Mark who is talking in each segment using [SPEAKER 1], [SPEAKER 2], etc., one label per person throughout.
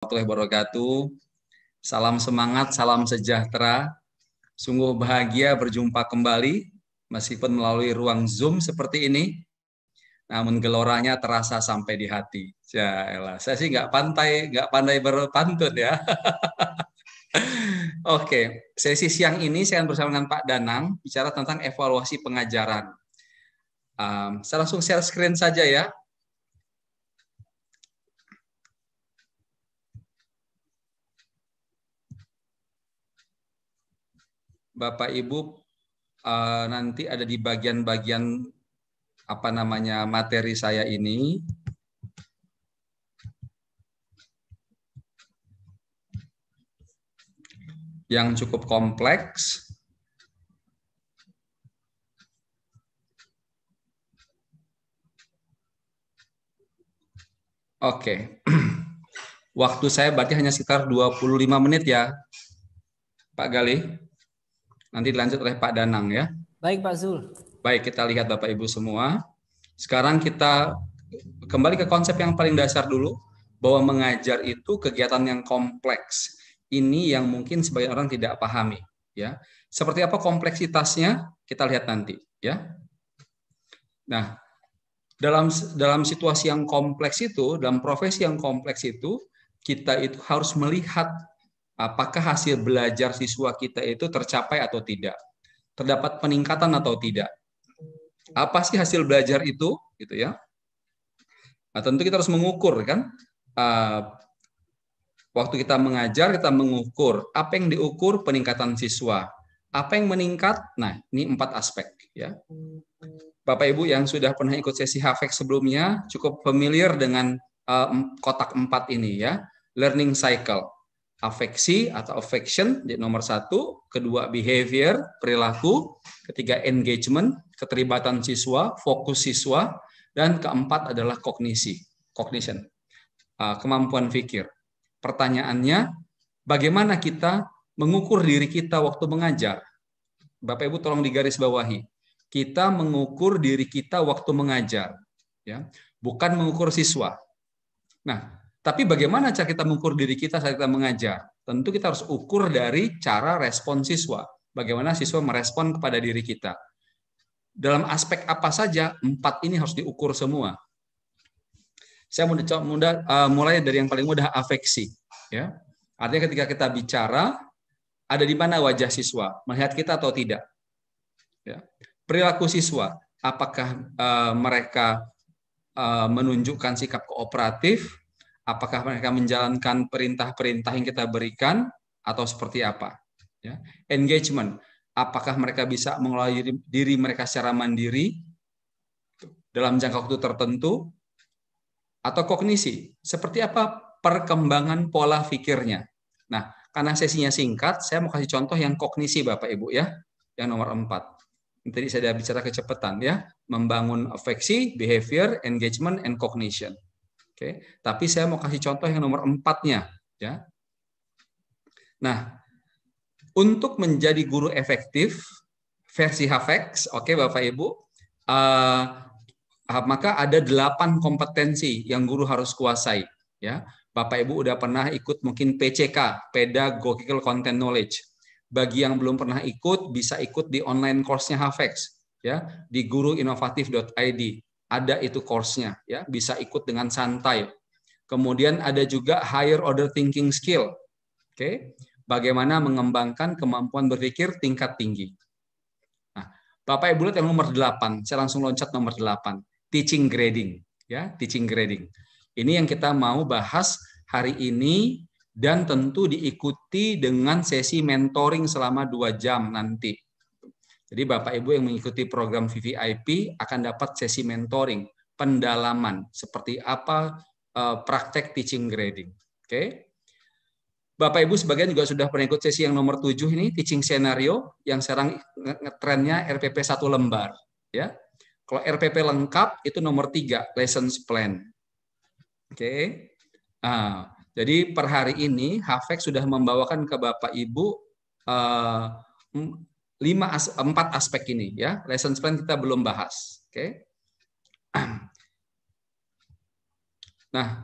[SPEAKER 1] warahmatullahi wabarakatuh. Salam semangat, salam sejahtera. Sungguh bahagia berjumpa kembali meskipun melalui ruang Zoom seperti ini. Namun geloranya terasa sampai di hati. Ya elah, saya sih nggak pantai, nggak pandai berpantun ya. Oke, sesi siang ini saya akan bersama dengan Pak Danang bicara tentang evaluasi pengajaran. Um, saya langsung share screen saja ya. Bapak Ibu uh, nanti ada di bagian-bagian apa namanya materi saya ini yang cukup kompleks Oke. Waktu saya berarti hanya sekitar 25 menit ya, Pak Galih. Nanti dilanjut oleh Pak Danang ya.
[SPEAKER 2] Baik Pak Zul.
[SPEAKER 1] Baik, kita lihat Bapak Ibu semua. Sekarang kita kembali ke konsep yang paling dasar dulu bahwa mengajar itu kegiatan yang kompleks. Ini yang mungkin sebagian orang tidak pahami, ya. Seperti apa kompleksitasnya? Kita lihat nanti, ya. Nah, dalam dalam situasi yang kompleks itu, dalam profesi yang kompleks itu, kita itu harus melihat apakah hasil belajar siswa kita itu tercapai atau tidak, terdapat peningkatan atau tidak. Apa sih hasil belajar itu, gitu ya? Nah, tentu kita harus mengukur kan. Ah, waktu kita mengajar kita mengukur apa yang diukur peningkatan siswa, apa yang meningkat. Nah, ini empat aspek ya. Bapak Ibu yang sudah pernah ikut sesi HFX sebelumnya cukup familiar dengan ah, kotak empat ini ya, learning cycle afeksi atau affection di nomor satu, kedua behavior perilaku, ketiga engagement keterlibatan siswa, fokus siswa, dan keempat adalah kognisi cognition ah, kemampuan pikir. Pertanyaannya, bagaimana kita mengukur diri kita waktu mengajar? Bapak Ibu tolong digarisbawahi. Kita mengukur diri kita waktu mengajar, ya, bukan mengukur siswa. Nah, tapi bagaimana cara kita mengukur diri kita saat kita mengajar? Tentu kita harus ukur dari cara respon siswa. Bagaimana siswa merespon kepada diri kita. Dalam aspek apa saja, empat ini harus diukur semua. Saya mudah, mudah, uh, e, mulai dari yang paling mudah, afeksi. Ya. Artinya ketika kita bicara, ada di mana wajah siswa? Melihat kita atau tidak? Ya. Perilaku siswa, apakah uh, mereka uh, menunjukkan sikap kooperatif, apakah mereka menjalankan perintah-perintah yang kita berikan atau seperti apa ya engagement apakah mereka bisa mengelola diri, mereka secara mandiri dalam jangka waktu tertentu atau kognisi seperti apa perkembangan pola pikirnya nah karena sesinya singkat saya mau kasih contoh yang kognisi Bapak Ibu ya yang nomor empat tadi saya sudah bicara kecepatan ya membangun afeksi behavior engagement and cognition Oke, tapi saya mau kasih contoh yang nomor empatnya, ya. Nah, untuk menjadi guru efektif versi Hafex, oke Bapak Ibu, uh, maka ada delapan kompetensi yang guru harus kuasai, ya. Bapak Ibu udah pernah ikut mungkin PCK, Pedagogical Content Knowledge. Bagi yang belum pernah ikut, bisa ikut di online course-nya Hafex, ya, di guruinovatif.id ada itu course-nya ya, bisa ikut dengan santai. Kemudian ada juga higher order thinking skill. Oke. Bagaimana mengembangkan kemampuan berpikir tingkat tinggi. Nah, Bapak Ibu lihat yang nomor 8, saya langsung loncat nomor 8, teaching grading ya, teaching grading. Ini yang kita mau bahas hari ini dan tentu diikuti dengan sesi mentoring selama dua jam nanti. Jadi Bapak Ibu yang mengikuti program VVIP akan dapat sesi mentoring, pendalaman seperti apa eh, praktek teaching grading. Oke. Bapak Ibu sebagian juga sudah pernah ikut sesi yang nomor 7 ini teaching scenario yang sekarang ngetrennya RPP satu lembar ya. Kalau RPP lengkap itu nomor 3 lessons plan. Oke. Okay. Nah, jadi per hari ini Hafek sudah membawakan ke Bapak Ibu eh, lima as, empat aspek ini ya. Lesson plan kita belum bahas. Oke. Okay. Nah,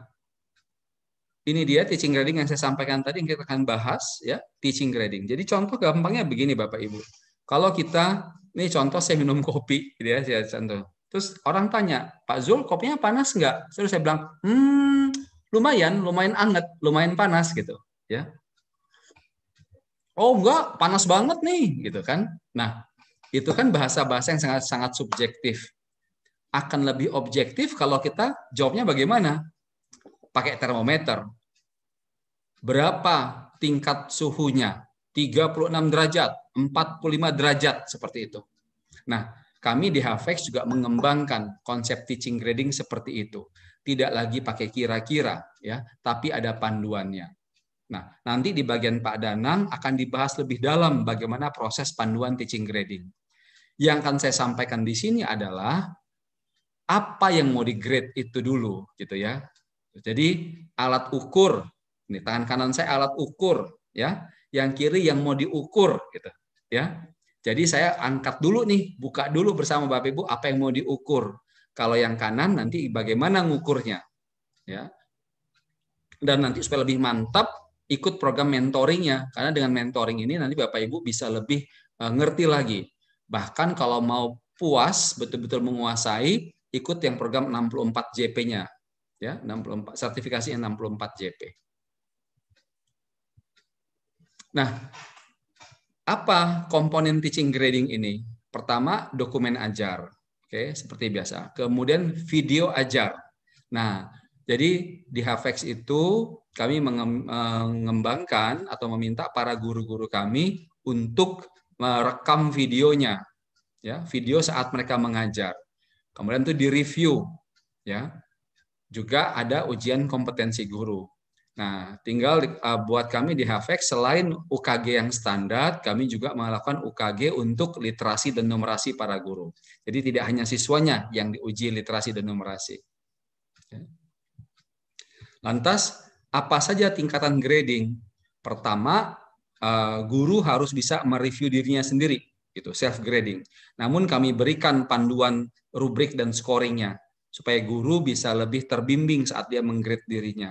[SPEAKER 1] ini dia teaching grading yang saya sampaikan tadi yang kita akan bahas ya, teaching grading. Jadi contoh gampangnya begini Bapak Ibu. Kalau kita ini contoh saya minum kopi gitu ya, saya contoh. Terus orang tanya, "Pak Zul, kopinya panas nggak?" Terus saya bilang, "Hmm, lumayan, lumayan anget, lumayan panas gitu." Ya oh enggak panas banget nih gitu kan nah itu kan bahasa-bahasa yang sangat sangat subjektif akan lebih objektif kalau kita jawabnya bagaimana pakai termometer berapa tingkat suhunya 36 derajat 45 derajat seperti itu nah kami di Hafex juga mengembangkan konsep teaching grading seperti itu tidak lagi pakai kira-kira ya tapi ada panduannya Nah, nanti di bagian Pak Danang akan dibahas lebih dalam bagaimana proses panduan teaching grading. Yang akan saya sampaikan di sini adalah apa yang mau digrade itu dulu gitu ya. Jadi alat ukur, ini tangan kanan saya alat ukur ya, yang kiri yang mau diukur gitu ya. Jadi saya angkat dulu nih, buka dulu bersama Bapak Ibu apa yang mau diukur. Kalau yang kanan nanti bagaimana ngukurnya. Ya. Dan nanti supaya lebih mantap ikut program mentoringnya karena dengan mentoring ini nanti Bapak Ibu bisa lebih eh, ngerti lagi. Bahkan kalau mau puas betul-betul menguasai ikut yang program 64 JP-nya ya 64 sertifikasi 64 JP. Nah, apa komponen teaching grading ini? Pertama, dokumen ajar. Oke, seperti biasa. Kemudian video ajar. Nah, jadi di Hafex itu kami mengembangkan atau meminta para guru-guru kami untuk merekam videonya, ya video saat mereka mengajar. Kemudian itu di review, ya. Juga ada ujian kompetensi guru. Nah, tinggal e, buat kami di Hafex selain UKG yang standar, kami juga melakukan UKG untuk literasi dan numerasi para guru. Jadi tidak hanya siswanya yang diuji literasi dan numerasi. Okay. Ya. Lantas, apa saja tingkatan grading? Pertama, eh, guru harus bisa mereview dirinya sendiri, gitu, self grading. Namun kami berikan panduan rubrik dan scoringnya supaya guru bisa lebih terbimbing saat dia menggrade dirinya.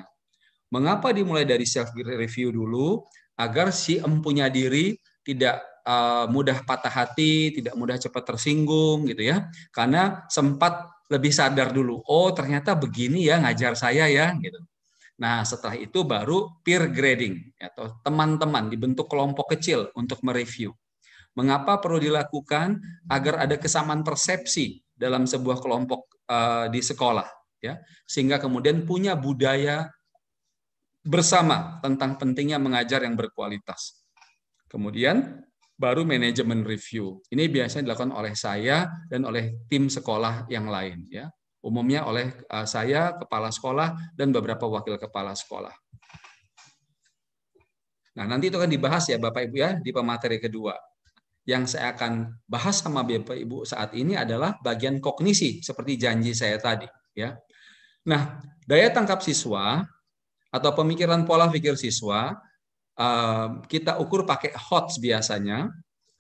[SPEAKER 1] Mengapa dimulai dari self review dulu agar si empunya diri tidak eh, mudah patah hati, tidak mudah cepat tersinggung gitu ya. Karena sempat lebih sadar dulu, oh ternyata begini ya ngajar saya ya gitu. Nah, setelah itu baru peer grading atau teman-teman dibentuk kelompok kecil untuk mereview. Mengapa perlu dilakukan agar ada kesamaan persepsi dalam sebuah kelompok eh, di sekolah, ya, sehingga kemudian punya budaya bersama tentang pentingnya mengajar yang berkualitas. Kemudian baru manajemen review. Ini biasanya dilakukan oleh saya dan oleh tim sekolah yang lain, ya umumnya oleh eh, saya, kepala sekolah, dan beberapa wakil kepala sekolah. Nah, nanti itu akan dibahas ya Bapak Ibu ya di pemateri kedua. Yang saya akan bahas sama Bapak Ibu saat ini adalah bagian kognisi seperti janji saya tadi ya. Nah, daya tangkap siswa atau pemikiran pola pikir siswa eh, kita ukur pakai HOTS biasanya.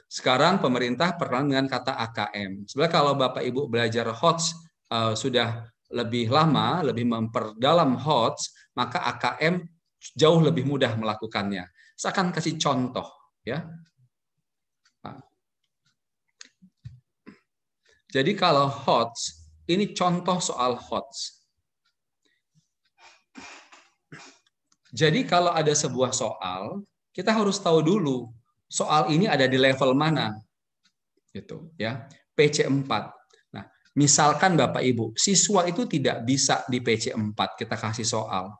[SPEAKER 1] Sekarang pemerintah perkenalan dengan kata AKM. Sebenarnya kalau Bapak Ibu belajar HOTS uh, sudah lebih lama, lebih memperdalam HOTS, maka AKM jauh lebih mudah melakukannya. Saya akan kasih contoh ya. Nah. Jadi kalau HOTS, ini contoh soal HOTS. Jadi kalau ada sebuah soal, kita harus tahu dulu soal ini ada di level mana. Gitu ya. PC 4. Misalkan Bapak Ibu, siswa itu tidak bisa di PC4 kita kasih soal.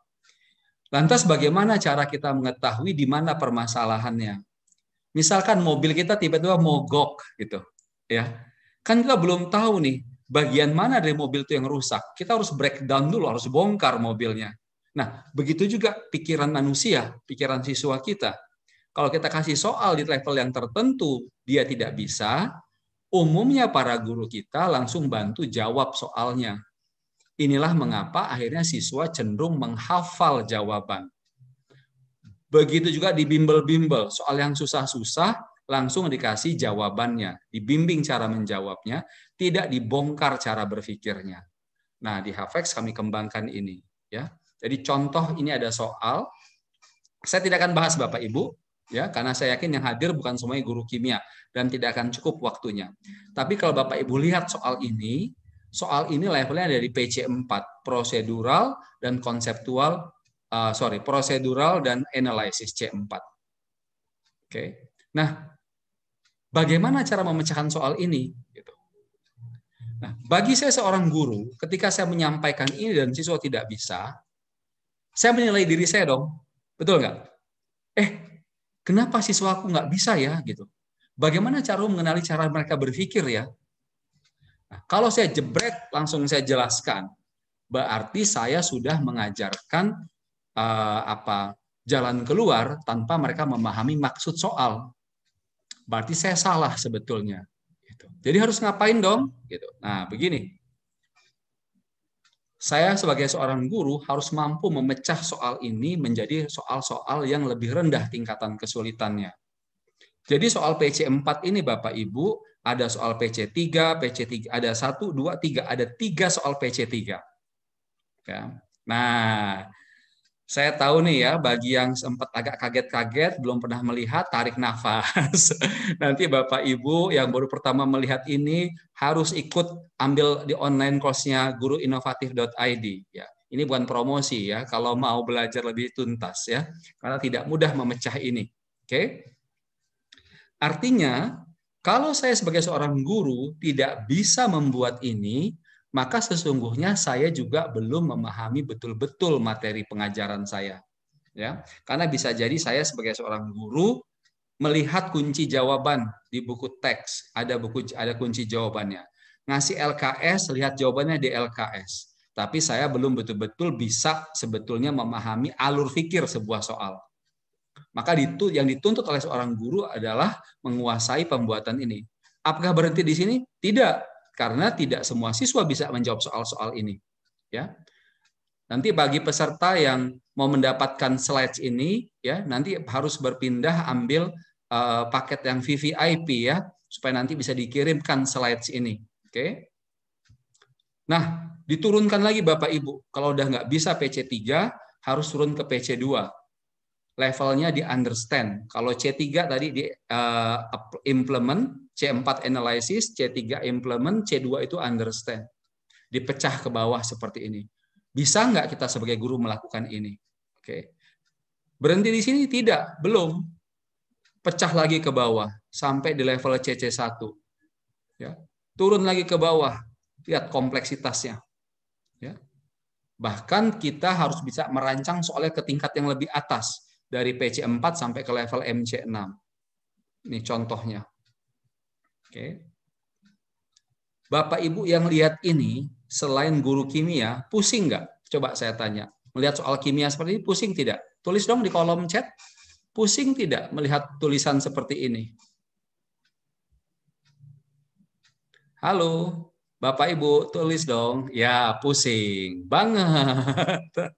[SPEAKER 1] Lantas bagaimana cara kita mengetahui di mana permasalahannya? Misalkan mobil kita tiba-tiba mogok gitu, ya. Kan kita belum tahu nih bagian mana dari mobil itu yang rusak. Kita harus breakdown dulu, harus bongkar mobilnya. Nah, begitu juga pikiran manusia, pikiran siswa kita. Kalau kita kasih soal di level yang tertentu, dia tidak bisa, umumnya para guru kita langsung bantu jawab soalnya. Inilah mengapa akhirnya siswa cenderung menghafal jawaban. Begitu juga di bimbel-bimbel, soal yang susah-susah langsung dikasih jawabannya, dibimbing cara menjawabnya, tidak dibongkar cara berpikirnya. Nah, di Hafex kami kembangkan ini, ya. Jadi contoh ini ada soal, saya tidak akan bahas Bapak Ibu, ya karena saya yakin yang hadir bukan semuanya guru kimia dan tidak akan cukup waktunya. Tapi kalau Bapak Ibu lihat soal ini, soal ini levelnya dari PC4, prosedural dan konseptual uh, sorry, prosedural dan analisis C4. Oke. Okay. Nah, bagaimana cara memecahkan soal ini gitu. Nah, bagi saya seorang guru, ketika saya menyampaikan ini dan siswa tidak bisa, saya menilai diri saya dong. Betul nggak? Eh, Kenapa siswa aku nggak bisa ya gitu? Bagaimana cara mengenali cara mereka berpikir ya? Nah, kalau saya jebret langsung saya jelaskan, berarti saya sudah mengajarkan uh, apa jalan keluar tanpa mereka memahami maksud soal. Berarti saya salah sebetulnya. Gitu. Jadi harus ngapain dong? Gitu. Nah begini, saya sebagai seorang guru harus mampu memecah soal ini menjadi soal-soal yang lebih rendah tingkatan kesulitannya. Jadi soal PC4 ini Bapak Ibu, ada soal PC3, PC3 ada 1 2 3, ada 3 soal PC3. Ya. Nah, saya tahu nih ya, bagi yang sempat agak kaget-kaget, belum pernah melihat, tarik nafas. Nanti Bapak Ibu yang baru pertama melihat ini harus ikut ambil di online course-nya guruinovatif.id. Ya, ini bukan promosi ya, kalau mau belajar lebih tuntas ya, karena tidak mudah memecah ini. Oke? Artinya, kalau saya sebagai seorang guru tidak bisa membuat ini, maka sesungguhnya saya juga belum memahami betul-betul materi pengajaran saya. Ya, karena bisa jadi saya sebagai seorang guru melihat kunci jawaban di buku teks, ada buku ada kunci jawabannya. Ngasih LKS, lihat jawabannya di LKS. Tapi saya belum betul-betul bisa sebetulnya memahami alur pikir sebuah soal. Maka yang dituntut oleh seorang guru adalah menguasai pembuatan ini. Apakah berhenti di sini? Tidak karena tidak semua siswa bisa menjawab soal-soal ini. Ya. Nanti bagi peserta yang mau mendapatkan slides ini, ya nanti harus berpindah ambil uh, paket yang VVIP ya, supaya nanti bisa dikirimkan slides ini. Oke. Okay. Nah, diturunkan lagi Bapak Ibu. Kalau udah nggak bisa PC3, harus turun ke PC2. Levelnya di understand. Kalau C3 tadi di uh, implement, C4 analysis, C3 implement, C2 itu understand. Dipecah ke bawah seperti ini. Bisa nggak kita sebagai guru melakukan ini? Oke. Berhenti di sini? Tidak, belum. Pecah lagi ke bawah sampai di level CC1. Ya. Turun lagi ke bawah. Lihat kompleksitasnya. Ya. Bahkan kita harus bisa merancang soalnya ke tingkat yang lebih atas dari PC4 sampai ke level MC6. Ini contohnya. Oke. Bapak Ibu yang lihat ini, selain guru kimia, pusing nggak? Coba saya tanya. Melihat soal kimia seperti ini, pusing tidak? Tulis dong di kolom chat. Pusing tidak melihat tulisan seperti ini? Halo, Bapak Ibu, tulis dong. Ya, pusing banget.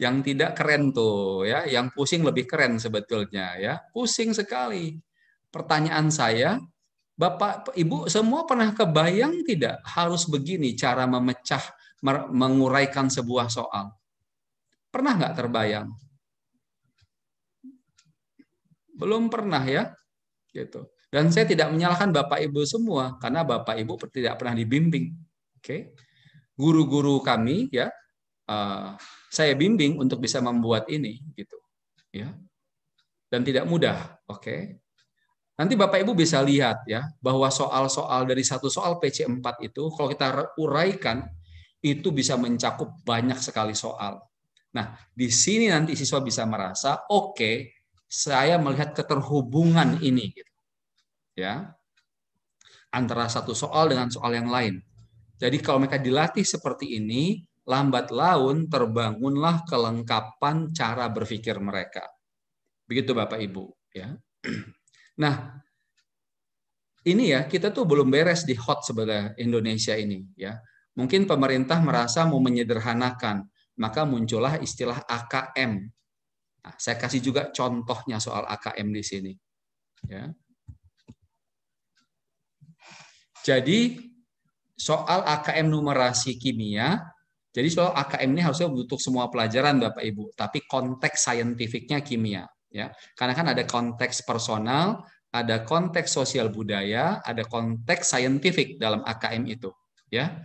[SPEAKER 1] yang tidak keren tuh ya, yang pusing lebih keren sebetulnya ya. Pusing sekali pertanyaan saya, Bapak Ibu semua pernah kebayang tidak harus begini cara memecah menguraikan sebuah soal? Pernah nggak terbayang? Belum pernah ya, gitu. Dan saya tidak menyalahkan Bapak Ibu semua karena Bapak Ibu tidak pernah dibimbing. Oke. Guru-guru kami ya eh, saya bimbing untuk bisa membuat ini gitu. Ya. Dan tidak mudah, oke. Okay? Nanti Bapak Ibu bisa lihat ya bahwa soal-soal dari satu soal PC4 itu kalau kita uraikan itu bisa mencakup banyak sekali soal. Nah, di sini nanti siswa bisa merasa oke, okay, saya melihat keterhubungan ini gitu. Ya. Antara satu soal dengan soal yang lain. Jadi kalau mereka dilatih seperti ini, lambat laun terbangunlah kelengkapan cara berpikir mereka. Begitu Bapak Ibu, ya. Nah, ini ya kita tuh belum beres di hot sebenarnya Indonesia ini ya. Mungkin pemerintah merasa mau menyederhanakan, maka muncullah istilah AKM. Nah, saya kasih juga contohnya soal AKM di sini. Ya. Jadi soal AKM numerasi kimia, jadi soal AKM ini harusnya butuh semua pelajaran Bapak Ibu, tapi konteks saintifiknya kimia ya karena kan ada konteks personal ada konteks sosial budaya ada konteks saintifik dalam AKM itu ya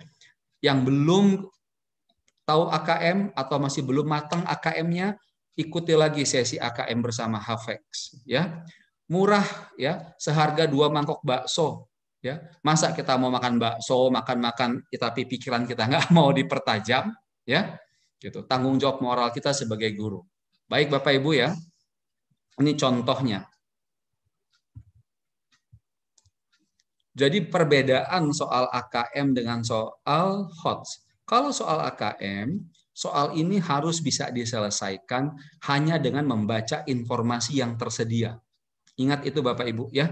[SPEAKER 1] yang belum tahu AKM atau masih belum matang AKM-nya ikuti lagi sesi AKM bersama Hafex ya murah ya seharga dua mangkok bakso ya masa kita mau makan bakso makan makan tapi pikiran kita nggak mau dipertajam ya gitu tanggung jawab moral kita sebagai guru baik bapak ibu ya ini contohnya. Jadi perbedaan soal AKM dengan soal HOTS. Kalau soal AKM, soal ini harus bisa diselesaikan hanya dengan membaca informasi yang tersedia. Ingat itu Bapak Ibu ya.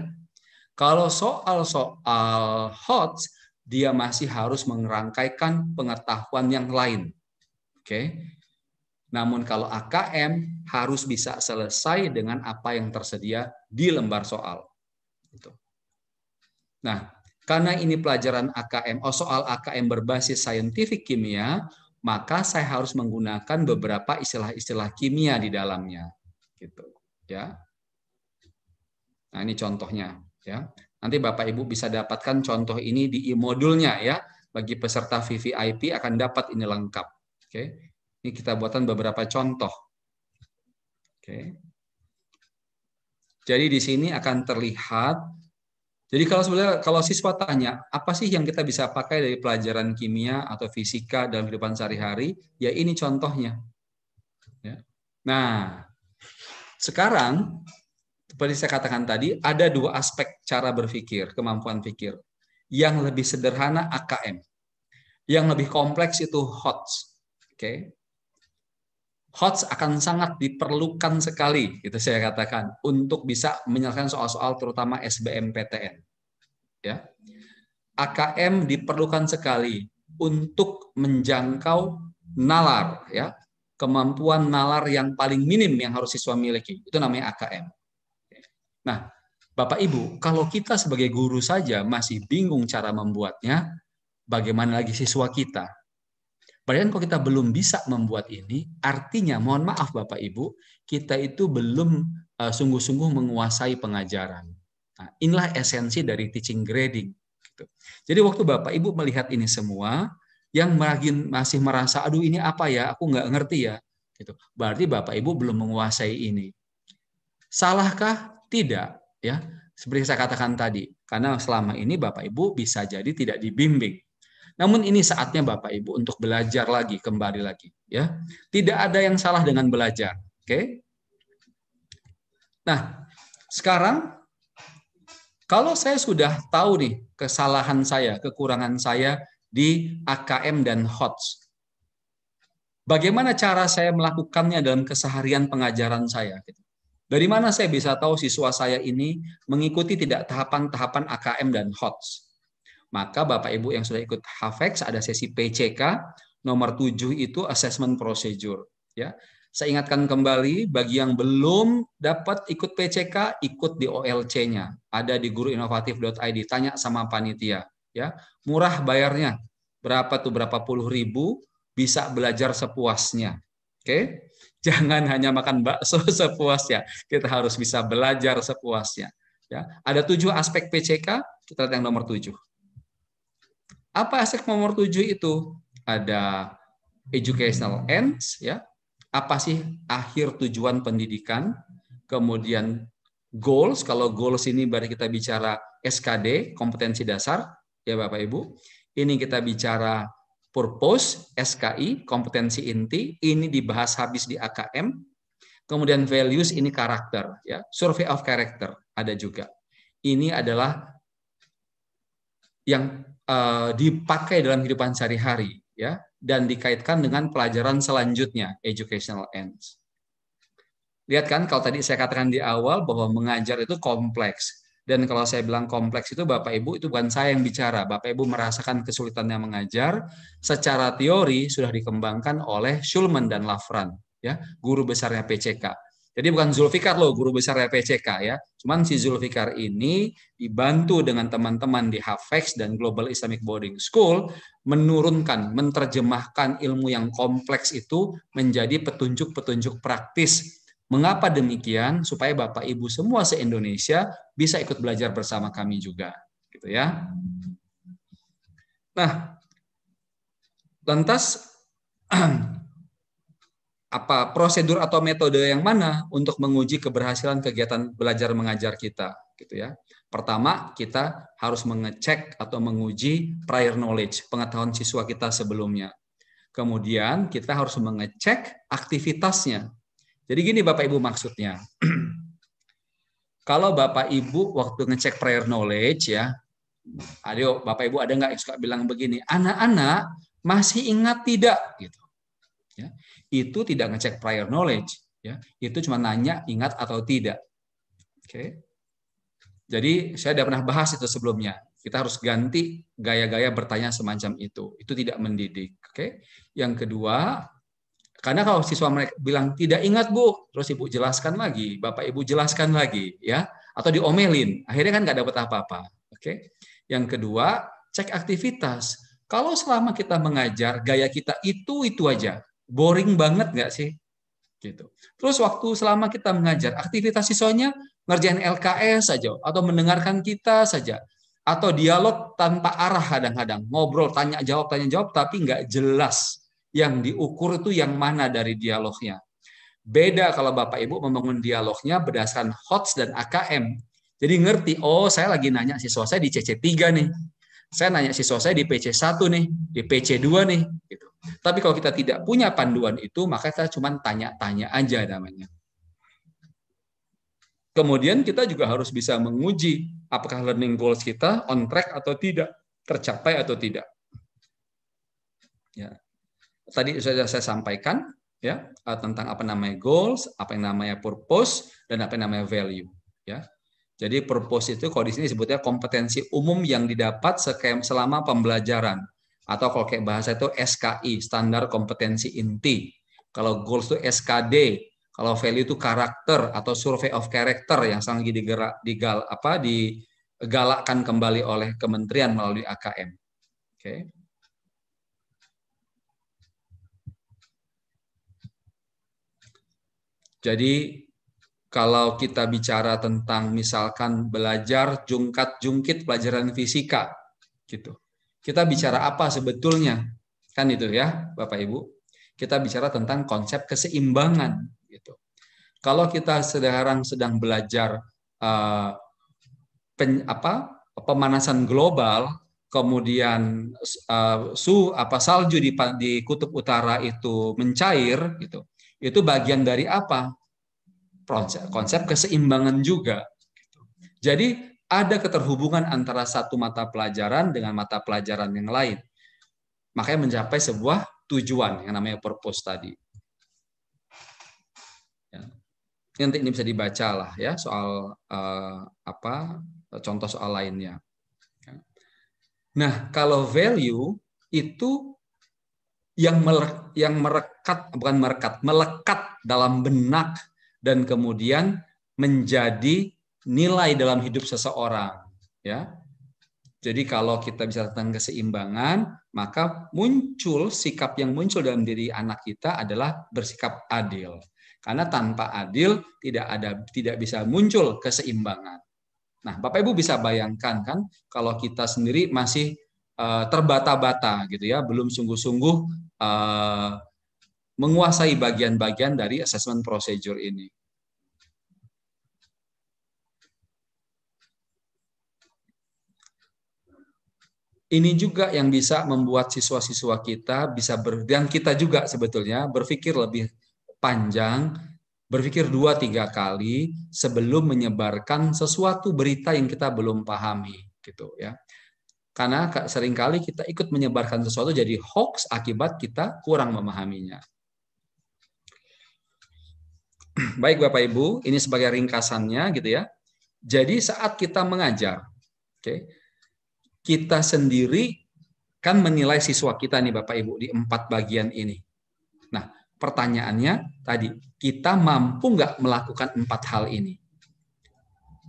[SPEAKER 1] Kalau soal-soal HOTS, dia masih harus merangkaikan pengetahuan yang lain. Oke. Namun kalau AKM harus bisa selesai dengan apa yang tersedia di lembar soal. Gitu. Nah, karena ini pelajaran AKM, oh soal AKM berbasis saintifik kimia, maka saya harus menggunakan beberapa istilah-istilah kimia di dalamnya. Gitu, ya. Nah, ini contohnya, ya. Nanti Bapak Ibu bisa dapatkan contoh ini di e-modulnya ya. Bagi peserta VVIP akan dapat ini lengkap. Oke. Ini kita buatkan beberapa contoh. Oke. Jadi di sini akan terlihat. Jadi kalau sebenarnya kalau siswa tanya apa sih yang kita bisa pakai dari pelajaran kimia atau fisika dalam kehidupan sehari-hari, ya ini contohnya. Ya. Nah, sekarang seperti saya katakan tadi ada dua aspek cara berpikir, kemampuan pikir. Yang lebih sederhana AKM, yang lebih kompleks itu HOTS. Oke. Okay. HOTS akan sangat diperlukan sekali, itu saya katakan, untuk bisa menyelesaikan soal-soal terutama SBMPTN. Ya. AKM diperlukan sekali untuk menjangkau nalar, ya, kemampuan nalar yang paling minim yang harus siswa miliki. Itu namanya AKM. Nah, Bapak Ibu, kalau kita sebagai guru saja masih bingung cara membuatnya, bagaimana lagi siswa kita? Padahal kalau kita belum bisa membuat ini, artinya mohon maaf Bapak Ibu, kita itu belum eh, sungguh-sungguh menguasai pengajaran. Nah, inilah esensi dari teaching grading. Gitu. Jadi waktu Bapak Ibu melihat ini semua, yang masih merasa aduh ini apa ya, aku nggak ngerti ya, gitu. Berarti Bapak Ibu belum menguasai ini. Salahkah? Tidak, ya. Seperti saya katakan tadi, karena selama ini Bapak Ibu bisa jadi tidak dibimbing namun ini saatnya Bapak Ibu untuk belajar lagi, kembali lagi, ya. Tidak ada yang salah dengan belajar, oke? Nah, sekarang kalau saya sudah tahu nih kesalahan saya, kekurangan saya di AKM dan HOTS, bagaimana cara saya melakukannya dalam keseharian pengajaran saya? Dari mana saya bisa tahu siswa saya ini mengikuti tidak tahapan-tahapan AKM dan HOTS? Maka Bapak Ibu yang sudah ikut HAFEX ada sesi PCK nomor 7 itu assessment procedure ya. Saya ingatkan kembali bagi yang belum dapat ikut PCK ikut di OLC-nya. Ada di guruinovatif.id tanya sama panitia ya. Murah bayarnya. Berapa tuh berapa puluh ribu bisa belajar sepuasnya. Oke. Jangan hanya makan bakso sepuasnya. Kita harus bisa belajar sepuasnya. Ya, ada tujuh aspek PCK. Kita lihat yang nomor tujuh. Apa aspek nomor tujuh itu? Ada educational ends, ya. Apa sih akhir tujuan pendidikan? Kemudian goals, kalau goals ini baru kita bicara SKD, kompetensi dasar, ya Bapak Ibu. Ini kita bicara purpose, SKI, kompetensi inti, ini dibahas habis di AKM. Kemudian values ini karakter, ya. Survey of character ada juga. Ini adalah yang Eh, dipakai dalam kehidupan sehari-hari ya dan dikaitkan dengan pelajaran selanjutnya educational ends. Lihat kan kalau tadi saya katakan di awal bahwa mengajar itu kompleks dan kalau saya bilang kompleks itu Bapak Ibu itu bukan saya yang bicara, Bapak Ibu merasakan kesulitannya mengajar secara teori sudah dikembangkan oleh Schulman dan Lafran ya, guru besarnya PCK. Jadi bukan Zulfikar loh guru besar LPCK ya. Cuman si Zulfikar ini dibantu dengan teman-teman di Hafex dan Global Islamic Boarding School menurunkan, menerjemahkan ilmu yang kompleks itu menjadi petunjuk-petunjuk praktis. Mengapa demikian? Supaya Bapak Ibu semua se-Indonesia bisa ikut belajar bersama kami juga, gitu ya. Nah, lantas apa prosedur atau metode yang mana untuk menguji keberhasilan kegiatan belajar mengajar kita gitu ya. Pertama, kita harus mengecek atau menguji prior knowledge, pengetahuan siswa kita sebelumnya. Kemudian kita harus mengecek aktivitasnya. Jadi gini Bapak Ibu maksudnya. Kalau Bapak Ibu waktu ngecek prior knowledge ya, ayo Bapak Ibu ada nggak yang suka bilang begini, anak-anak masih ingat tidak gitu itu tidak ngecek prior knowledge, ya. Itu cuma nanya ingat atau tidak. Oke. Jadi saya sudah pernah bahas itu sebelumnya. Kita harus ganti gaya-gaya bertanya semacam itu. Itu tidak mendidik. Oke. Yang kedua, karena kalau siswa mereka bilang tidak ingat bu, terus ibu jelaskan lagi, bapak ibu jelaskan lagi, ya, atau diomelin, akhirnya kan nggak dapat apa-apa. Oke. Yang kedua, cek aktivitas. Kalau selama kita mengajar, gaya kita itu itu aja, boring banget nggak sih? Gitu. Terus waktu selama kita mengajar, aktivitas siswanya ngerjain LKS saja, atau mendengarkan kita saja, atau dialog tanpa arah kadang-kadang, ngobrol tanya jawab tanya jawab tapi nggak jelas yang diukur itu yang mana dari dialognya. Beda kalau Bapak Ibu membangun dialognya berdasarkan HOTS dan AKM. Jadi ngerti, oh saya lagi nanya siswa saya di CC3 nih saya nanya siswa saya di PC1 nih, di PC2 nih. Gitu. Tapi kalau kita tidak punya panduan itu, maka kita cuma tanya-tanya aja namanya. Kemudian kita juga harus bisa menguji apakah learning goals kita on track atau tidak, tercapai atau tidak. Ya. Tadi sudah saya sampaikan ya tentang apa namanya goals, apa yang namanya purpose, dan apa yang namanya value. Ya, jadi purpose itu kalau di sini sebutnya kompetensi umum yang didapat selama pembelajaran atau kalau kayak bahasa itu SKI, standar kompetensi inti. Kalau goals itu SKD, kalau value itu karakter atau survey of character yang sedang digerak digal apa digalakkan kembali oleh kementerian melalui AKM. Oke. Okay. Jadi kalau kita bicara tentang misalkan belajar jungkat-jungkit pelajaran fisika gitu. Kita bicara hmm. apa sebetulnya? Kan itu ya, Bapak Ibu. Kita bicara tentang konsep keseimbangan gitu. Kalau kita sekarang sedang belajar uh, pen, apa? pemanasan global, kemudian uh, su apa salju di di kutub utara itu mencair gitu. Itu bagian dari apa? konsep, konsep keseimbangan juga. Gitu. Jadi ada keterhubungan antara satu mata pelajaran dengan mata pelajaran yang lain. Makanya mencapai sebuah tujuan yang namanya purpose tadi. Ya. Nanti ini bisa dibaca lah ya soal eh, apa contoh soal lainnya. Ya. Nah kalau value itu yang melekat, yang merekat bukan merekat melekat dalam benak dan kemudian menjadi nilai dalam hidup seseorang ya jadi kalau kita bisa tentang keseimbangan, maka muncul sikap yang muncul dalam diri anak kita adalah bersikap adil. Karena tanpa adil tidak ada tidak bisa muncul keseimbangan. Nah, Bapak Ibu bisa bayangkan kan kalau kita sendiri masih uh, terbata-bata gitu ya, belum sungguh-sungguh eh, menguasai bagian-bagian dari assessment procedure ini. Ini juga yang bisa membuat siswa-siswa kita bisa ber, dan kita juga sebetulnya berpikir lebih panjang, berpikir dua tiga kali sebelum menyebarkan sesuatu berita yang kita belum pahami, gitu ya. Karena seringkali kita ikut menyebarkan sesuatu jadi hoax akibat kita kurang memahaminya. Baik Bapak Ibu, ini sebagai ringkasannya gitu ya. Jadi saat kita mengajar, oke, okay, kita sendiri kan menilai siswa kita nih Bapak Ibu di empat bagian ini. Nah, pertanyaannya tadi, kita mampu nggak melakukan empat hal ini?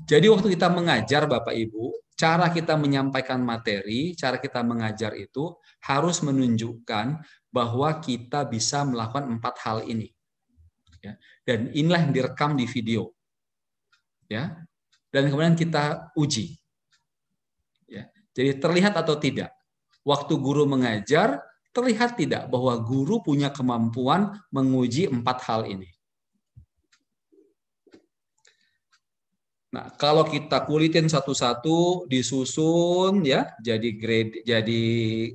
[SPEAKER 1] Jadi waktu kita mengajar Bapak Ibu, cara kita menyampaikan materi, cara kita mengajar itu harus menunjukkan bahwa kita bisa melakukan empat hal ini. Ya, dan inilah yang direkam di video. Ya. Dan kemudian kita uji. Ya. Jadi terlihat atau tidak. Waktu guru mengajar, terlihat tidak bahwa guru punya kemampuan menguji empat hal ini. Nah, kalau kita kulitin satu-satu, disusun ya, jadi grade, jadi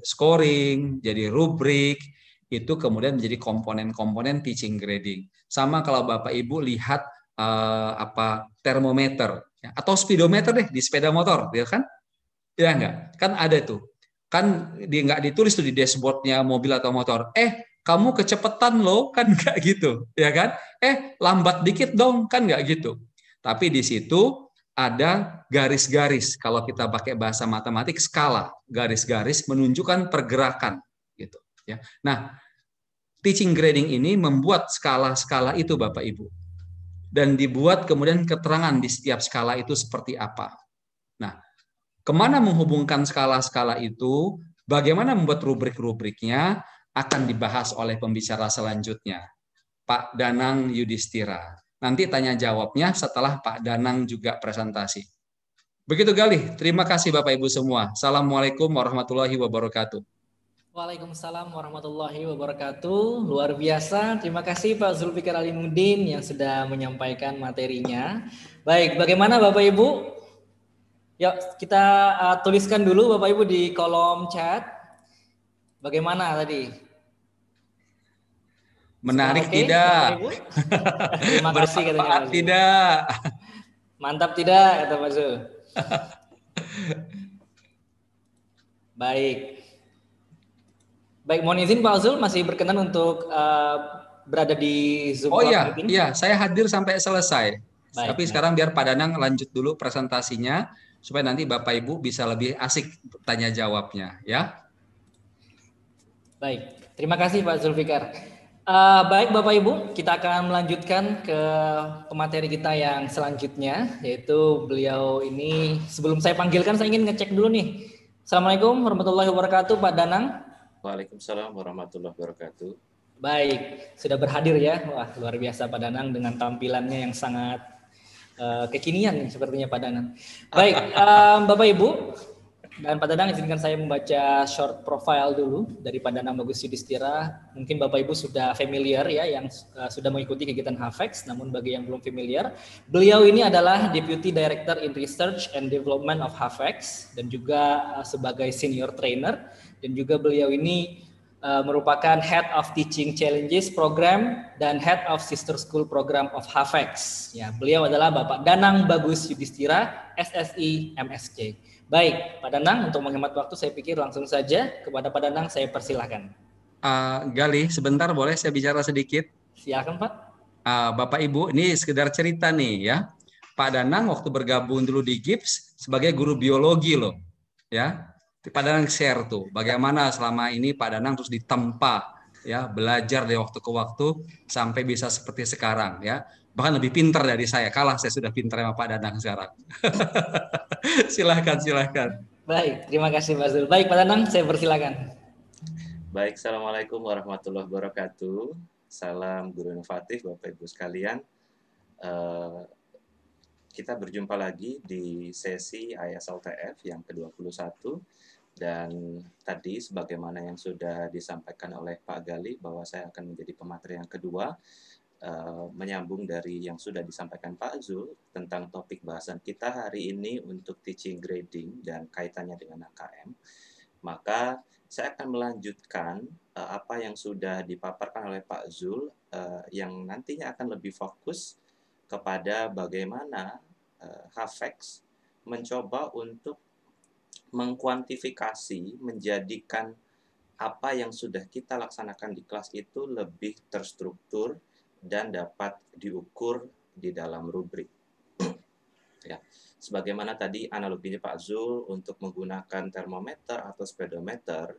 [SPEAKER 1] scoring, jadi rubrik, itu kemudian menjadi komponen-komponen teaching grading. Sama kalau Bapak Ibu lihat eh, apa termometer ya, atau speedometer deh di sepeda motor, ya kan? Ya enggak? Kan ada tuh. Kan dia enggak ditulis tuh di dashboardnya mobil atau motor. Eh, kamu kecepetan loh, kan enggak gitu, ya kan? Eh, lambat dikit dong, kan enggak gitu. Tapi di situ ada garis-garis. Kalau kita pakai bahasa matematik, skala. Garis-garis menunjukkan pergerakan. gitu. Ya. Nah, teaching grading ini membuat skala-skala itu Bapak Ibu. Dan dibuat kemudian keterangan di setiap skala itu seperti apa. Nah, kemana menghubungkan skala-skala itu, bagaimana membuat rubrik-rubriknya, akan dibahas oleh pembicara selanjutnya, Pak Danang Yudhistira. Nanti tanya jawabnya setelah Pak Danang juga presentasi. Begitu Galih, terima kasih Bapak Ibu semua. Assalamualaikum warahmatullahi wabarakatuh.
[SPEAKER 2] Waalaikumsalam warahmatullahi wabarakatuh. Luar biasa. Terima kasih Pak Zulfikar Mudin yang sudah menyampaikan materinya. Baik, bagaimana Bapak Ibu? Yuk, kita uh, tuliskan dulu Bapak Ibu di kolom chat. Bagaimana tadi?
[SPEAKER 1] Menarik okay, tidak? Terima kasih katanya Pak tidak.
[SPEAKER 2] Mantap tidak kata Pak Zul. Baik. Baik, mohon izin Pak Azul masih berkenan untuk uh, berada di Zoom. Oh iya, iya, saya
[SPEAKER 1] hadir sampai selesai. Baik, Tapi baik. sekarang biar Pak Danang lanjut dulu presentasinya supaya nanti Bapak Ibu bisa lebih asik tanya jawabnya, ya.
[SPEAKER 2] Baik, terima kasih Pak Zulfikar. Uh, baik Bapak Ibu, kita akan melanjutkan ke pemateri kita yang selanjutnya, yaitu beliau ini sebelum saya panggilkan saya ingin ngecek dulu nih. Assalamualaikum warahmatullahi wabarakatuh Pak Danang. Waalaikumsalam
[SPEAKER 3] warahmatullahi wabarakatuh.
[SPEAKER 2] Baik, sudah berhadir ya. Wah, luar biasa Pak Danang dengan tampilannya yang sangat uh, kekinian sepertinya Pak Danang. Baik, um, Bapak Ibu dan Pak Danang izinkan saya membaca short profile dulu dari Pak Danang Bagus Yudhistira. Mungkin Bapak Ibu sudah familiar ya yang uh, sudah mengikuti kegiatan HAFEX, namun bagi yang belum familiar, beliau ini adalah Deputy Director in Research and Development of HAFEX dan juga uh, sebagai Senior Trainer dan juga beliau ini uh, merupakan Head of Teaching Challenges Program dan Head of Sister School Program of Hafex. Ya, beliau adalah Bapak Danang Bagus Yudhistira, SSI MSC. Baik, Pak Danang, untuk menghemat waktu saya pikir langsung saja kepada Pak Danang saya persilahkan.
[SPEAKER 1] Uh, Gali, sebentar boleh saya bicara sedikit? Silakan Pak. Uh, Bapak Ibu, ini sekedar cerita nih ya. Pak Danang waktu bergabung dulu di GIPS sebagai guru biologi loh. Ya, Pak Danang share tuh bagaimana selama ini Pak Danang terus ditempa ya belajar dari waktu ke waktu sampai bisa seperti sekarang ya bahkan lebih pintar dari saya kalah saya sudah pintar sama Pak Danang sekarang silahkan
[SPEAKER 3] silahkan
[SPEAKER 2] baik terima kasih Mas Dul baik Pak Danang saya persilakan
[SPEAKER 3] baik assalamualaikum warahmatullahi wabarakatuh salam guru inovatif Bapak Ibu sekalian uh, kita berjumpa lagi di sesi ISLTF yang ke-21 dan tadi sebagaimana yang sudah disampaikan oleh Pak Gali bahwa saya akan menjadi pemateri yang kedua uh, menyambung dari yang sudah disampaikan Pak Zul tentang topik bahasan kita hari ini untuk teaching grading dan kaitannya dengan AKM. Maka saya akan melanjutkan uh, apa yang sudah dipaparkan oleh Pak Zul uh, yang nantinya akan lebih fokus kepada bagaimana uh, HAFEX mencoba untuk mengkuantifikasi, menjadikan apa yang sudah kita laksanakan di kelas itu lebih terstruktur dan dapat diukur di dalam rubrik. ya, sebagaimana tadi analoginya Pak Zul untuk menggunakan termometer atau speedometer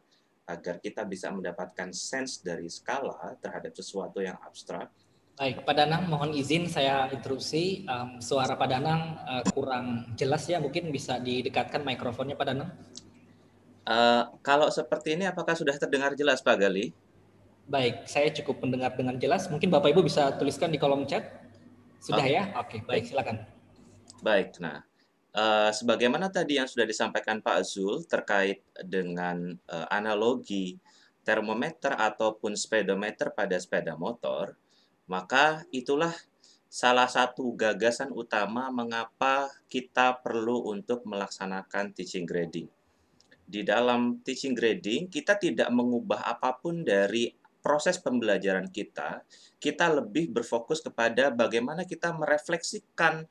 [SPEAKER 3] agar kita bisa mendapatkan sense dari skala terhadap sesuatu yang abstrak, Baik, Pak Danang, mohon izin
[SPEAKER 2] saya interupsi. Um, suara Pak Danang uh, kurang jelas ya, mungkin bisa didekatkan
[SPEAKER 3] mikrofonnya Pak Danang. Uh, kalau seperti ini, apakah sudah terdengar jelas Pak Gali? Baik,
[SPEAKER 2] saya cukup mendengar dengan jelas. Mungkin Bapak Ibu bisa tuliskan di
[SPEAKER 3] kolom chat. Sudah okay. ya? Oke, okay, baik, silakan. Baik, nah. Uh, sebagaimana tadi yang sudah disampaikan Pak Zul terkait dengan uh, analogi termometer ataupun speedometer pada sepeda motor, maka itulah salah satu gagasan utama mengapa kita perlu untuk melaksanakan teaching grading. Di dalam teaching grading, kita tidak mengubah apapun dari proses pembelajaran kita, kita lebih berfokus kepada bagaimana kita merefleksikan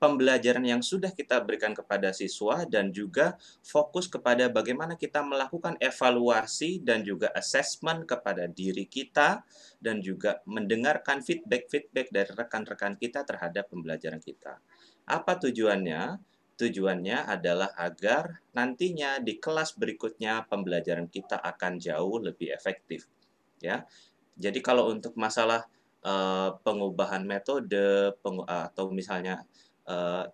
[SPEAKER 3] pembelajaran yang sudah kita berikan kepada siswa dan juga fokus kepada bagaimana kita melakukan evaluasi dan juga assessment kepada diri kita dan juga mendengarkan feedback-feedback dari rekan-rekan kita terhadap pembelajaran kita. Apa tujuannya? Tujuannya adalah agar nantinya di kelas berikutnya pembelajaran kita akan jauh lebih efektif. Ya. Jadi kalau untuk masalah uh, pengubahan metode pengu atau misalnya Eh,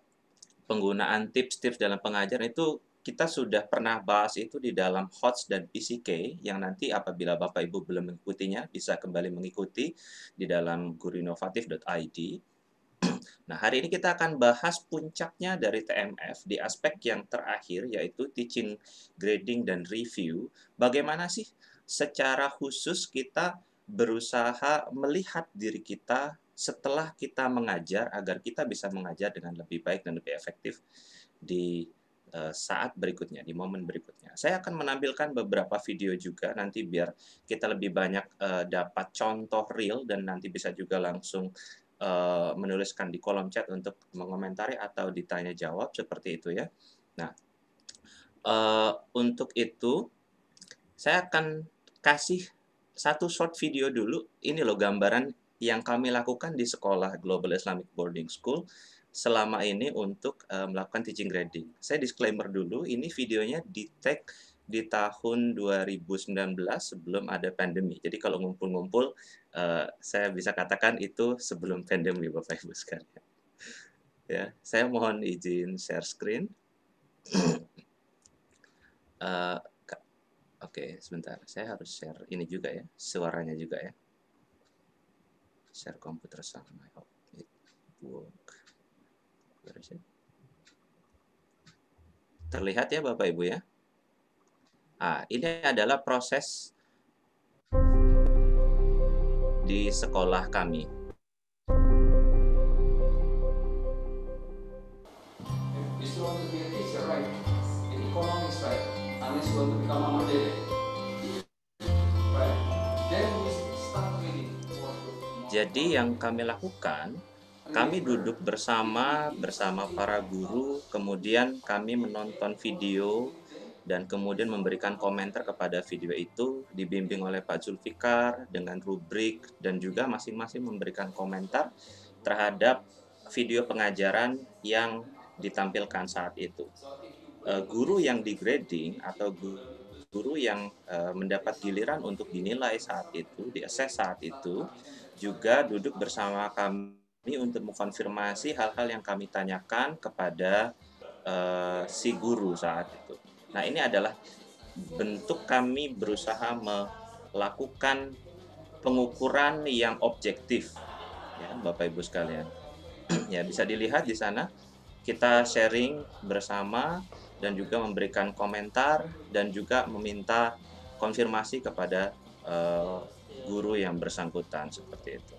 [SPEAKER 3] penggunaan tips-tips dalam pengajaran itu kita sudah pernah bahas itu di dalam HOTS dan PCK yang nanti apabila Bapak Ibu belum mengikutinya bisa kembali mengikuti di dalam guruinovatif.id. Nah, hari ini kita akan bahas puncaknya dari TMF di aspek yang terakhir yaitu teaching, grading dan review. Bagaimana sih secara khusus kita berusaha melihat diri kita setelah kita mengajar agar kita bisa mengajar dengan lebih baik dan lebih efektif di eh, saat berikutnya, di momen berikutnya. Saya akan menampilkan beberapa video juga nanti biar kita lebih banyak eh, dapat contoh real dan nanti bisa juga langsung eh, menuliskan di kolom chat untuk mengomentari atau ditanya jawab seperti itu ya. Nah, untuk itu saya akan kasih satu short video dulu. Ini loh gambaran yang kami lakukan di sekolah Global Islamic Boarding School selama ini untuk uh, melakukan teaching grading. Saya disclaimer dulu, ini videonya di tag di tahun 2019 sebelum ada pandemi. Jadi kalau ngumpul-ngumpul, uh, saya bisa katakan itu sebelum pandemi, Bapak Ibu sekalian. ya, saya mohon izin share screen. uh, Oke, okay, sebentar. Saya harus share ini juga ya, suaranya juga ya share computer sama I hope it work where is it terlihat ya Bapak Ibu ya ah ini adalah proses di sekolah kami
[SPEAKER 4] you still want to be a teacher right
[SPEAKER 1] an economist right unless you want to become a model
[SPEAKER 3] Jadi yang kami lakukan, kami duduk bersama bersama para guru, kemudian kami menonton video dan kemudian memberikan komentar kepada video itu dibimbing oleh Pak Zulfikar dengan rubrik dan juga masing-masing memberikan komentar terhadap video pengajaran yang ditampilkan saat itu. E, guru yang di grading atau guru yang e, mendapat giliran untuk dinilai saat itu, diakses saat itu, juga duduk bersama kami untuk mengkonfirmasi hal-hal yang kami tanyakan kepada uh, si guru saat itu. Nah, ini adalah bentuk kami berusaha melakukan pengukuran yang objektif ya Bapak Ibu sekalian. ya, bisa dilihat di sana kita sharing bersama dan juga memberikan komentar dan juga meminta konfirmasi kepada uh, guru yang bersangkutan seperti itu.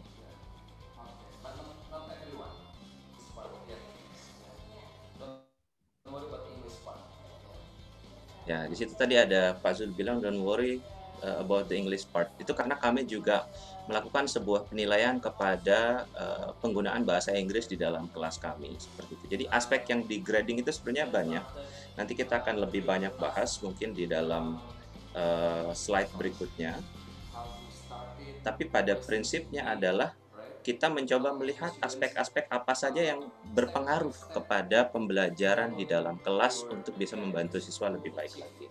[SPEAKER 3] Ya, di situ tadi ada Pak Zul bilang don't worry uh, about the English part. Itu karena kami juga melakukan sebuah penilaian kepada uh, penggunaan bahasa Inggris di dalam kelas kami seperti itu. Jadi aspek yang di grading itu sebenarnya banyak. Nanti kita akan lebih banyak bahas mungkin di dalam uh, slide berikutnya tapi pada prinsipnya adalah kita mencoba melihat aspek-aspek apa saja yang berpengaruh kepada pembelajaran di dalam kelas untuk bisa membantu siswa lebih baik lagi.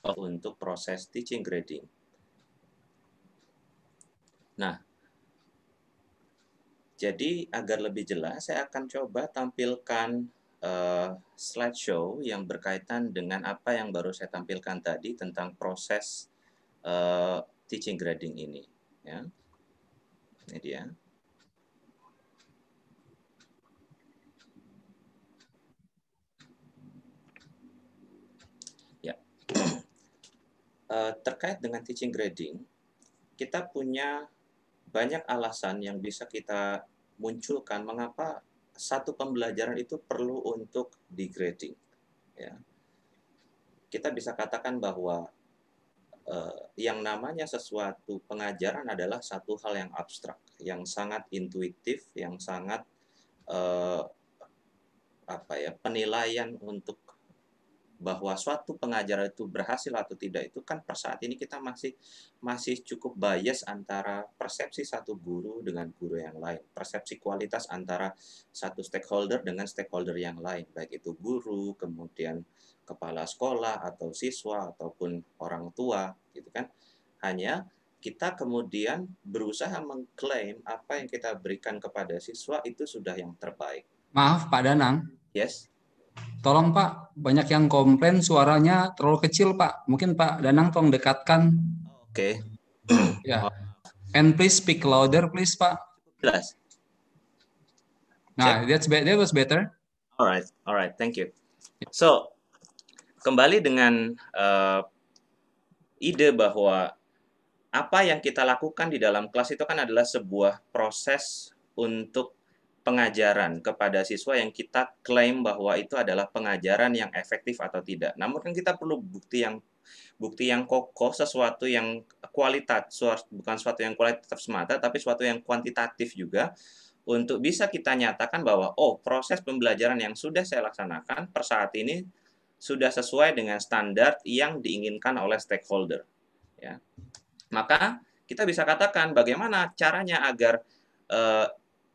[SPEAKER 3] Oh, untuk proses teaching grading. Nah, jadi agar lebih jelas, saya akan coba tampilkan uh, slideshow yang berkaitan dengan apa yang baru saya tampilkan tadi tentang proses uh, teaching grading ini. Ya. Ini dia. uh, terkait dengan teaching grading, kita punya banyak alasan yang bisa kita munculkan mengapa satu pembelajaran itu perlu untuk degrading. Ya. Kita bisa katakan bahwa uh, yang namanya sesuatu pengajaran adalah satu hal yang abstrak, yang sangat intuitif, yang sangat uh, apa ya penilaian untuk bahwa suatu pengajaran itu berhasil atau tidak itu kan per saat ini kita masih masih cukup bias antara persepsi satu guru dengan guru yang lain, persepsi kualitas antara satu stakeholder dengan stakeholder yang lain, baik itu guru, kemudian kepala sekolah atau siswa ataupun orang tua, gitu kan. Hanya kita kemudian berusaha mengklaim apa yang kita berikan kepada siswa itu sudah yang terbaik.
[SPEAKER 1] Maaf Pak Danang. Yes. Tolong Pak, banyak yang komplain suaranya terlalu kecil Pak. Mungkin Pak Danang tolong dekatkan. Oke. Okay. ya. And please speak louder please Pak. Jelas. Nah, that's better that was better.
[SPEAKER 3] Alright, alright, thank you. So, kembali dengan uh, ide bahwa apa yang kita lakukan di dalam kelas itu kan adalah sebuah proses untuk pengajaran kepada siswa yang kita klaim bahwa itu adalah pengajaran yang efektif atau tidak. Namun kan kita perlu bukti yang bukti yang kokoh, sesuatu yang kualitas, bukan sesuatu yang kualitatif semata, tapi sesuatu yang kuantitatif juga untuk bisa kita nyatakan bahwa oh proses pembelajaran yang sudah saya laksanakan per saat ini sudah sesuai dengan standar yang diinginkan oleh stakeholder. Ya. Maka kita bisa katakan bagaimana caranya agar eh,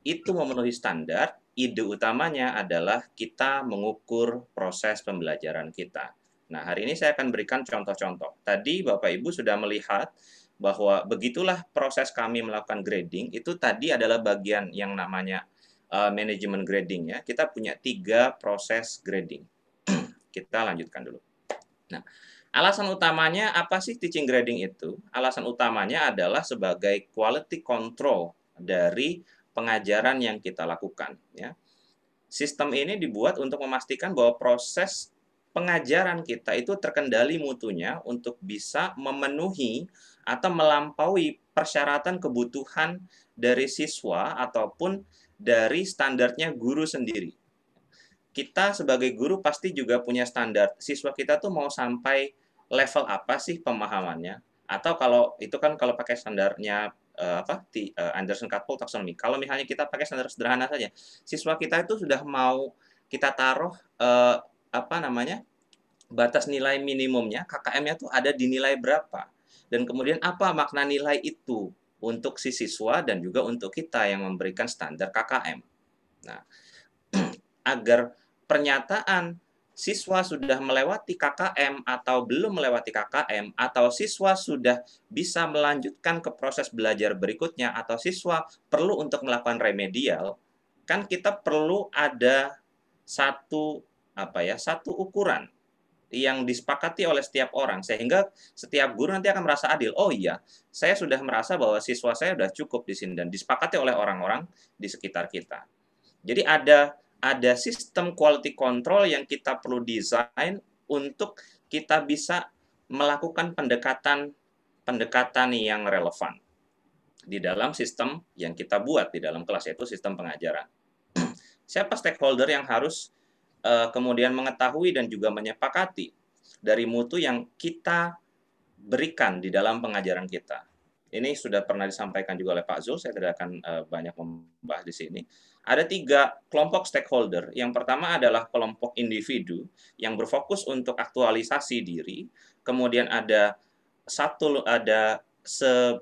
[SPEAKER 3] itu memenuhi standar, ide utamanya adalah kita mengukur proses pembelajaran kita. Nah, hari ini saya akan berikan contoh-contoh. Tadi Bapak Ibu sudah melihat bahwa begitulah proses kami melakukan grading, itu tadi adalah bagian yang namanya uh, eh, manajemen grading ya. Kita punya tiga proses grading. kita lanjutkan dulu. Nah, Alasan utamanya apa sih teaching grading itu? Alasan utamanya adalah sebagai quality control dari pengajaran yang kita lakukan. Ya. Sistem ini dibuat untuk memastikan bahwa proses pengajaran kita itu terkendali mutunya untuk bisa memenuhi atau melampaui persyaratan kebutuhan dari siswa ataupun dari standarnya guru sendiri. Kita sebagai guru pasti juga punya standar. Siswa kita tuh mau sampai level apa sih pemahamannya? Atau kalau itu kan kalau pakai standarnya uh, apa di uh, eh, Anderson Couple taxonomy. Kalau misalnya kita pakai standar sederhana saja, siswa kita itu sudah mau kita taruh uh, apa namanya batas nilai minimumnya KKM-nya tuh ada di nilai berapa dan kemudian apa makna nilai itu untuk si siswa dan juga untuk kita yang memberikan standar KKM. Nah, agar pernyataan siswa sudah melewati KKM atau belum melewati KKM, atau siswa sudah bisa melanjutkan ke proses belajar berikutnya, atau siswa perlu untuk melakukan remedial, kan kita perlu ada satu apa ya satu ukuran yang disepakati oleh setiap orang sehingga setiap guru nanti akan merasa adil. Oh iya, saya sudah merasa bahwa siswa saya sudah cukup di sini dan disepakati oleh orang-orang di sekitar kita. Jadi ada ada sistem quality control yang kita perlu desain untuk kita bisa melakukan pendekatan pendekatan yang relevan di dalam sistem yang kita buat di dalam kelas yaitu sistem pengajaran. Siapa stakeholder yang harus uh, kemudian mengetahui dan juga menyepakati dari mutu yang kita berikan di dalam pengajaran kita. Ini sudah pernah disampaikan juga oleh Pak Zul, saya tidak akan uh, banyak membahas di sini ada tiga kelompok stakeholder. Yang pertama adalah kelompok individu yang berfokus untuk aktualisasi diri. Kemudian ada satu ada se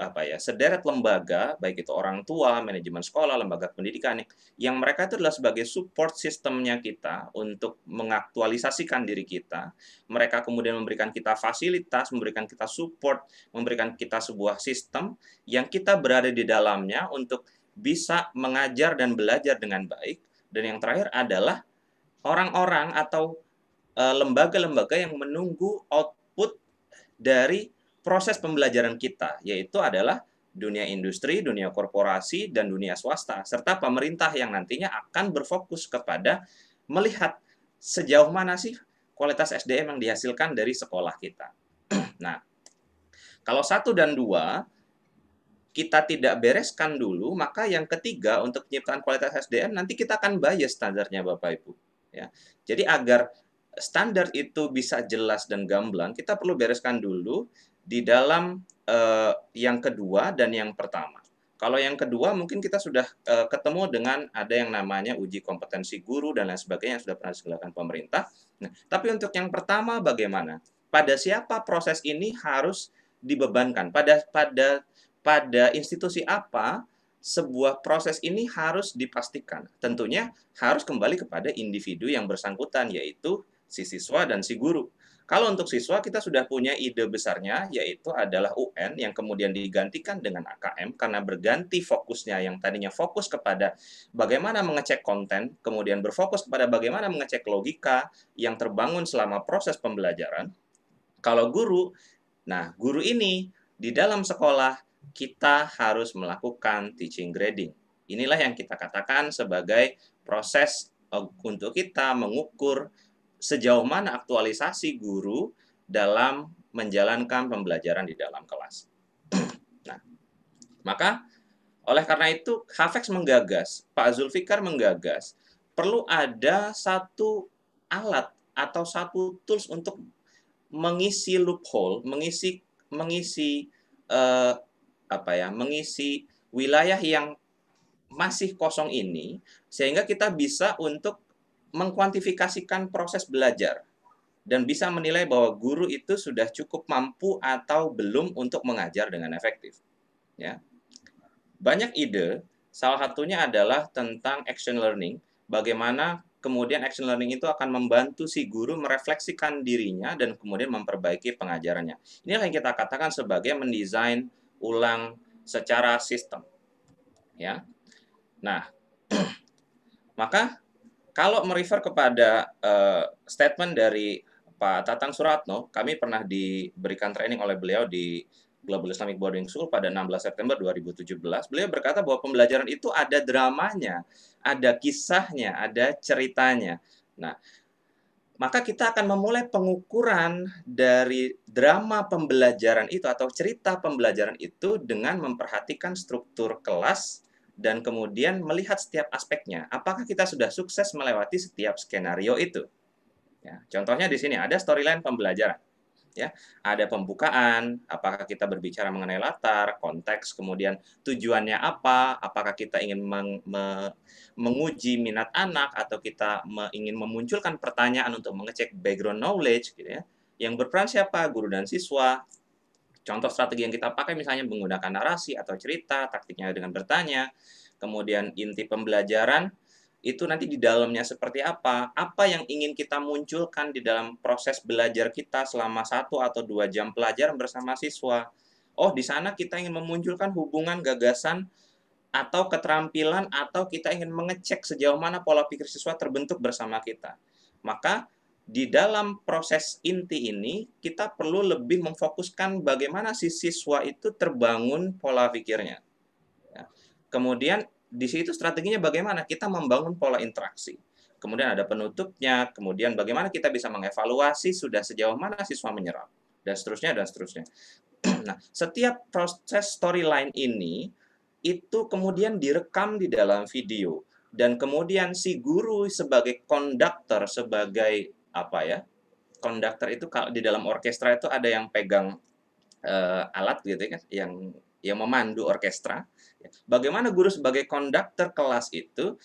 [SPEAKER 3] apa ya sederet lembaga baik itu orang tua manajemen sekolah lembaga pendidikan yang mereka itu adalah sebagai support sistemnya kita untuk mengaktualisasikan diri kita mereka kemudian memberikan kita fasilitas memberikan kita support memberikan kita sebuah sistem yang kita berada di dalamnya untuk bisa mengajar dan belajar dengan baik. Dan yang terakhir adalah orang-orang atau eh, lembaga-lembaga yang menunggu output dari proses pembelajaran kita, yaitu adalah dunia industri, dunia korporasi, dan dunia swasta, serta pemerintah yang nantinya akan berfokus kepada melihat sejauh mana sih kualitas SDM yang dihasilkan dari sekolah kita. nah, kalau satu dan dua kita tidak bereskan dulu, maka yang ketiga untuk penciptaan kualitas SDM nanti kita akan bayar standarnya Bapak Ibu. Ya. Jadi agar standar itu bisa jelas dan gamblang, kita perlu bereskan dulu di dalam eh, yang kedua dan yang pertama. Kalau yang kedua mungkin kita sudah eh, ketemu dengan ada yang namanya uji kompetensi guru dan lain sebagainya yang sudah pernah disegelakan pemerintah. Nah, tapi untuk yang pertama bagaimana? Pada siapa proses ini harus dibebankan? Pada pada pada institusi apa sebuah proses ini harus dipastikan. Tentunya harus kembali kepada individu yang bersangkutan, yaitu si siswa dan si guru. Kalau untuk siswa, kita sudah punya ide besarnya, yaitu adalah UN yang kemudian digantikan dengan AKM karena berganti fokusnya yang tadinya fokus kepada bagaimana mengecek konten, kemudian berfokus kepada bagaimana mengecek logika yang terbangun selama proses pembelajaran. Kalau guru, nah guru ini di dalam sekolah kita harus melakukan teaching grading. Inilah yang kita katakan sebagai proses eh, untuk kita mengukur sejauh mana aktualisasi guru dalam menjalankan pembelajaran di dalam kelas. nah, maka oleh karena itu Hafex menggagas, Pak Zulfikar menggagas perlu ada satu alat atau satu tools untuk mengisi loophole, mengisi mengisi eh, apa ya mengisi wilayah yang masih kosong ini sehingga kita bisa untuk mengkuantifikasikan proses belajar dan bisa menilai bahwa guru itu sudah cukup mampu atau belum untuk mengajar dengan efektif. Ya. Banyak ide, salah satunya adalah tentang action learning, bagaimana kemudian action learning itu akan membantu si guru merefleksikan dirinya dan kemudian memperbaiki pengajarannya. ini yang kita katakan sebagai mendesain ulang secara sistem. Ya. Nah, maka kalau merefer kepada uh, statement dari Pak Tatang Suratno, kami pernah diberikan training oleh beliau di Global Islamic Boarding School pada 16 September 2017. Beliau berkata bahwa pembelajaran itu ada dramanya, ada kisahnya, ada ceritanya. Nah, maka kita akan memulai pengukuran dari drama pembelajaran itu atau cerita pembelajaran itu dengan memperhatikan struktur kelas dan kemudian melihat setiap aspeknya. Apakah kita sudah sukses melewati setiap skenario itu? Ya, contohnya di sini ada storyline pembelajaran ya. Ada pembukaan, apakah kita berbicara mengenai latar, konteks, kemudian tujuannya apa, apakah kita ingin meng, me, menguji minat anak atau kita me, ingin memunculkan pertanyaan untuk mengecek background knowledge gitu ya. Yang berperan siapa? Guru dan siswa. Contoh strategi yang kita pakai misalnya menggunakan narasi atau cerita, taktiknya dengan bertanya, kemudian inti pembelajaran itu nanti di dalamnya seperti apa, apa yang ingin kita munculkan di dalam proses belajar kita selama satu atau dua jam pelajaran bersama siswa. Oh, di sana kita ingin memunculkan hubungan gagasan atau keterampilan atau kita ingin mengecek sejauh mana pola pikir siswa terbentuk bersama kita. Maka di dalam proses inti ini kita perlu lebih memfokuskan bagaimana si siswa itu terbangun pola pikirnya. Ya. Kemudian di situ strateginya bagaimana kita membangun pola interaksi. Kemudian ada penutupnya, kemudian bagaimana kita bisa mengevaluasi sudah sejauh mana siswa menyerap dan seterusnya dan seterusnya. nah, setiap proses storyline ini itu kemudian direkam di dalam video dan kemudian si guru sebagai konduktor sebagai apa ya? Konduktor itu kalau di dalam orkestra itu ada yang pegang uh, alat gitu kan yang yang memandu orkestra Bagaimana guru sebagai konduktor kelas itu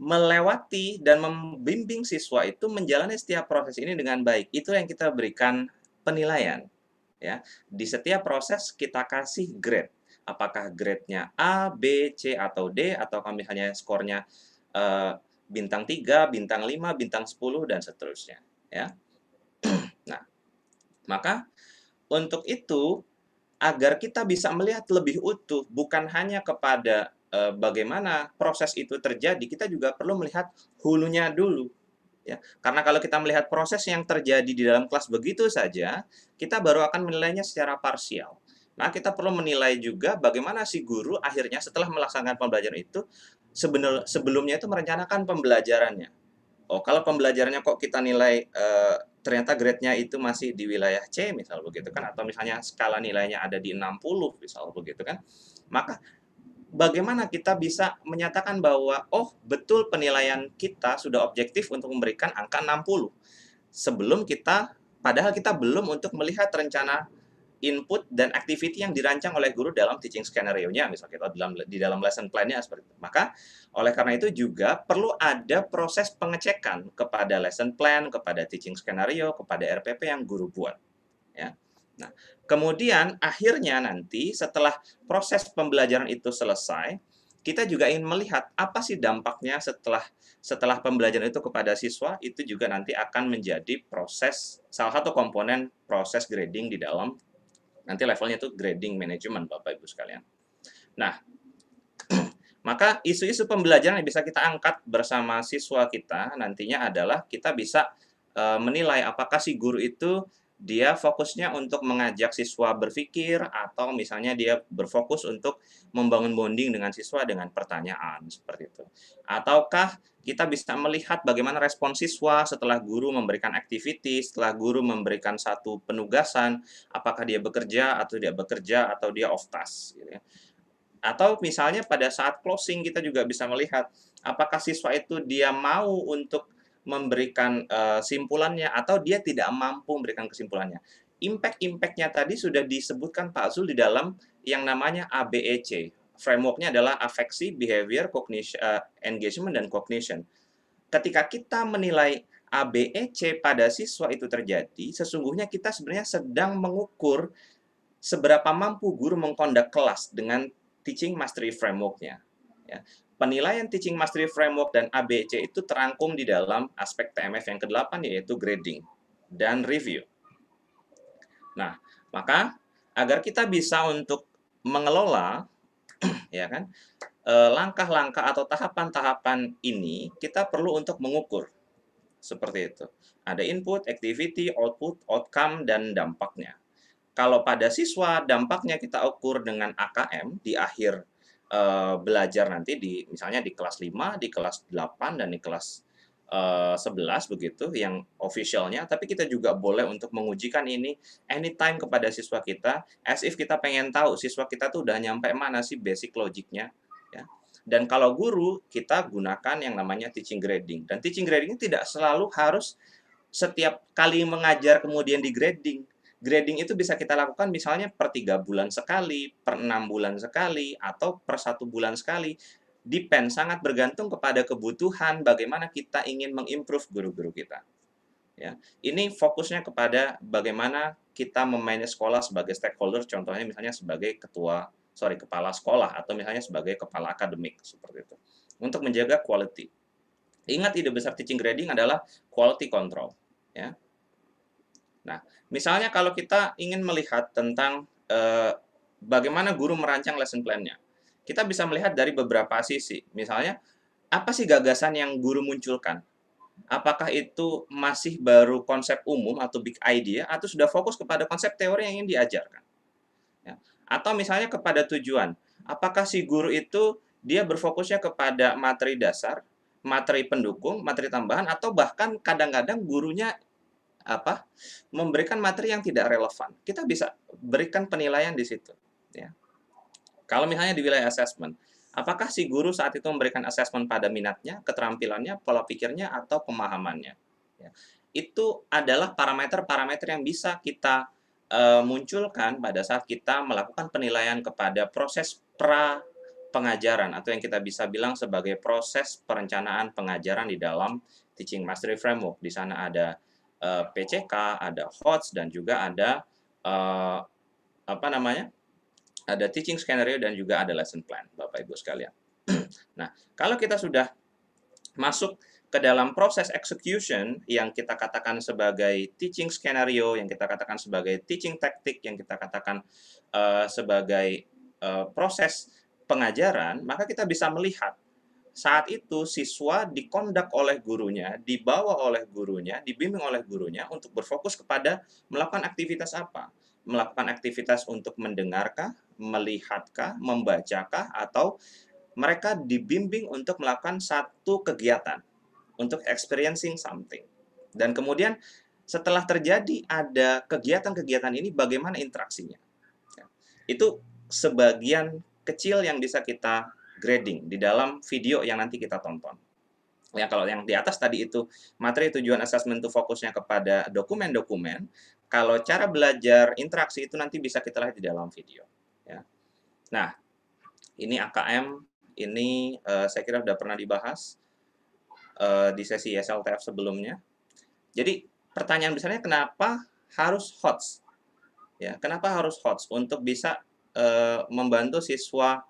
[SPEAKER 3] melewati dan membimbing siswa itu menjalani setiap proses ini dengan baik. Itu yang kita berikan penilaian. Ya, di setiap proses kita kasih grade. Apakah grade-nya A, B, C atau D atau kami hanya skornya uh, bintang 3, bintang 5, bintang 10 dan seterusnya, ya. nah, maka untuk itu agar kita bisa melihat lebih utuh bukan hanya kepada e, bagaimana proses itu terjadi, kita juga perlu melihat hulunya dulu. Ya, karena kalau kita melihat proses yang terjadi di dalam kelas begitu saja, kita baru akan menilainya secara parsial. Nah, kita perlu menilai juga bagaimana si guru akhirnya setelah melaksanakan pembelajaran itu sebelumnya itu merencanakan pembelajarannya. Oh, kalau pembelajarannya kok kita nilai eh, ternyata grade-nya itu masih di wilayah C misal begitu kan atau misalnya skala nilainya ada di 60 misal begitu kan. Maka bagaimana kita bisa menyatakan bahwa oh betul penilaian kita sudah objektif untuk memberikan angka 60 sebelum kita padahal kita belum untuk melihat rencana input dan activity yang dirancang oleh guru dalam teaching skenario-nya misalnya kita dalam di dalam lesson plan-nya seperti itu. Maka oleh karena itu juga perlu ada proses pengecekan kepada lesson plan, kepada teaching skenario, kepada RPP yang guru buat. Ya. Nah, kemudian akhirnya nanti setelah proses pembelajaran itu selesai, kita juga ingin melihat apa sih dampaknya setelah setelah pembelajaran itu kepada siswa itu juga nanti akan menjadi proses salah satu komponen proses grading di dalam Nanti levelnya itu grading management Bapak Ibu sekalian. Nah, maka isu-isu pembelajaran yang bisa kita angkat bersama siswa kita nantinya adalah kita bisa eh, menilai apakah si guru itu dia fokusnya untuk mengajak siswa berpikir atau misalnya dia berfokus untuk membangun bonding dengan siswa dengan pertanyaan seperti itu. Ataukah kita bisa melihat bagaimana respon siswa setelah guru memberikan aktivitas, setelah guru memberikan satu penugasan, apakah dia bekerja atau dia bekerja atau dia off task gitu ya. Atau misalnya pada saat closing kita juga bisa melihat apakah siswa itu dia mau untuk memberikan uh, simpulannya atau dia tidak mampu memberikan kesimpulannya. Impact-impactnya tadi sudah disebutkan Pak Zul di dalam yang namanya ABEC. Frameworknya adalah afeksi, behavior, cognition, uh, engagement, dan cognition. Ketika kita menilai ABEC pada siswa itu terjadi, sesungguhnya kita sebenarnya sedang mengukur seberapa mampu guru mengkondak kelas dengan teaching mastery frameworknya. Ya penilaian Teaching Mastery Framework dan ABC itu terangkum di dalam aspek TMF yang ke-8 yaitu grading dan review. Nah, maka agar kita bisa untuk mengelola ya kan eh, langkah-langkah atau tahapan-tahapan ini kita perlu untuk mengukur seperti itu. Ada input, activity, output, outcome dan dampaknya. Kalau pada siswa dampaknya kita ukur dengan AKM di akhir Eh, belajar nanti di misalnya di kelas 5, di kelas 8 dan di kelas uh, eh, 11 begitu yang officialnya tapi kita juga boleh untuk mengujikan ini anytime kepada siswa kita as if kita pengen tahu siswa kita tuh udah nyampe mana sih basic logiknya ya dan kalau guru kita gunakan yang namanya teaching grading dan teaching grading tidak selalu harus setiap kali mengajar kemudian di grading Grading itu bisa kita lakukan misalnya per tiga bulan sekali, per enam bulan sekali, atau per satu bulan sekali. Depend, sangat bergantung kepada kebutuhan bagaimana kita ingin mengimprove guru-guru kita. Ya, ini fokusnya kepada bagaimana kita memanage sekolah sebagai stakeholder, contohnya misalnya sebagai ketua, sorry, kepala sekolah, atau misalnya sebagai kepala akademik, seperti itu. Untuk menjaga quality. Ingat ide besar teaching grading adalah quality control. Ya, Nah, misalnya kalau kita ingin melihat tentang eh, bagaimana guru merancang lesson plan-nya, kita bisa melihat dari beberapa sisi. Misalnya, apa sih gagasan yang guru munculkan? Apakah itu masih baru konsep umum atau big idea, atau sudah fokus kepada konsep teori yang ingin diajarkan? Ya. Atau misalnya kepada tujuan. Apakah si guru itu dia berfokusnya kepada materi dasar, materi pendukung, materi tambahan, atau bahkan kadang-kadang gurunya apa memberikan materi yang tidak relevan. Kita bisa berikan penilaian di situ. Ya. Kalau misalnya di wilayah assessment, apakah si guru saat itu memberikan assessment pada minatnya, keterampilannya, pola pikirnya, atau pemahamannya? Ya. Itu adalah parameter-parameter yang bisa kita uh, munculkan pada saat kita melakukan penilaian kepada proses pra pengajaran atau yang kita bisa bilang sebagai proses perencanaan pengajaran di dalam teaching mastery framework. Di sana ada Eh, PCK, ada HOTS, dan juga ada uh, apa namanya? Ada teaching scenario dan juga ada lesson plan, Bapak Ibu sekalian. nah, kalau kita sudah masuk ke dalam proses execution yang kita katakan sebagai teaching scenario yang kita katakan sebagai teaching tactic, yang kita katakan uh, sebagai uh, proses pengajaran, maka kita bisa melihat saat itu siswa dikondak oleh gurunya, dibawa oleh gurunya, dibimbing oleh gurunya untuk berfokus kepada melakukan aktivitas apa? Melakukan aktivitas untuk mendengarkah, melihatkah, membacakah, atau mereka dibimbing untuk melakukan satu kegiatan, untuk experiencing something. Dan kemudian setelah terjadi ada kegiatan-kegiatan ini, bagaimana interaksinya? Ya, itu sebagian kecil yang bisa kita grading di dalam video yang nanti kita tonton. Ya, kalau yang di atas tadi itu materi tujuan assessment itu fokusnya kepada dokumen-dokumen. Kalau cara belajar interaksi itu nanti bisa kita lihat di dalam video. Ya. Nah, ini AKM, ini uh, saya kira sudah pernah dibahas uh, di sesi SLTF sebelumnya. Jadi pertanyaan besarnya kenapa harus HOTS? Ya, kenapa harus HOTS? Untuk bisa uh, membantu siswa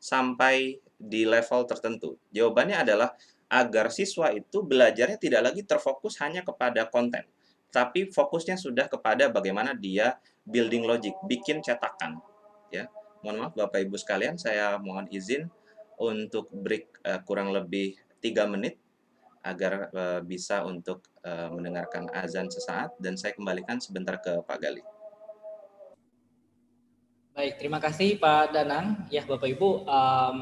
[SPEAKER 3] sampai di level tertentu? Jawabannya adalah agar siswa itu belajarnya tidak lagi terfokus hanya kepada konten, tapi fokusnya sudah kepada bagaimana dia building logic, bikin cetakan. Ya, mohon maaf Bapak Ibu sekalian, saya mohon izin untuk break uh, kurang lebih tiga menit agar uh, bisa untuk uh, mendengarkan azan sesaat dan saya kembalikan sebentar ke Pak Galih.
[SPEAKER 2] Baik, terima kasih Pak Danang. Ya Bapak Ibu, um,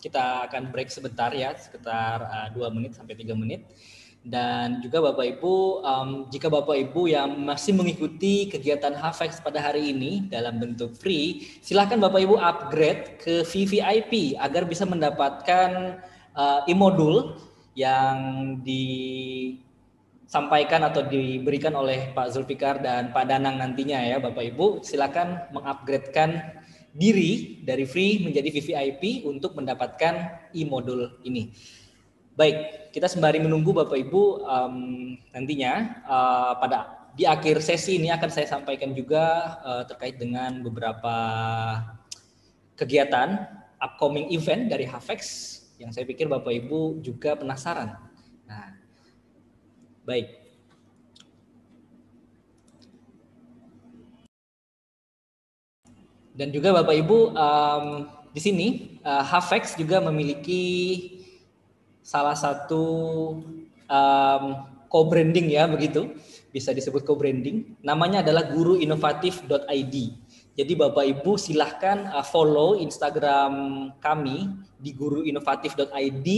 [SPEAKER 2] kita akan break sebentar ya, sekitar eh, dua uh, menit sampai tiga menit. Dan juga Bapak Ibu, um, jika Bapak Ibu yang masih mengikuti kegiatan HFX pada hari ini dalam bentuk free, silahkan Bapak Ibu upgrade ke VVIP agar bisa mendapatkan uh, e-modul yang di disampaikan atau diberikan oleh Pak Zulfikar dan Pak Danang nantinya ya Bapak Ibu silakan mengupgradekan diri dari free menjadi VVIP untuk mendapatkan e-modul ini. Baik, kita sembari menunggu Bapak Ibu um, nantinya uh, pada di akhir sesi ini akan saya sampaikan juga uh, terkait dengan beberapa kegiatan upcoming event dari Hafex yang saya pikir Bapak Ibu juga penasaran. Nah, Baik. Dan juga Bapak Ibu um, di sini uh, Hafex juga memiliki salah satu um, co-branding ya begitu bisa disebut co-branding. Namanya adalah guruinovatif.id. Jadi Bapak Ibu silahkan eh, follow Instagram kami di guruinovatif.id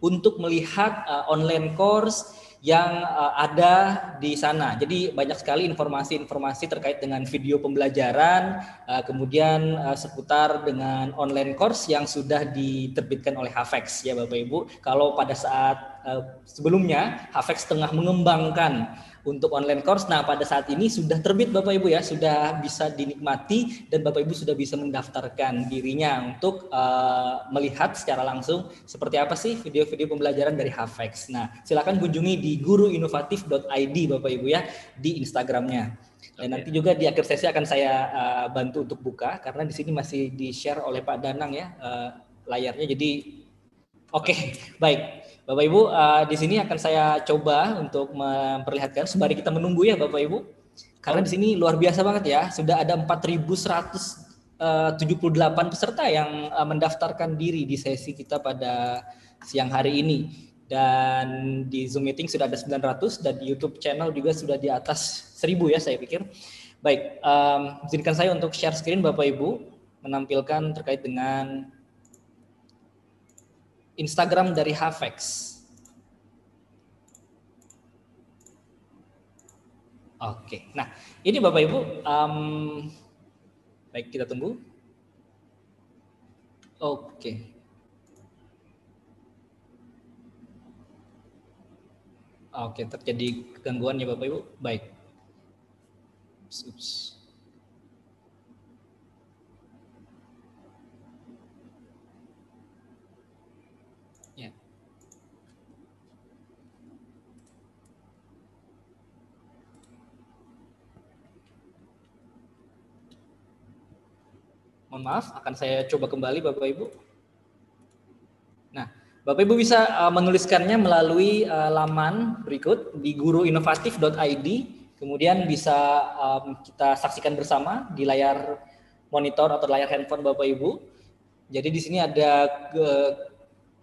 [SPEAKER 2] untuk melihat eh, online course yang uh, ada di sana. Jadi banyak sekali informasi-informasi terkait dengan video pembelajaran, uh, kemudian uh, seputar dengan online course yang sudah diterbitkan oleh Hafex ya Bapak Ibu. Kalau pada saat uh, sebelumnya Hafex tengah mengembangkan untuk online course. Nah, pada saat ini sudah terbit Bapak Ibu ya, sudah bisa dinikmati dan Bapak Ibu sudah bisa mendaftarkan dirinya untuk uh, melihat secara langsung seperti apa sih video-video pembelajaran dari Hafex. Nah, silakan kunjungi di guruinovatif.id Bapak Ibu ya di Instagramnya. Dan nanti juga di akhir sesi akan saya uh, bantu untuk buka karena di sini masih di share oleh Pak Danang ya uh, layarnya. Jadi oke, okay. baik. Bapak Ibu, uh, di sini akan saya coba untuk memperlihatkan sembari kita menunggu ya Bapak Ibu. Karena di sini luar biasa banget ya, sudah ada 4.178 eh, peserta yang eh, mendaftarkan diri di sesi kita pada siang hari ini. Dan di Zoom meeting sudah ada 900 dan di YouTube channel juga sudah di atas 1000 ya saya pikir. Baik, um, izinkan saya untuk share screen Bapak Ibu menampilkan terkait dengan Instagram dari Hafex. Oke, nah ini Bapak Ibu, um, baik kita tunggu. Oke. Oke, terjadi gangguan ya Bapak Ibu. Baik. Oops. Mohon maaf, akan saya coba kembali Bapak Ibu. Nah, Bapak Ibu bisa uh, menuliskannya melalui uh, laman berikut di guruinovatif.id. Kemudian bisa um, kita saksikan bersama di layar monitor atau layar handphone Bapak Ibu. Jadi di sini ada uh,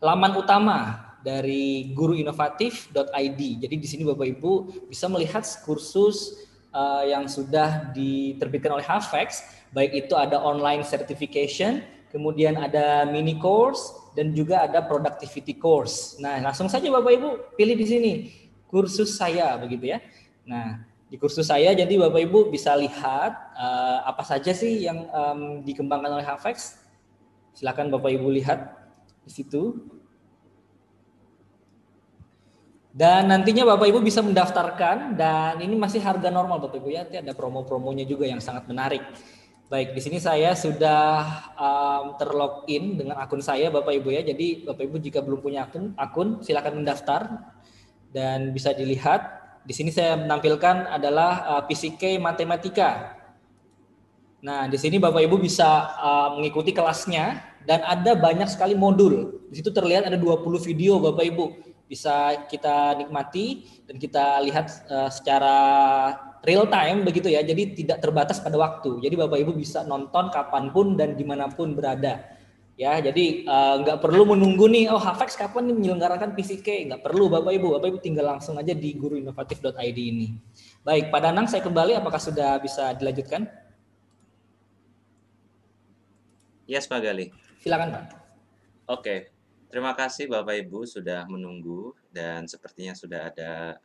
[SPEAKER 2] laman utama dari guruinovatif.id. Jadi di sini Bapak Ibu bisa melihat kursus uh, yang sudah diterbitkan oleh Hafex, baik itu ada online certification, kemudian ada mini course, dan juga ada productivity course. Nah, langsung saja Bapak Ibu pilih di sini kursus saya begitu ya. Nah, di kursus saya jadi Bapak Ibu bisa lihat uh, apa saja sih yang um, dikembangkan oleh Hafex. Silakan Bapak Ibu lihat di situ. Dan nantinya Bapak Ibu bisa mendaftarkan dan ini masih harga normal Bapak Ibu ya, Nanti ada promo-promonya juga yang sangat menarik. Baik, di sini saya sudah um, terlogin dengan akun saya Bapak Ibu ya. Jadi Bapak Ibu jika belum punya akun, akun silakan mendaftar dan bisa dilihat. Di sini saya menampilkan adalah uh, PCK matematika. Nah, di sini Bapak Ibu bisa uh, mengikuti kelasnya dan ada banyak sekali modul. Di situ terlihat ada 20 video Bapak Ibu bisa kita nikmati dan kita lihat uh, secara real time begitu ya. Jadi tidak terbatas pada waktu. Jadi Bapak Ibu bisa nonton kapanpun dan dimanapun berada. Ya, jadi eh, nggak uh, perlu menunggu nih, oh Hafex kapan nih menyelenggarakan PCK? Nggak perlu Bapak Ibu, Bapak Ibu tinggal langsung aja di guruinovatif.id ini. Baik, Pak Danang saya kembali, apakah sudah bisa dilanjutkan?
[SPEAKER 3] Yes, Pak Gali. Silakan Pak. Oke, okay. Terima kasih Bapak Ibu sudah menunggu dan sepertinya sudah ada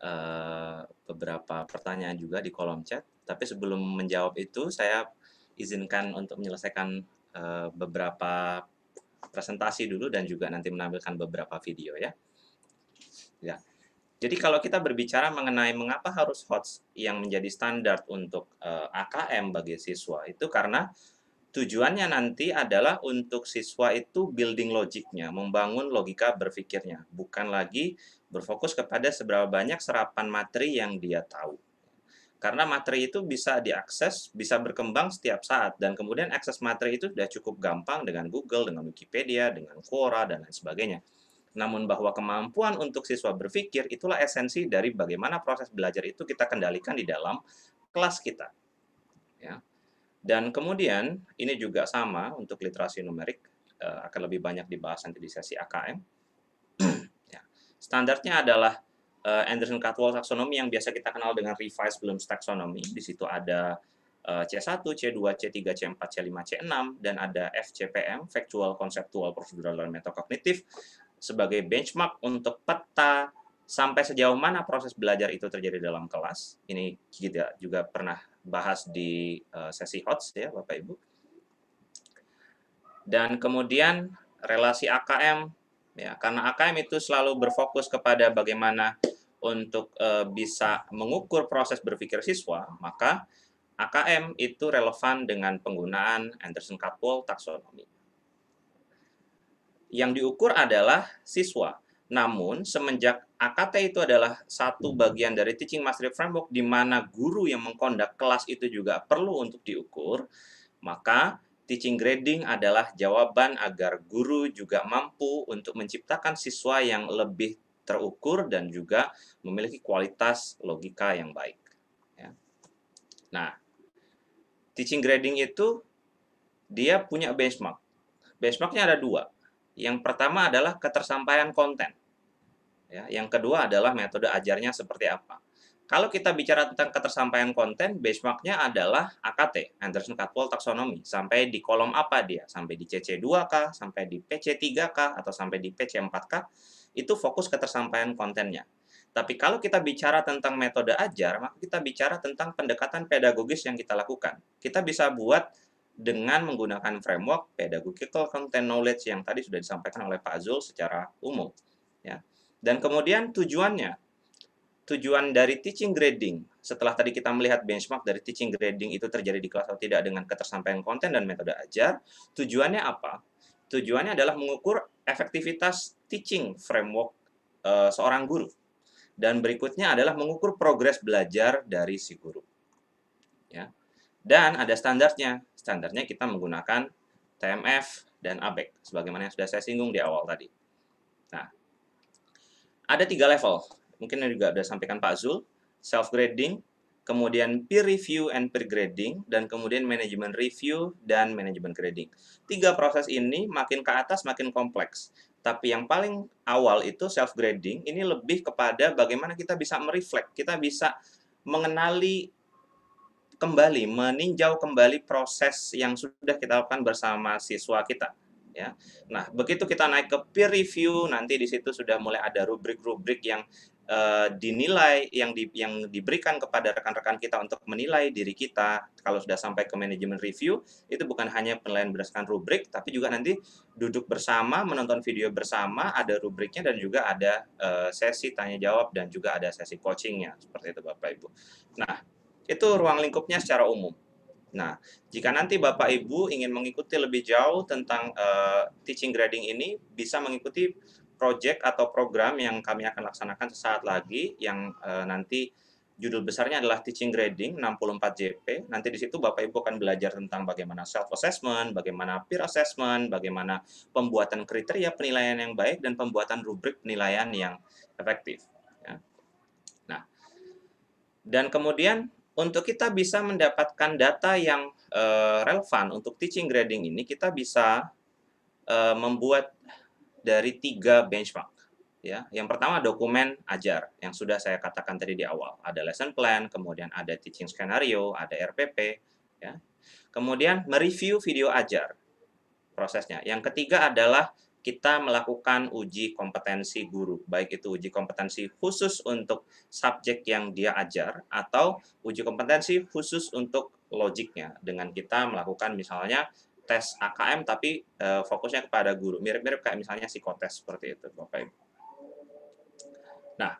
[SPEAKER 3] uh, beberapa pertanyaan juga di kolom chat. Tapi sebelum menjawab itu, saya izinkan untuk menyelesaikan uh, beberapa presentasi dulu dan juga nanti menampilkan beberapa video ya. Ya. Jadi kalau kita berbicara mengenai mengapa harus HOTS yang menjadi standar untuk uh, eh, AKM bagi siswa itu karena Tujuannya nanti adalah untuk siswa itu building logiknya, membangun logika berpikirnya, bukan lagi berfokus kepada seberapa banyak serapan materi yang dia tahu. Karena materi itu bisa diakses, bisa berkembang setiap saat, dan kemudian akses materi itu sudah cukup gampang dengan Google, dengan Wikipedia, dengan Quora, dan lain sebagainya. Namun bahwa kemampuan untuk siswa berpikir itulah esensi dari bagaimana proses belajar itu kita kendalikan di dalam kelas kita. Ya. Dan kemudian ini juga sama untuk literasi numerik eh, akan lebih banyak dibahas nanti di sesi AKM. Ya. Standarnya adalah eh, Anderson Catwall Taxonomy yang biasa kita kenal dengan revised Bloom's taxonomy. Di situ ada C1, C2, C3, C4, C5, C6 dan ada FCPM factual, conceptual, procedural dan Metacognitif, sebagai benchmark untuk peta sampai sejauh mana proses belajar itu terjadi dalam kelas. Ini kita juga pernah bahas di eh, sesi HOTS ya Bapak Ibu. Dan kemudian relasi AKM ya karena AKM itu selalu berfokus kepada bagaimana untuk uh, bisa mengukur proses berpikir siswa, maka AKM itu relevan dengan penggunaan Anderson Couple taksonomi. Yang diukur adalah siswa, namun, semenjak AKT itu adalah satu bagian dari Teaching Mastery Framework di mana guru yang mengkondak kelas itu juga perlu untuk diukur, maka teaching grading adalah jawaban agar guru juga mampu untuk menciptakan siswa yang lebih terukur dan juga memiliki kualitas logika yang baik. Ya. Nah, teaching grading itu dia punya benchmark. Benchmarknya ada dua. Yang pertama adalah ketersampaian konten. Ya, yang kedua adalah metode ajarnya seperti apa. Kalau kita bicara tentang ketersampaian konten, benchmarknya adalah AKT, Anderson Catwall Taxonomy. Sampai di kolom apa dia? Sampai di CC2K, sampai di PC3K, atau sampai di PC4K, itu fokus ketersampaian kontennya. Tapi kalau kita bicara tentang metode ajar, maka kita bicara tentang pendekatan pedagogis yang kita lakukan. Kita bisa buat dengan menggunakan framework pedagogical content knowledge yang tadi sudah disampaikan oleh Pak Azul secara umum. Dan kemudian tujuannya, tujuan dari teaching grading, setelah tadi kita melihat benchmark dari teaching grading itu terjadi di kelas atau tidak dengan ketersampaian konten dan metode ajar, tujuannya apa? Tujuannya adalah mengukur efektivitas teaching framework uh, seorang guru. Dan berikutnya adalah mengukur progres belajar dari si guru. Ya. Dan ada standarnya. Standarnya kita menggunakan TMF dan ABEC, sebagaimana yang sudah saya singgung di awal tadi. Nah, ada tiga level. Mungkin yang juga sudah sampaikan Pak Zul. Self-grading, kemudian peer review and peer grading, dan kemudian management review dan management grading. Tiga proses ini makin ke atas makin kompleks. Tapi yang paling awal itu self-grading, ini lebih kepada bagaimana kita bisa mereflek, kita bisa mengenali kembali, meninjau kembali proses yang sudah kita lakukan bersama siswa kita ya. Nah, begitu kita naik ke peer review, nanti di situ sudah mulai ada rubrik-rubrik yang uh, dinilai yang di, yang diberikan kepada rekan-rekan kita untuk menilai diri kita. Kalau sudah sampai ke manajemen review, itu bukan hanya penilaian berdasarkan rubrik, tapi juga nanti duduk bersama, menonton video bersama, ada rubriknya dan juga ada uh, sesi tanya jawab dan juga ada sesi coachingnya seperti itu Bapak Ibu. Nah, itu ruang lingkupnya secara umum. Nah, jika nanti Bapak Ibu ingin mengikuti lebih jauh tentang uh, teaching grading ini, bisa mengikuti project atau program yang kami akan laksanakan sesaat lagi yang uh, nanti judul besarnya adalah teaching grading 64 JP. Nanti di situ Bapak Ibu akan belajar tentang bagaimana self assessment, bagaimana peer assessment, bagaimana pembuatan kriteria penilaian yang baik dan pembuatan rubrik penilaian yang efektif. Ya. Nah, dan kemudian untuk kita bisa mendapatkan data yang uh, relevan untuk teaching grading ini, kita bisa uh, membuat dari tiga benchmark. Ya, yang pertama dokumen ajar yang sudah saya katakan tadi di awal. Ada lesson plan, kemudian ada teaching skenario, ada RPP. Ya. Kemudian mereview video ajar prosesnya. Yang ketiga adalah kita melakukan uji kompetensi guru, baik itu uji kompetensi khusus untuk subjek yang dia ajar atau uji kompetensi khusus untuk logiknya dengan kita melakukan misalnya tes AKM tapi e, fokusnya kepada guru, mirip-mirip kayak misalnya psikotes seperti itu, Bapak Ibu. Nah,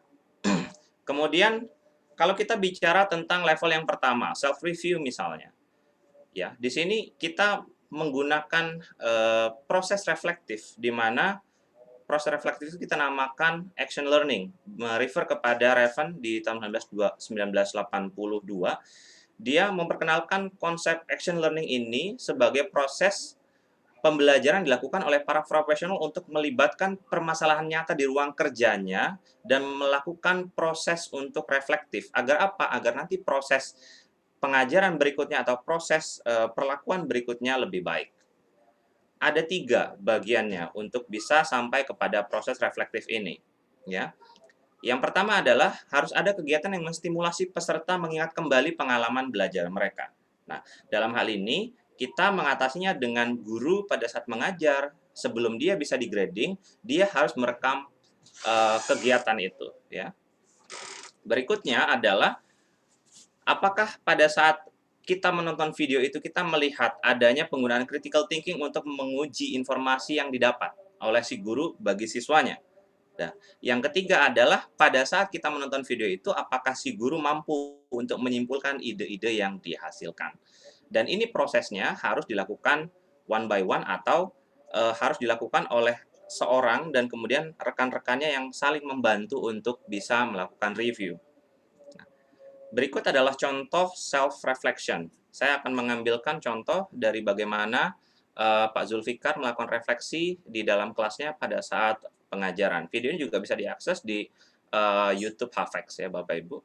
[SPEAKER 3] kemudian kalau kita bicara tentang level yang pertama, self review misalnya. Ya, di sini kita menggunakan uh, proses reflektif di mana proses reflektif itu kita namakan action learning, merefer kepada Raven di tahun 1982. Dia memperkenalkan konsep action learning ini sebagai proses pembelajaran dilakukan oleh para profesional untuk melibatkan permasalahan nyata di ruang kerjanya dan melakukan proses untuk reflektif. Agar apa? Agar nanti proses pengajaran berikutnya atau proses uh, perlakuan berikutnya lebih baik. Ada tiga bagiannya untuk bisa sampai kepada proses reflektif ini. Ya, yang pertama adalah harus ada kegiatan yang menstimulasi peserta mengingat kembali pengalaman belajar mereka. Nah, dalam hal ini kita mengatasinya dengan guru pada saat mengajar sebelum dia bisa digrading, dia harus merekam uh, kegiatan itu. Ya, berikutnya adalah apakah pada saat kita menonton video itu kita melihat adanya penggunaan critical thinking untuk menguji informasi yang didapat oleh si guru bagi siswanya. Nah, yang ketiga adalah pada saat kita menonton video itu apakah si guru mampu untuk menyimpulkan ide-ide yang dihasilkan. Dan ini prosesnya harus dilakukan one by one atau e, harus dilakukan oleh seorang dan kemudian rekan-rekannya yang saling membantu untuk bisa melakukan review. Berikut adalah contoh self-reflection. Saya akan mengambilkan contoh dari bagaimana uh, Pak Zulfikar melakukan refleksi di dalam kelasnya pada saat pengajaran. Video ini juga bisa diakses di uh, YouTube Hafex ya Bapak Ibu.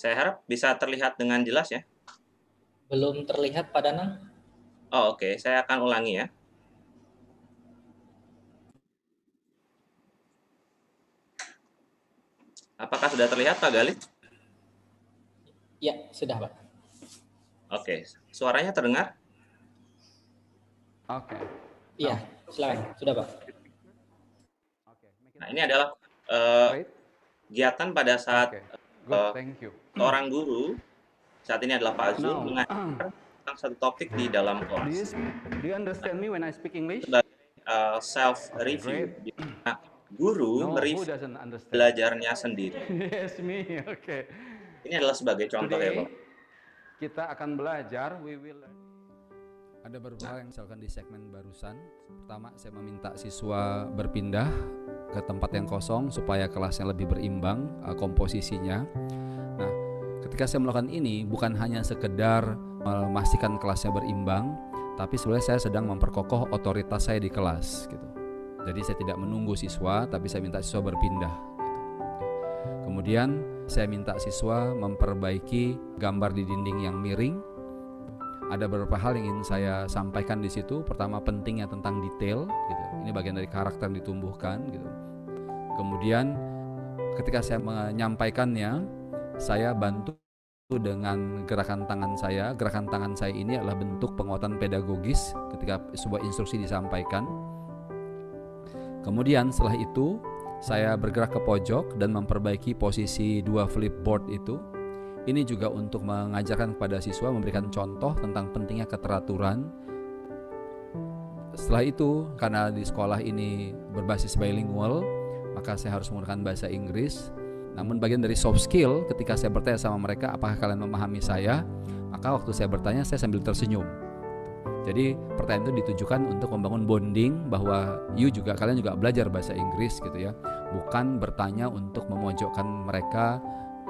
[SPEAKER 3] Saya harap bisa terlihat dengan jelas ya.
[SPEAKER 2] Belum terlihat Pak
[SPEAKER 3] Danang. Oh, oke, okay. saya akan ulangi ya. Apakah sudah terlihat Pak Galit? Ya, sudah Pak. Oke, okay. suaranya terdengar? Oke. Okay. Iya, oh. silakan. Sudah Pak. Nah, ini adalah uh, kegiatan pada saat okay. Eh, Thank you. Hmm. seorang guru saat ini adalah Pak Azul mengajar ah. tentang satu topik di dalam kelas. Do you understand me when I speak English? uh, self review di guru no, belajarnya sendiri.
[SPEAKER 1] yes, me. Oke. Okay.
[SPEAKER 3] Ini adalah sebagai contoh ya, Today, ya, Pak.
[SPEAKER 1] Kita akan belajar we will ada beberapa hal yang misalkan di segmen barusan. Pertama, saya meminta siswa berpindah ke tempat yang kosong supaya kelasnya lebih berimbang uh, komposisinya ketika saya melakukan ini bukan hanya sekedar memastikan kelasnya berimbang, tapi sebenarnya saya sedang memperkokoh otoritas saya di kelas gitu. Jadi saya tidak menunggu siswa, tapi saya minta siswa berpindah. Gitu. Kemudian saya minta siswa memperbaiki gambar di dinding yang miring. Ada beberapa hal yang ingin saya sampaikan di situ. Pertama pentingnya tentang detail, gitu. Ini bagian dari karakter yang ditumbuhkan, gitu. Kemudian ketika saya menyampaikannya, saya bantu dengan gerakan tangan saya. Gerakan tangan saya ini adalah bentuk penguatan pedagogis ketika sebuah instruksi disampaikan. Kemudian setelah itu saya bergerak ke pojok dan memperbaiki posisi dua flipboard itu. Ini juga untuk mengajarkan kepada siswa memberikan contoh tentang pentingnya keteraturan. Setelah itu, karena di sekolah ini berbasis bilingual, maka saya harus menggunakan bahasa Inggris namun bagian dari soft skill ketika saya bertanya sama mereka apakah kalian memahami saya, maka waktu saya bertanya saya sambil tersenyum. Jadi pertanyaan itu ditujukan untuk membangun bonding bahwa you juga kalian juga belajar bahasa Inggris gitu ya. Bukan bertanya untuk memojokkan mereka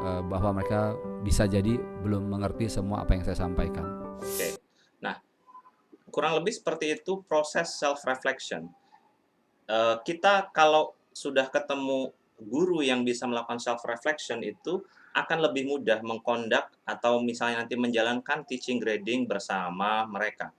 [SPEAKER 1] eh, bahwa mereka bisa jadi belum mengerti semua apa yang saya sampaikan.
[SPEAKER 3] Oke. Nah, kurang lebih seperti itu proses self reflection. Eh, kita kalau sudah ketemu guru yang bisa melakukan self reflection itu akan lebih mudah mengkondak atau misalnya nanti menjalankan teaching grading bersama mereka.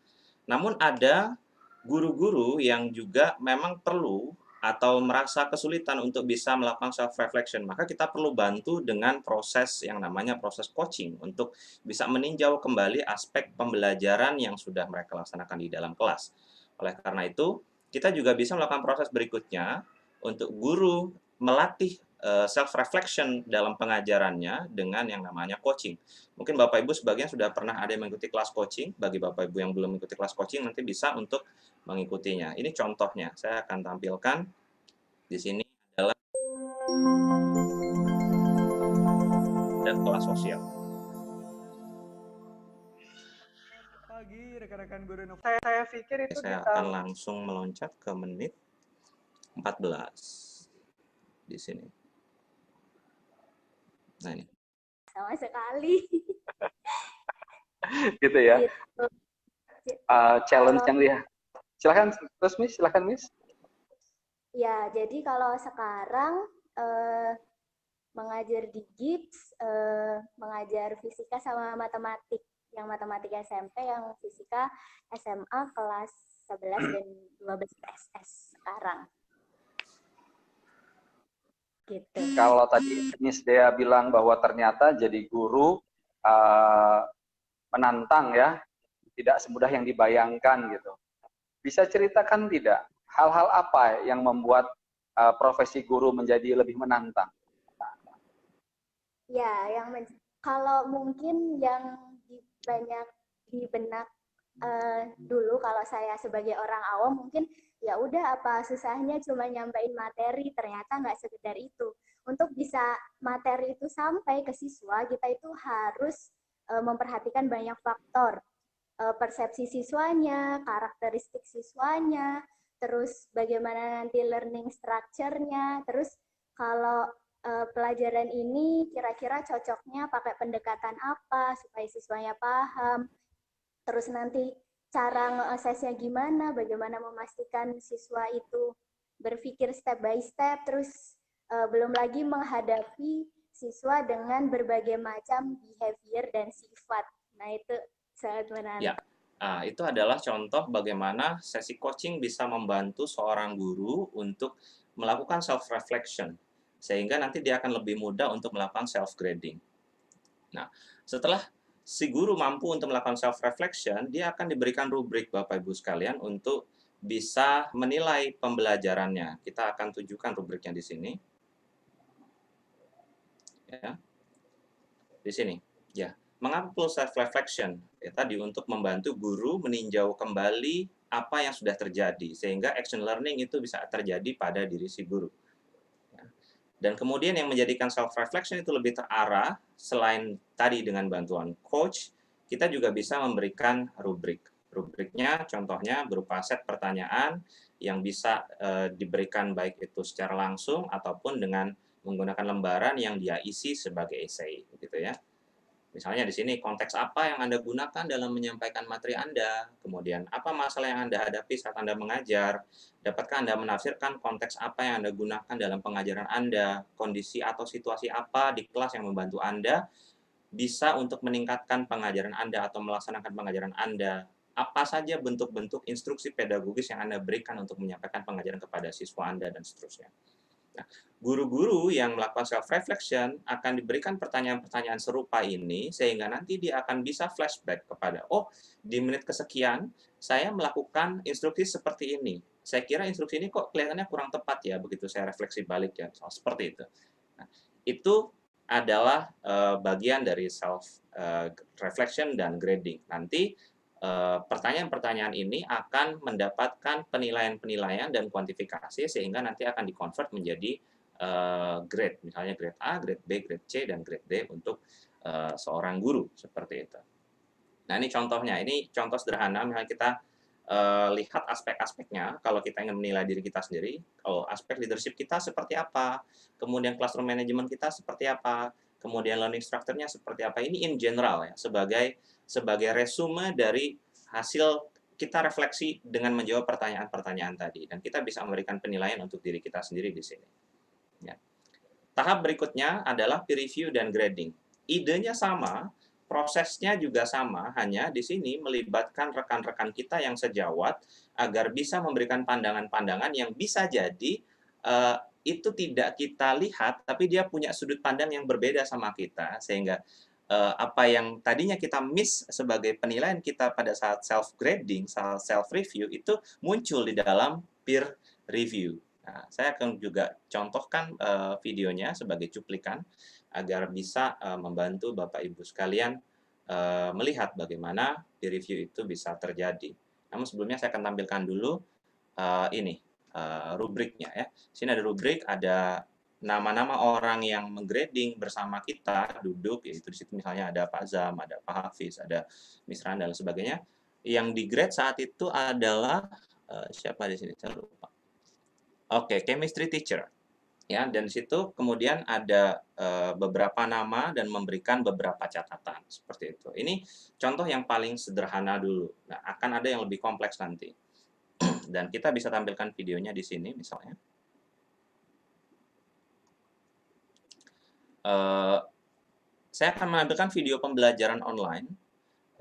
[SPEAKER 3] Namun ada guru-guru yang juga memang perlu atau merasa kesulitan untuk bisa melakukan self reflection, maka kita perlu bantu dengan proses yang namanya proses coaching untuk bisa meninjau kembali aspek pembelajaran yang sudah mereka laksanakan di dalam kelas. Oleh karena itu, kita juga bisa melakukan proses berikutnya untuk guru melatih eh, self reflection dalam pengajarannya dengan yang namanya coaching. Mungkin Bapak Ibu sebagian sudah pernah ada yang mengikuti kelas coaching. Bagi Bapak Ibu yang belum mengikuti kelas coaching nanti bisa untuk mengikutinya. Ini contohnya. Saya akan tampilkan di sini adalah dan kelas sosial.
[SPEAKER 4] Pagi rekan-rekan guru Saya, saya pikir itu saya akan
[SPEAKER 3] langsung meloncat ke menit 14 di sini.
[SPEAKER 4] Nah ini. Sama sekali.
[SPEAKER 3] gitu ya.
[SPEAKER 4] Gitu.
[SPEAKER 1] Uh, challenge yang dia. Silahkan terus Miss, silahkan Miss.
[SPEAKER 4] Ya, jadi kalau sekarang eh, mengajar di GIPS, eh, mengajar fisika sama matematik. Yang matematika SMP, yang fisika SMA kelas 11 dan 12 SS sekarang. Gitu. Kalau
[SPEAKER 1] tadi Miss Dea bilang bahwa ternyata jadi guru uh, menantang ya, tidak semudah yang dibayangkan gitu. Bisa ceritakan tidak hal-hal apa yang membuat uh, profesi guru menjadi lebih menantang?
[SPEAKER 4] Ya, yang kalau mungkin yang banyak di benak Eh, dulu kalau saya sebagai orang awam mungkin ya udah apa susahnya cuma nyampein materi ternyata nggak sekedar itu untuk bisa materi itu sampai ke siswa kita itu harus uh, memperhatikan banyak faktor uh, persepsi siswanya karakteristik siswanya terus bagaimana nanti learning structure-nya terus kalau uh, pelajaran ini kira-kira cocoknya pakai pendekatan apa supaya siswanya paham terus nanti cara ngeassessnya gimana, bagaimana memastikan siswa itu berpikir step by step, terus uh, belum lagi menghadapi siswa dengan berbagai macam behavior dan sifat. Nah itu sangat menarik. Ya.
[SPEAKER 3] Nah, itu adalah contoh bagaimana sesi coaching bisa membantu seorang guru untuk melakukan self reflection sehingga nanti dia akan lebih mudah untuk melakukan self grading. Nah, setelah si guru mampu untuk melakukan self reflection, dia akan diberikan rubrik Bapak Ibu sekalian untuk bisa menilai pembelajarannya. Kita akan tunjukkan rubriknya di sini. Ya. Di sini. Ya. Mengapa perlu self reflection? Ya, tadi untuk membantu guru meninjau kembali apa yang sudah terjadi sehingga action learning itu bisa terjadi pada diri si guru. Dan kemudian yang menjadikan self-reflection itu lebih terarah, selain tadi dengan bantuan coach, kita juga bisa memberikan rubrik. Rubriknya contohnya berupa set pertanyaan yang bisa e, diberikan baik itu secara langsung ataupun dengan menggunakan lembaran yang dia isi sebagai essay. Gitu ya. Misalnya di sini konteks apa yang Anda gunakan dalam menyampaikan materi Anda, kemudian apa masalah yang Anda hadapi saat Anda mengajar, dapatkah Anda menafsirkan konteks apa yang Anda gunakan dalam pengajaran Anda, kondisi atau situasi apa di kelas yang membantu Anda, bisa untuk meningkatkan pengajaran Anda atau melaksanakan pengajaran Anda, apa saja bentuk-bentuk instruksi pedagogis yang Anda berikan untuk menyampaikan pengajaran kepada siswa Anda, dan seterusnya. Guru-guru yang melakukan self-reflection akan diberikan pertanyaan-pertanyaan serupa ini sehingga nanti dia akan bisa flashback kepada, oh di menit kesekian saya melakukan instruksi seperti ini. Saya kira instruksi ini kok kelihatannya kurang tepat ya begitu saya refleksi balik ya, so, oh, seperti itu. Nah, itu adalah uh, bagian dari self uh, reflection dan grading. Nanti Eh, pertanyaan-pertanyaan ini akan mendapatkan penilaian-penilaian dan kuantifikasi sehingga nanti akan dikonvert menjadi eh, grade, misalnya grade A, grade B, grade C, dan grade D untuk eh, seorang guru seperti itu. Nah ini contohnya, ini contoh sederhana misalnya kita lihat aspek-aspeknya kalau kita ingin menilai diri kita sendiri, kalau aspek leadership kita seperti apa, kemudian classroom management kita seperti apa, kemudian learning structure-nya seperti apa. Ini in general ya, sebagai sebagai resume dari hasil kita refleksi dengan menjawab pertanyaan-pertanyaan tadi dan kita bisa memberikan penilaian untuk diri kita sendiri di sini. Ya. Tahap berikutnya adalah peer review dan grading. Idenya sama, prosesnya juga sama, hanya di sini melibatkan rekan-rekan kita yang sejawat agar bisa memberikan pandangan-pandangan yang bisa jadi eh, itu tidak kita lihat, tapi dia punya sudut pandang yang berbeda sama kita, sehingga eh, apa yang tadinya kita miss sebagai penilaian kita pada saat self grading, saat self review itu muncul di dalam peer review. Nah, saya akan juga contohkan eh, videonya sebagai cuplikan agar bisa eh, membantu Bapak Ibu sekalian melihat bagaimana peer review itu bisa terjadi. Namun sebelumnya saya akan tampilkan dulu ini uh, rubriknya ya. Sini ada rubrik, ada nama-nama orang yang menggrading bersama kita duduk yaitu di situ misalnya ada Pak Zam, ada Pak Hafiz, ada Misran dan sebagainya. Yang di grade saat itu adalah uh, siapa di sini? Saya lupa. Oke, okay, chemistry teacher. Ya, dan di situ kemudian ada uh, beberapa nama dan memberikan beberapa catatan seperti itu. Ini contoh yang paling sederhana dulu. Nah, akan ada yang lebih kompleks nanti dan kita bisa tampilkan videonya di sini misalnya. Uh, saya akan menampilkan video pembelajaran online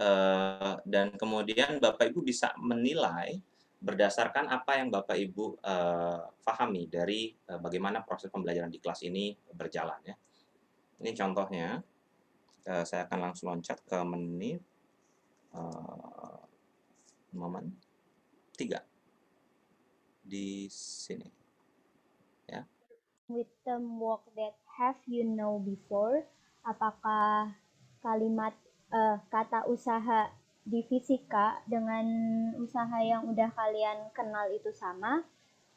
[SPEAKER 3] uh, dan kemudian Bapak Ibu bisa menilai berdasarkan apa yang Bapak Ibu uh, eh, pahami dari uh, bagaimana proses pembelajaran di kelas ini berjalan ya. Ini contohnya. Uh, saya akan langsung loncat ke menit uh, momen 3 di sini. Ya.
[SPEAKER 4] With the work that have you know before, apakah kalimat uh, kata usaha di fisika dengan usaha yang udah kalian kenal itu sama?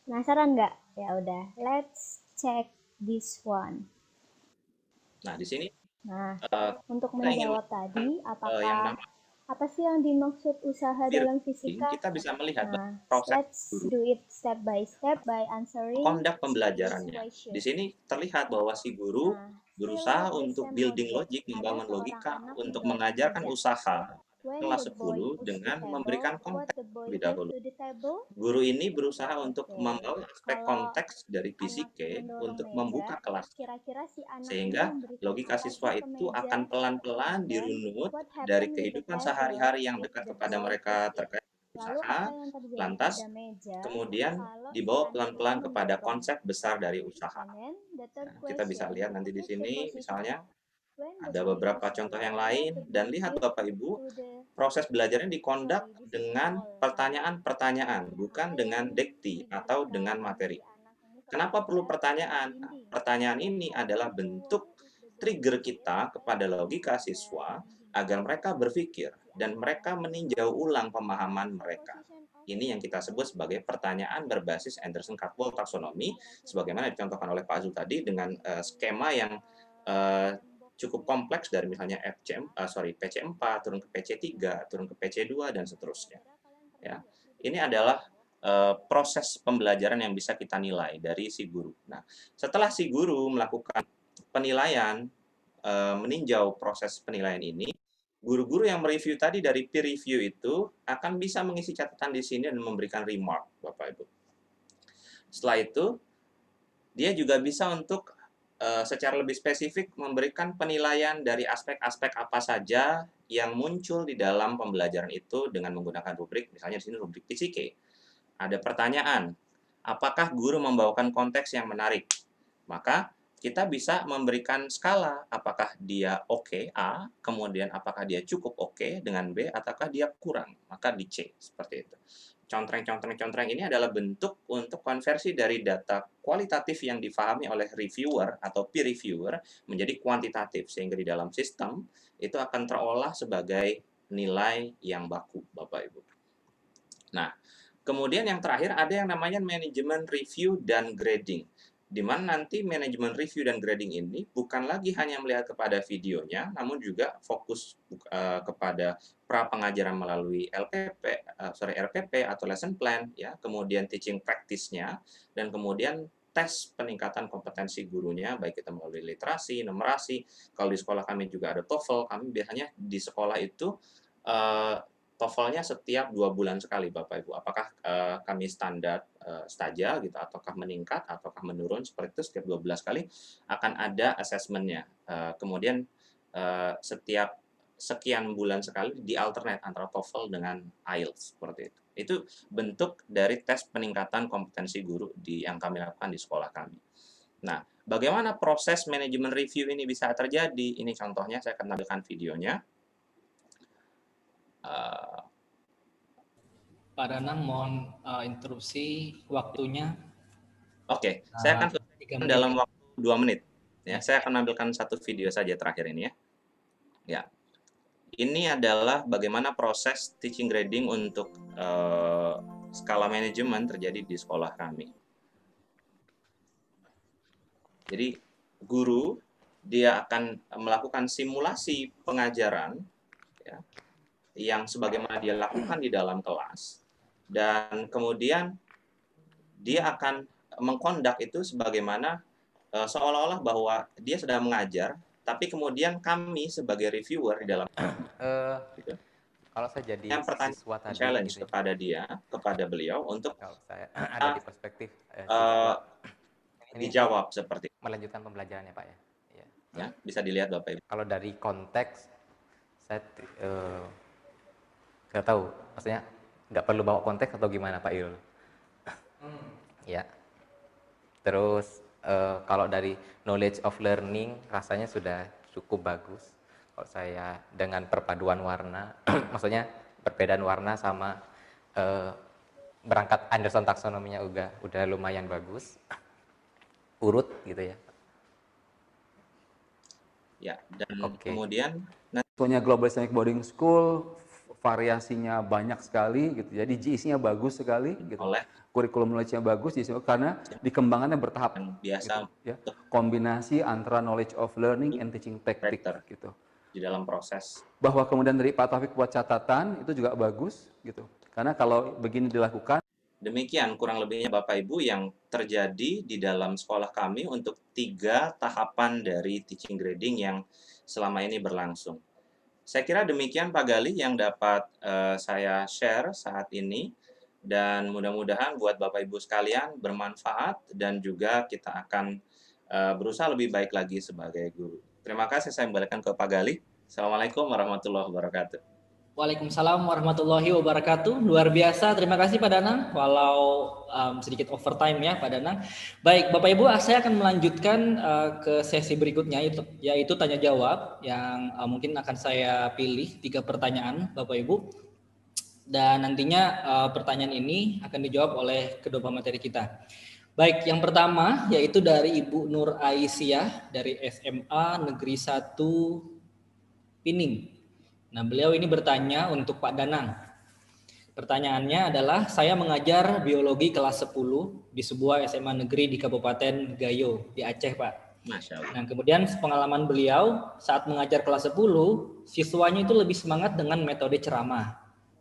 [SPEAKER 4] Penasaran nggak? Ya udah, let's check this one.
[SPEAKER 3] Nah, di sini Nah, uh, untuk menjawab ingin, tadi, eh, apakah
[SPEAKER 4] uh, apa sih yang dimaksud usaha Biar dalam fisika? Kita bisa melihat nah, proses let's do it step by step by answering kondak
[SPEAKER 3] pembelajarannya. Di sini terlihat bahwa si guru nah, berusaha untuk building logic, membangun logika, untuk mengajarkan usaha kelas 10 dengan memberikan
[SPEAKER 4] konteks lebih dahulu.
[SPEAKER 3] Guru ini berusaha untuk membawa aspek konteks dari PCK untuk membuka kelas.
[SPEAKER 4] Sehingga logika
[SPEAKER 3] siswa itu akan pelan-pelan dirunut dari kehidupan sehari-hari yang dekat kepada mereka terkait usaha, lantas kemudian dibawa pelan-pelan kepada konsep besar dari usaha.
[SPEAKER 4] Nah, kita bisa
[SPEAKER 3] lihat nanti di sini misalnya ada beberapa contoh yang lain dan lihat Bapak Ibu, proses belajarnya dikondak dengan pertanyaan-pertanyaan, bukan dengan dekti atau dengan materi. Kenapa perlu pertanyaan? Pertanyaan ini adalah bentuk trigger kita kepada logika siswa agar mereka berpikir dan mereka meninjau ulang pemahaman mereka. Ini yang kita sebut sebagai pertanyaan berbasis Anderson Carpool Taxonomy, sebagaimana dicontohkan oleh Pak Azul tadi dengan uh, skema yang uh, cukup kompleks dari misalnya FCM, uh, eh, sorry PC4 turun ke PC3 turun ke PC2 dan seterusnya. Ya, ini adalah uh, proses pembelajaran yang bisa kita nilai dari si guru. Nah, setelah si guru melakukan penilaian, uh, meninjau proses penilaian ini, guru-guru yang mereview tadi dari peer review itu akan bisa mengisi catatan di sini dan memberikan remark, Bapak Ibu. Setelah itu, dia juga bisa untuk Eh, secara lebih spesifik memberikan penilaian dari aspek-aspek apa saja yang muncul di dalam pembelajaran itu dengan menggunakan rubrik, misalnya di sini rubrik PCK. Ada pertanyaan, apakah guru membawakan konteks yang menarik? Maka kita bisa memberikan skala apakah dia oke okay, A, kemudian apakah dia cukup oke okay dengan B, ataukah dia kurang, maka di C, seperti itu. Contreng-contreng-contreng ini adalah bentuk untuk konversi dari data kualitatif yang difahami oleh reviewer atau peer reviewer menjadi kuantitatif, sehingga di dalam sistem itu akan terolah sebagai nilai yang baku, Bapak-Ibu. Nah, kemudian yang terakhir ada yang namanya manajemen review dan grading di mana nanti manajemen review dan grading ini bukan lagi hanya melihat kepada videonya, namun juga fokus uh, kepada pra pengajaran melalui LPP, uh, eh, sorry RPP atau lesson plan, ya, kemudian teaching practice-nya, dan kemudian tes peningkatan kompetensi gurunya, baik itu melalui literasi, numerasi. Kalau di sekolah kami juga ada TOEFL, kami biasanya di sekolah itu uh, TOEFL-nya setiap dua bulan sekali, Bapak Ibu. Apakah uh, kami standar uh, saja gitu, ataukah meningkat, ataukah menurun seperti itu setiap dua 12 kali akan ada asesmennya. Uh, eh, kemudian uh, setiap sekian bulan sekali di alternate antara TOEFL dengan IELTS seperti itu. Itu bentuk dari tes peningkatan kompetensi guru di yang kami lakukan di sekolah kami. Nah, bagaimana proses manajemen review ini bisa terjadi? Ini contohnya saya akan tampilkan videonya. Eh, Pak Danang mohon uh, interupsi waktunya. Oke, okay. saya akan selesaikan eh, dalam waktu dua menit. Ya, saya akan ambilkan satu video saja terakhir ini ya. Ya, ini adalah bagaimana proses teaching grading untuk uh, skala manajemen terjadi di sekolah kami. Jadi guru dia akan melakukan simulasi pengajaran, ya, yang sebagaimana dia lakukan di dalam kelas dan kemudian dia akan mengkondak itu sebagaimana uh, seolah-olah bahwa dia sedang mengajar tapi kemudian kami sebagai reviewer di dalam uh, gitu. kalau saya jadi yang pertanyaan siswa tadi challenge gitu. Ya. kepada dia kepada beliau untuk kalau saya ah, ada ah, di perspektif uh, ini dijawab seperti melanjutkan pembelajarannya pak ya ya, ya bisa dilihat bapak ibu kalau dari konteks saya uh, nggak tahu maksudnya nggak perlu bawa konteks atau gimana Pak Irul hmm. ya terus uh, kalau dari knowledge of learning rasanya sudah cukup bagus kalau saya dengan perpaduan warna maksudnya perbedaan warna sama uh, berangkat Anderson taksonominya juga udah lumayan bagus urut gitu ya ya dan
[SPEAKER 1] okay. kemudian punya Global Islamic Boarding School variasinya banyak sekali gitu. Jadi GIS-nya bagus sekali gitu. Oleh kurikulum knowledge-nya bagus GIS karena ya. dikembangannya bertahap.
[SPEAKER 3] Biasa gitu,
[SPEAKER 1] ya. Kombinasi antara knowledge of learning and teaching tactic gitu.
[SPEAKER 3] Di dalam proses.
[SPEAKER 1] Bahwa kemudian dari Pak Taufik buat catatan itu juga bagus gitu. Karena kalau begini dilakukan
[SPEAKER 3] Demikian kurang lebihnya Bapak Ibu yang terjadi di dalam sekolah kami untuk tiga tahapan dari teaching grading yang selama ini berlangsung. Saya kira demikian Pak Gali yang dapat uh, saya share saat ini dan mudah-mudahan buat Bapak Ibu sekalian bermanfaat dan juga kita akan uh, berusaha lebih baik lagi sebagai guru. Terima kasih saya kembalikan ke Pak Gali. Assalamualaikum warahmatullahi wabarakatuh.
[SPEAKER 2] Waalaikumsalam
[SPEAKER 3] warahmatullahi wabarakatuh.
[SPEAKER 2] Luar biasa. Terima kasih Pak Danang. Walau um, sedikit overtime ya Pak Danang. Baik, Bapak Ibu, ah, saya akan melanjutkan uh, ke sesi berikutnya yaitu, yaitu tanya jawab yang uh, mungkin akan saya pilih tiga pertanyaan Bapak Ibu. Dan nantinya uh, pertanyaan ini akan dijawab oleh kedua materi kita. Baik, yang pertama yaitu dari Ibu Nur Aisyah dari SMA Negeri 1 Pining. Nah, beliau ini bertanya untuk Pak Danang. Pertanyaannya adalah, saya mengajar biologi kelas 10 di sebuah SMA negeri di Kabupaten Gayo, di Aceh, Pak. Masya Allah. Nah, kemudian pengalaman beliau saat mengajar kelas 10, siswanya itu lebih semangat dengan metode ceramah.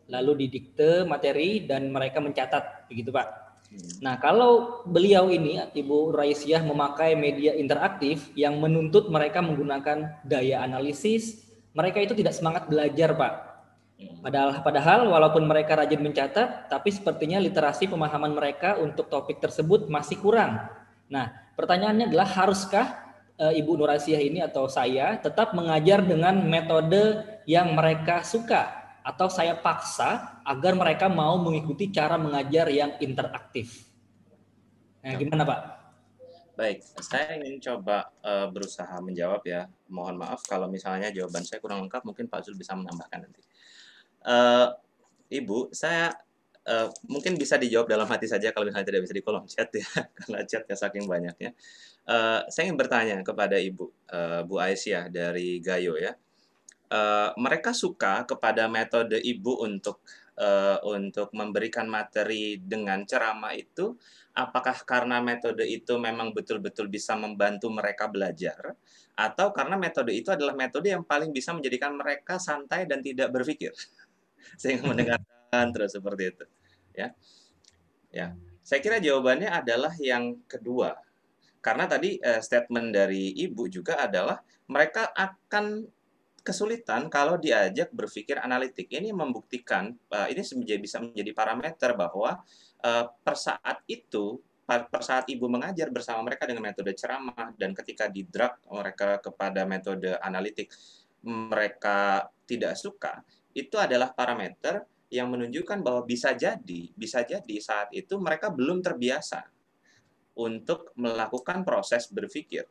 [SPEAKER 2] Lalu didikte materi dan mereka mencatat, begitu Pak. Hmm. Nah, kalau beliau ini, Ibu Raisyah memakai media interaktif yang menuntut mereka menggunakan daya analisis, mereka itu tidak semangat belajar, Pak. Padahal, padahal walaupun mereka rajin mencatat, tapi sepertinya literasi pemahaman mereka untuk topik tersebut masih kurang. Nah, pertanyaannya adalah haruskah e, Ibu Nurasiah ini atau saya tetap mengajar dengan metode yang mereka suka atau saya paksa agar
[SPEAKER 3] mereka mau mengikuti cara mengajar yang interaktif? Nah, ya. gimana Pak? Baik, saya ingin coba uh, berusaha menjawab ya. Mohon maaf kalau misalnya jawaban saya kurang lengkap, mungkin Pak Zul bisa menambahkan nanti. Uh, Ibu, saya uh, mungkin bisa dijawab dalam hati saja kalau misalnya tidak bisa di kolom chat ya, karena chatnya saking banyaknya. Uh, saya ingin bertanya kepada Ibu, uh, Bu Aisyah dari Gayo ya. Uh, mereka suka kepada metode Ibu untuk uh, untuk memberikan materi dengan ceramah itu apakah karena metode itu memang betul-betul bisa membantu mereka belajar atau karena metode itu adalah metode yang paling bisa menjadikan mereka santai dan tidak berpikir sehingga mendengarkan terus seperti itu ya ya saya kira jawabannya adalah yang kedua karena tadi uh, statement dari ibu juga adalah mereka akan kesulitan kalau diajak berpikir analitik. Ini membuktikan uh, ini bisa menjadi parameter bahwa uh, per saat itu per saat ibu mengajar bersama mereka dengan metode ceramah dan ketika didrag mereka kepada metode analitik mereka tidak suka itu adalah parameter yang menunjukkan bahwa bisa jadi bisa jadi saat itu mereka belum terbiasa untuk melakukan proses berpikir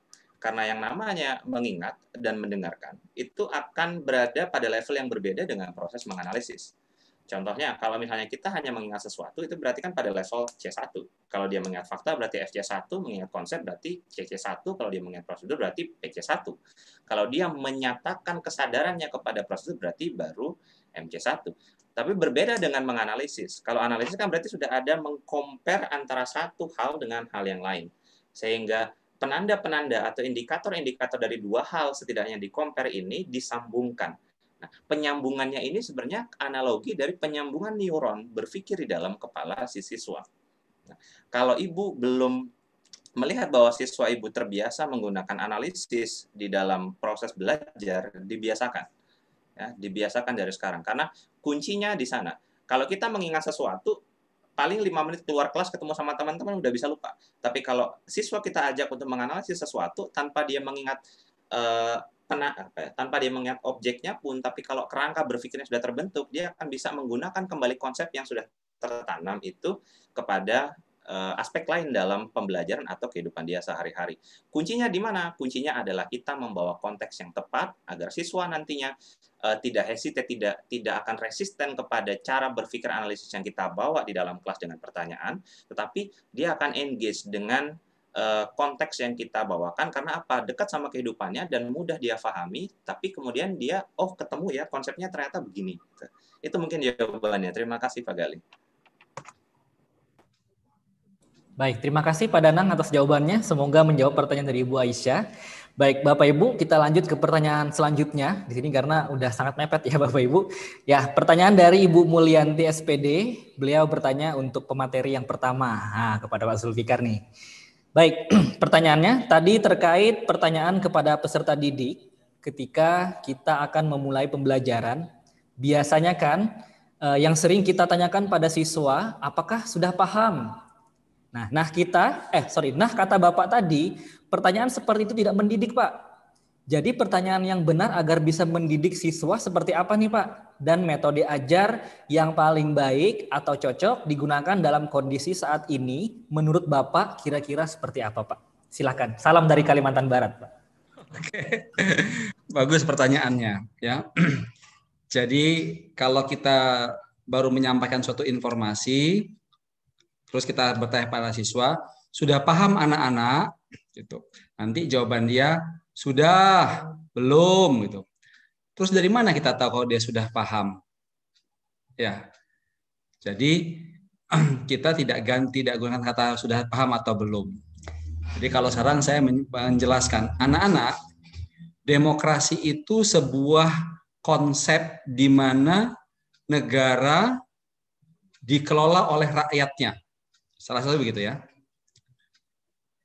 [SPEAKER 3] karena yang namanya mengingat dan mendengarkan itu akan berada pada level yang berbeda dengan proses menganalisis. Contohnya, kalau misalnya kita hanya mengingat sesuatu, itu berarti kan pada level C1. Kalau dia mengingat fakta, berarti FC1, mengingat konsep, berarti CC1, kalau dia mengingat prosedur, berarti PC1. Kalau dia menyatakan kesadarannya kepada prosedur, berarti baru MC1. Tapi berbeda dengan menganalisis. Kalau analisis kan berarti sudah ada mengkompar antara satu hal dengan hal yang lain. Sehingga penanda-penanda atau indikator-indikator dari dua hal setidaknya di compare ini disambungkan. Nah, penyambungannya ini sebenarnya analogi dari penyambungan neuron berpikir di dalam kepala si siswa. Nah, kalau ibu belum melihat bahwa siswa ibu terbiasa menggunakan analisis di dalam proses belajar, dibiasakan. Ya, dibiasakan dari sekarang. Karena kuncinya di sana. Kalau kita mengingat sesuatu, paling lima menit keluar kelas ketemu sama teman-teman udah bisa lupa. Tapi kalau siswa kita ajak untuk menganalisis sesuatu tanpa dia mengingat uh, pena, apa, ya, tanpa dia mengingat objeknya pun, tapi kalau kerangka berpikirnya sudah terbentuk, dia akan bisa menggunakan kembali konsep yang sudah tertanam itu kepada uh, aspek lain dalam pembelajaran atau kehidupan dia sehari-hari. Kuncinya di mana? Kuncinya adalah kita membawa konteks yang tepat agar siswa nantinya uh, tidak hesitate, tidak tidak akan resisten kepada cara berpikir analisis yang kita bawa di dalam kelas dengan pertanyaan, tetapi dia akan engage dengan eh, konteks yang kita bawakan karena apa dekat sama kehidupannya dan mudah dia pahami tapi kemudian dia oh ketemu ya konsepnya ternyata begini itu mungkin jawabannya terima kasih Pak Galih
[SPEAKER 2] Baik, terima kasih Pak Danang atas jawabannya. Semoga menjawab pertanyaan dari Ibu Aisyah. Baik, Bapak Ibu, kita lanjut ke pertanyaan selanjutnya di sini karena udah sangat mepet ya Bapak Ibu. Ya, pertanyaan dari Ibu Mulyanti SPD. Beliau bertanya untuk pemateri yang pertama nah, kepada Pak Zulfikar nih. Baik, pertanyaannya tadi terkait pertanyaan kepada peserta didik ketika kita akan memulai pembelajaran. Biasanya kan eh, yang sering kita tanyakan pada siswa, apakah sudah paham Nah, nah kita, eh sorry, nah kata Bapak tadi, pertanyaan seperti itu tidak mendidik Pak. Jadi pertanyaan yang benar agar bisa mendidik siswa seperti apa nih Pak? Dan metode ajar yang paling baik atau cocok digunakan dalam kondisi saat ini menurut Bapak kira-kira seperti apa Pak? Silahkan. Salam dari Kalimantan Barat Pak.
[SPEAKER 1] Oke. Bagus pertanyaannya ya. Jadi kalau kita baru menyampaikan suatu informasi, Terus kita bertanya pada siswa, sudah paham anak-anak? Gitu. Nanti jawaban dia sudah, belum gitu. Terus dari mana kita tahu kalau dia sudah paham? Ya. Jadi kita tidak ganti tidak gunakan kata sudah paham atau belum. Jadi kalau sekarang saya menjelaskan anak-anak demokrasi itu sebuah konsep di mana negara dikelola oleh rakyatnya. Salah satu begitu ya.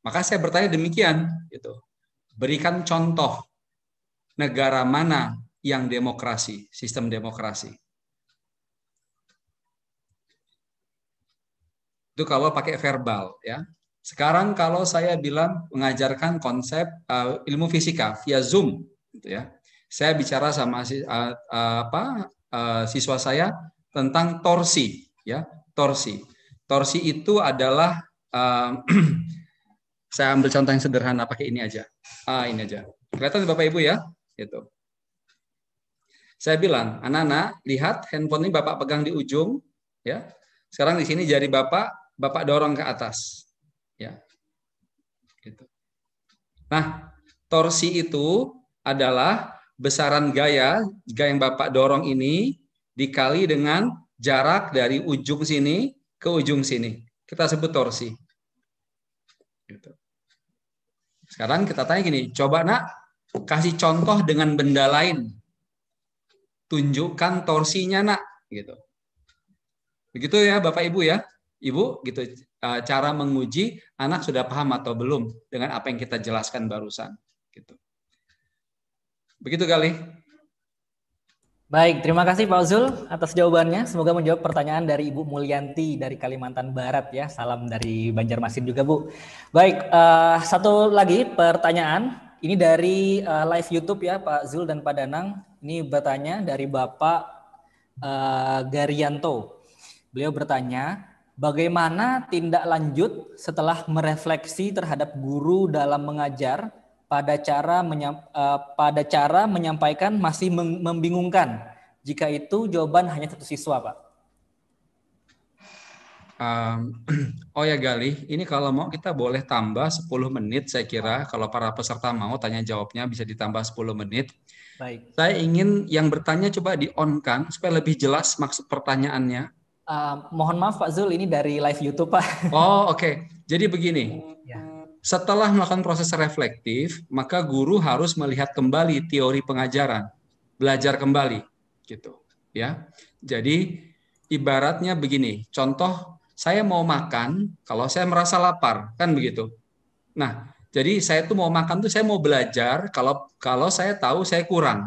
[SPEAKER 1] Maka saya bertanya demikian, gitu. Berikan contoh negara mana yang demokrasi, sistem demokrasi. Itu kalau pakai verbal ya. Sekarang kalau saya bilang mengajarkan konsep uh, ilmu fisika via Zoom gitu ya. Saya bicara sama si, uh, uh, apa uh, siswa saya tentang torsi ya, torsi. Torsi itu adalah uh, saya ambil contoh yang sederhana pakai ini aja. Ah, ini aja. Kelihatan Bapak Ibu ya? Itu. Saya bilang, anak-anak, lihat handphone ini Bapak pegang di ujung, ya. Sekarang di sini jari Bapak, Bapak dorong ke atas. Ya. Gitu. Nah, torsi itu adalah besaran gaya, gaya yang Bapak dorong ini dikali dengan jarak dari ujung sini ke ujung sini. Kita sebut torsi. Gitu. Sekarang kita tanya gini, coba nak kasih contoh dengan benda lain. Tunjukkan torsinya nak, gitu. Begitu ya Bapak Ibu ya. Ibu gitu e, cara menguji anak sudah paham atau belum dengan apa yang kita jelaskan barusan gitu. Begitu kali.
[SPEAKER 2] Baik, terima kasih Pak Zul atas jawabannya. Semoga menjawab pertanyaan dari Ibu Mulyanti dari Kalimantan Barat ya. Salam dari Banjarmasin juga Bu. Baik, uh, satu lagi pertanyaan. Ini dari uh, live YouTube ya Pak Zul dan Pak Danang. Ini bertanya dari Bapak uh, Garianto. Beliau bertanya, bagaimana tindak lanjut setelah merefleksi terhadap guru dalam mengajar pada cara uh, pada cara menyampaikan masih membingungkan jika itu jawaban hanya satu siswa pak
[SPEAKER 1] um, oh ya Galih ini kalau mau kita boleh tambah 10 menit saya kira kalau para peserta mau tanya jawabnya bisa ditambah 10 menit baik saya ingin yang bertanya coba di on kan supaya lebih jelas maksud pertanyaannya
[SPEAKER 2] uh, mohon maaf Pak Zul ini dari live YouTube Pak
[SPEAKER 1] oh oke okay. jadi begini ya setelah melakukan proses reflektif, maka guru harus melihat kembali teori pengajaran, belajar kembali, gitu, ya. Jadi ibaratnya begini, contoh saya mau makan, kalau saya merasa lapar, kan begitu. Nah, jadi saya tuh mau makan tuh saya mau belajar kalau kalau saya tahu saya kurang.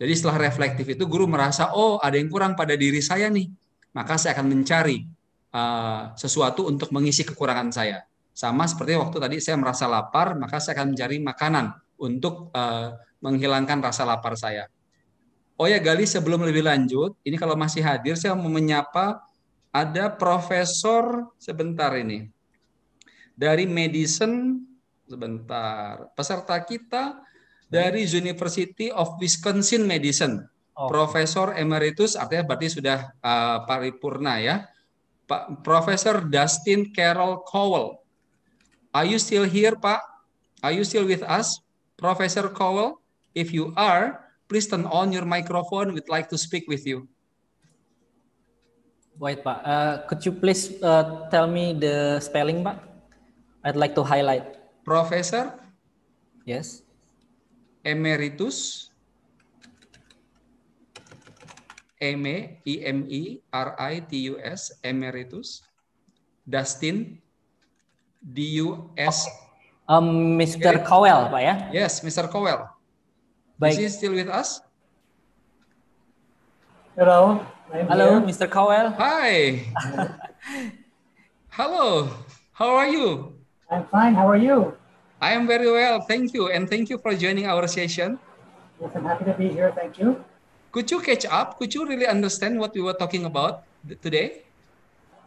[SPEAKER 1] Jadi setelah reflektif itu guru merasa oh ada yang kurang pada diri saya nih, maka saya akan mencari uh, sesuatu untuk mengisi kekurangan saya. Sama seperti waktu tadi saya merasa lapar, maka saya akan mencari makanan untuk uh, menghilangkan rasa lapar saya. Oh ya Gali, sebelum lebih lanjut, ini kalau masih hadir saya mau menyapa ada profesor sebentar ini. Dari medicine sebentar. Peserta kita dari University of Wisconsin Medicine. Oh. Profesor emeritus artinya berarti sudah uh, paripurna ya. Pak Profesor Dustin Carroll Cowell. Are you still here, Pak? Are you still with us? Professor Cowell, if you are, please turn on your microphone. We'd like to speak with you. Wait,
[SPEAKER 2] Pak. Uh, could you please uh, tell me the spelling, Pak? I'd like to highlight. Professor. Yes. Emeritus.
[SPEAKER 1] M E M E R I T U S Emeritus. Dustin D U S. Okay. Um, Mr. Okay. Cowell, Pak ya? Yes, Mr. Cowell.
[SPEAKER 2] Baik. Is he still with us? Hello. Hello, Mr. Cowell. Hi.
[SPEAKER 1] Hello. How are you? I'm fine. How are you? I am very well. Thank you. And thank you for joining our session. Yes, I'm happy to be here. Thank you. Could you catch up? Could you really understand what we were talking about today?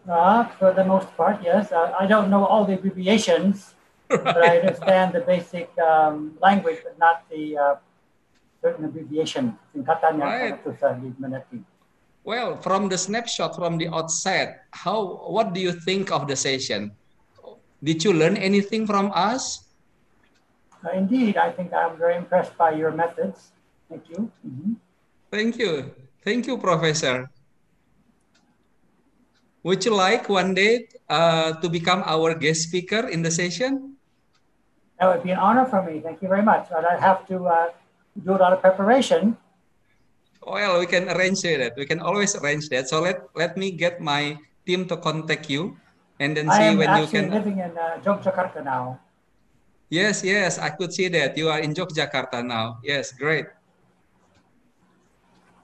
[SPEAKER 4] Uh, for the most part, yes. Uh, I don't know all the abbreviations, right. but I understand the basic um, language, but not the uh, certain abbreviation. Right.
[SPEAKER 1] Well, from the snapshot from the outset, how what do you think of the session? Did you learn anything from
[SPEAKER 3] us? Uh, indeed, I think I'm very impressed by your methods. Thank you. Mm -hmm.
[SPEAKER 1] Thank you. Thank you, Professor. Would you like one day uh, to become our guest speaker in the session?
[SPEAKER 4] That would be an honor for me. Thank you very much. But I'd have to uh, do a lot of preparation.
[SPEAKER 1] Well, we can arrange that. We can always arrange that. So let, let me get my team to contact you and then see when you can. I am living
[SPEAKER 4] in uh, now.
[SPEAKER 1] Yes, yes, I could see that. You are in Yogyakarta now. Yes, great.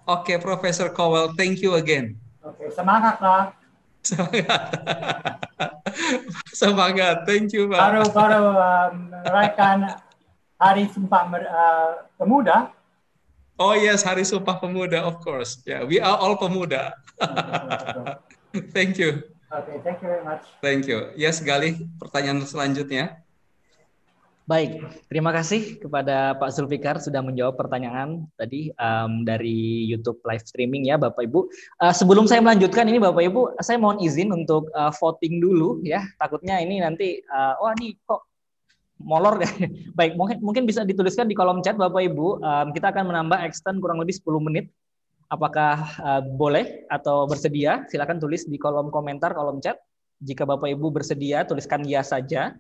[SPEAKER 1] Okay, Professor Cowell, thank you again.
[SPEAKER 2] Okay, semangat lah. Semangat.
[SPEAKER 1] Semangat. Thank you, Pak. Baru-baru
[SPEAKER 3] um, Hari Sumpah uh, Pemuda.
[SPEAKER 1] Oh yes, Hari Sumpah Pemuda, of course. Yeah, we are all pemuda. thank you.
[SPEAKER 2] Okay, thank you very much.
[SPEAKER 1] Thank you. Yes, Galih, pertanyaan selanjutnya.
[SPEAKER 2] Baik, terima kasih kepada Pak Zulfikar sudah menjawab pertanyaan tadi um, dari YouTube live streaming ya Bapak Ibu. Uh, sebelum saya melanjutkan ini Bapak Ibu, saya mohon izin untuk uh, voting dulu ya. Takutnya ini nanti uh, eh, wah oh, ini kok molor ya. Baik, mungkin mungkin bisa dituliskan di kolom chat Bapak Ibu. Um, kita akan menambah extend kurang lebih 10 menit. Apakah uh, boleh atau bersedia? Silakan tulis di kolom komentar, kolom chat. Jika Bapak Ibu bersedia, tuliskan ya saja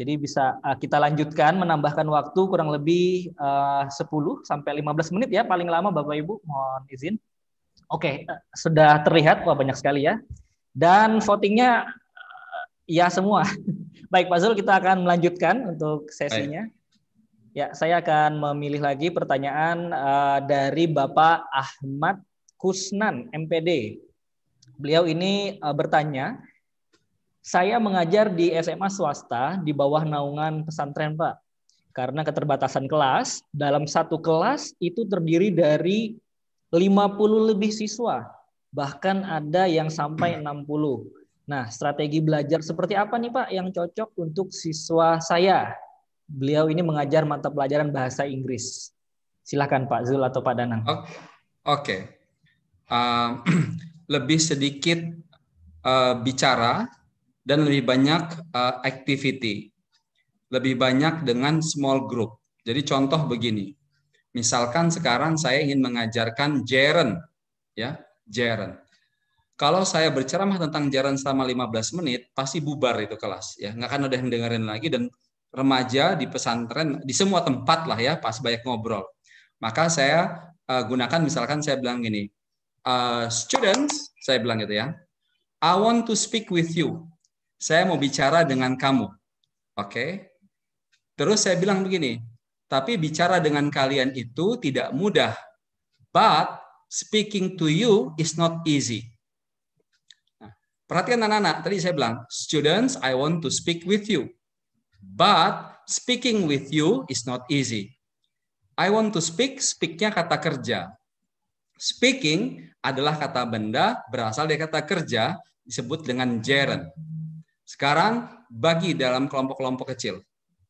[SPEAKER 2] jadi bisa uh, kita lanjutkan menambahkan waktu kurang lebih eh, uh, 10 sampai 15 menit ya paling lama Bapak Ibu mohon izin. Oke, uh, sudah terlihat wah banyak sekali ya. Dan votingnya uh, ya semua. Baik Pak Zul kita akan melanjutkan untuk sesinya. Baik. Ya, saya akan memilih lagi pertanyaan uh, dari Bapak Ahmad Kusnan MPD. Beliau ini uh, bertanya saya mengajar di SMA swasta di bawah naungan pesantren, Pak. Karena keterbatasan kelas, dalam satu kelas itu terdiri dari 50 lebih siswa. Bahkan ada yang sampai 60. Nah, strategi belajar seperti apa nih Pak yang cocok untuk siswa saya? Beliau ini mengajar mata pelajaran bahasa Inggris. Silahkan Pak Zul atau Pak Danang. Oke,
[SPEAKER 1] ah, okay. lebih sedikit uh, bicara dan lebih banyak uh, activity, lebih banyak dengan small group. Jadi contoh begini, misalkan sekarang saya ingin mengajarkan Jaren, ya Jaren. Kalau saya berceramah tentang Jaren selama 15 menit, pasti bubar itu kelas, ya nggak akan ada yang dengerin lagi dan remaja di pesantren di semua tempat lah ya pas banyak ngobrol. Maka saya uh, gunakan misalkan saya bilang gini, uh, students, saya bilang gitu ya, I want to speak with you saya mau bicara dengan kamu. Oke. Terus saya bilang begini, tapi bicara dengan kalian itu tidak mudah. But speaking to you is not easy. Nah, perhatikan anak-anak, tadi saya bilang, students, I want to speak with you. But speaking with you is not easy. I want to speak, speaknya kata kerja. Speaking adalah kata benda berasal dari kata kerja disebut dengan gerund. Sekarang bagi dalam kelompok-kelompok kecil.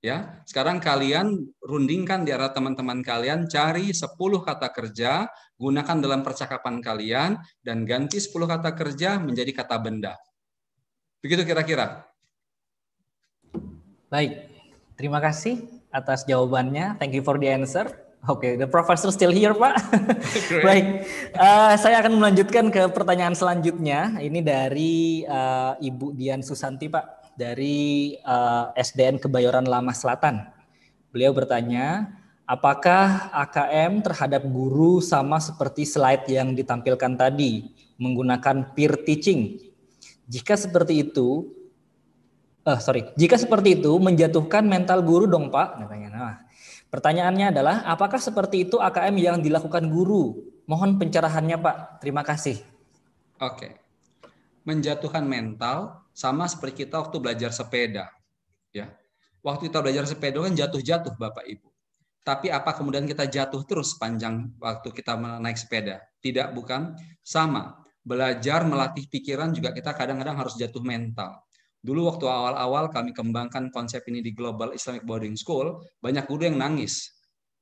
[SPEAKER 1] Ya, sekarang kalian rundingkan di arah teman-teman kalian, cari 10 kata kerja, gunakan dalam percakapan kalian, dan ganti 10 kata kerja menjadi kata benda. Begitu kira-kira.
[SPEAKER 2] Baik, terima kasih atas jawabannya. Thank you for the answer. Oke, okay, the professor still here, Pak. Baik, uh, saya akan melanjutkan ke pertanyaan selanjutnya. Ini dari uh, Ibu Dian Susanti, Pak, dari uh, eh, SDN Kebayoran Lama Selatan. Beliau bertanya, apakah AKM terhadap guru sama seperti slide yang ditampilkan tadi, menggunakan peer teaching? Jika seperti itu, uh, sorry, jika seperti itu menjatuhkan mental guru dong, Pak. nah Pertanyaannya adalah, apakah seperti itu AKM yang dilakukan guru? Mohon pencerahannya, Pak. Terima kasih.
[SPEAKER 1] Oke. Menjatuhkan mental sama seperti kita waktu belajar sepeda. Ya. Waktu kita belajar sepeda kan jatuh-jatuh, Bapak Ibu. Tapi apa kemudian kita jatuh terus sepanjang waktu kita naik sepeda? Tidak, bukan? Sama. Belajar melatih pikiran juga kita kadang-kadang harus jatuh mental. Dulu waktu awal-awal kami kembangkan konsep ini di Global Islamic Boarding School, banyak guru yang nangis.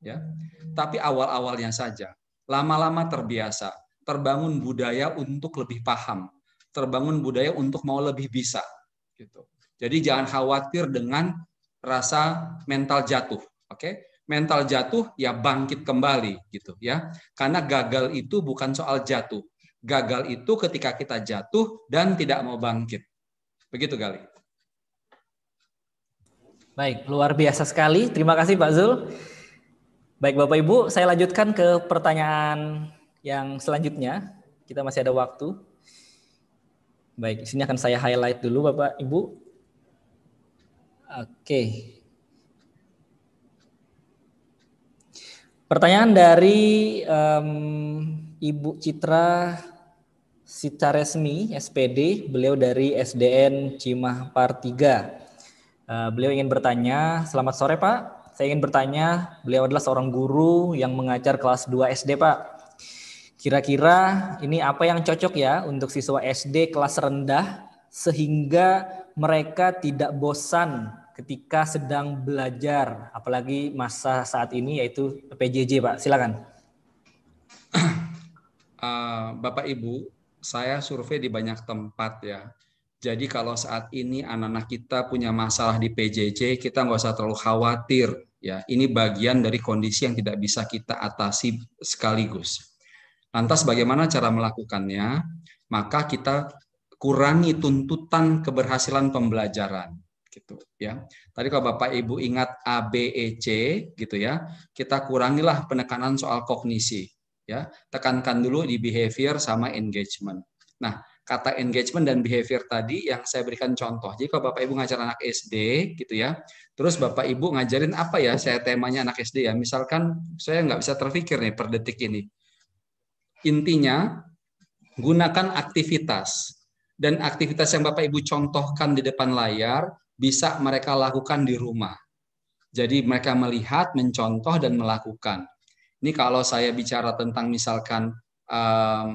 [SPEAKER 1] Ya. Tapi awal-awalnya saja. Lama-lama terbiasa, terbangun budaya untuk lebih paham, terbangun budaya untuk mau lebih bisa. Gitu. Jadi jangan khawatir dengan rasa mental jatuh, oke? Okay? Mental jatuh ya bangkit kembali gitu ya. Karena gagal itu bukan soal jatuh. Gagal itu ketika kita jatuh dan tidak mau bangkit Begitu kali.
[SPEAKER 2] Baik, luar biasa sekali. Terima kasih Pak Zul. Baik Bapak Ibu, saya lanjutkan ke pertanyaan yang selanjutnya. Kita masih ada waktu. Baik, di sini akan saya highlight dulu Bapak Ibu. Oke. Pertanyaan dari um, Ibu Citra Sita resmi SPD beliau dari SDN Cimah Partiga. Uh, eh, beliau ingin bertanya, selamat sore Pak. Saya ingin bertanya, beliau adalah seorang guru yang mengajar kelas 2 SD Pak. Kira-kira ini apa yang cocok ya untuk siswa SD kelas rendah sehingga mereka tidak bosan ketika sedang belajar, apalagi masa saat ini yaitu PJJ, Pak. Silakan.
[SPEAKER 1] Uh, Bapak Ibu, saya survei di banyak tempat ya. Jadi kalau saat ini anak-anak kita punya masalah di PJJ, kita nggak usah terlalu khawatir. Ya, ini bagian dari kondisi yang tidak bisa kita atasi sekaligus. Lantas bagaimana cara melakukannya? Maka kita kurangi tuntutan keberhasilan pembelajaran gitu ya. Tadi kalau Bapak Ibu ingat A B E C gitu ya, kita kurangilah penekanan soal kognisi ya tekankan dulu di behavior sama engagement nah kata engagement dan behavior tadi yang saya berikan contoh. Jadi kalau Bapak Ibu ngajar anak SD gitu ya, terus Bapak Ibu ngajarin apa ya saya temanya anak SD ya. Misalkan saya nggak bisa terpikir nih per detik ini. Intinya gunakan aktivitas dan aktivitas yang Bapak Ibu contohkan di depan layar bisa mereka lakukan di rumah. Jadi mereka melihat, mencontoh dan melakukan. Ini kalau saya bicara tentang misalkan um,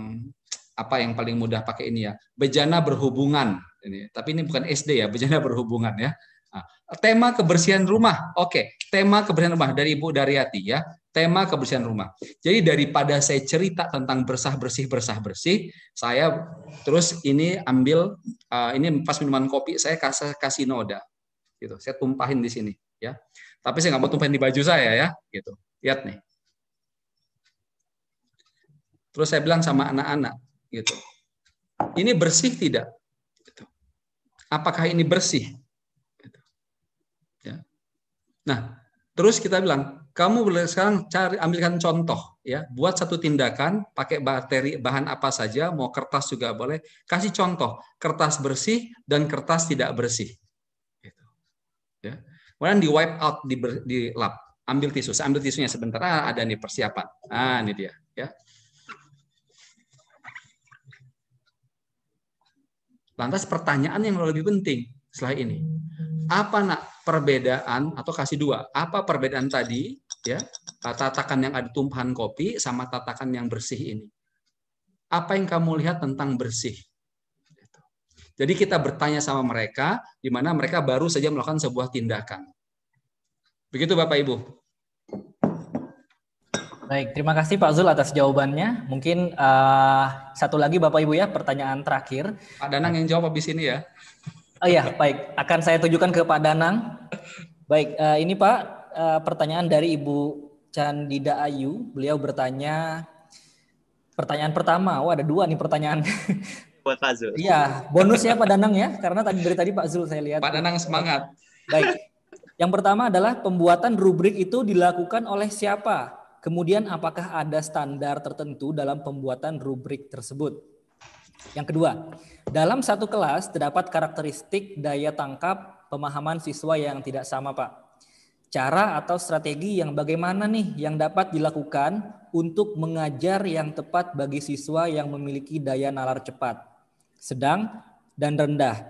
[SPEAKER 1] apa yang paling mudah pakai ini ya, bejana berhubungan. Ini, tapi ini bukan SD ya, bejana berhubungan ya. Nah, tema kebersihan rumah, oke. Okay. Tema kebersihan rumah dari Ibu Daryati ya. Tema kebersihan rumah. Jadi daripada saya cerita tentang bersah bersih bersah bersih, saya terus ini ambil uh, ini pas minuman kopi saya kasih kasih noda, gitu. Saya tumpahin di sini ya. Tapi saya nggak mau tumpahin di baju saya ya, gitu. Lihat nih. Terus saya bilang sama anak-anak gitu. Ini bersih tidak? Gitu. Apakah ini bersih? Gitu. Ya. Nah, terus kita bilang, kamu boleh sekarang cari ambilkan contoh ya, buat satu tindakan pakai bateri, bahan apa saja, mau kertas juga boleh. Kasih contoh, kertas bersih dan kertas tidak bersih. Gitu. Ya. Kemudian di wipe out di, di lab, ambil tisu, saya ambil tisunya sebentar. Ah, ada nih persiapan. Ah, ini dia. Ya, Lantas pertanyaan yang lebih penting setelah ini. Apa nak perbedaan atau kasih dua? Apa perbedaan tadi ya? Tatakan yang ada tumpahan kopi sama tatakan yang bersih ini. Apa yang kamu lihat tentang bersih? Gitu. Jadi kita bertanya sama mereka di mana mereka baru saja melakukan sebuah tindakan. Begitu Bapak Ibu.
[SPEAKER 2] Baik, terima kasih Pak Zul atas jawabannya. Mungkin uh, satu lagi Bapak Ibu ya pertanyaan terakhir. Pak Danang
[SPEAKER 1] yang jawab habis ini ya.
[SPEAKER 2] Oh iya, baik. Akan saya tujukan ke Pak Danang. Baik, uh, ini Pak uh, pertanyaan dari Ibu Candida Ayu. Beliau bertanya pertanyaan pertama. Wah, oh, ada dua nih pertanyaan.
[SPEAKER 3] Buat Pak
[SPEAKER 1] Zul.
[SPEAKER 2] Iya, bonus ya Pak Danang ya karena tadi dari tadi Pak Zul saya lihat. Pak Danang semangat. Baik. Yang pertama adalah pembuatan rubrik itu dilakukan oleh siapa? Kemudian apakah ada standar tertentu dalam pembuatan rubrik tersebut? Yang kedua, dalam satu kelas terdapat karakteristik daya tangkap pemahaman siswa yang tidak sama, Pak. Cara atau strategi yang bagaimana nih yang dapat dilakukan untuk mengajar yang tepat bagi siswa yang memiliki daya nalar cepat, sedang, dan rendah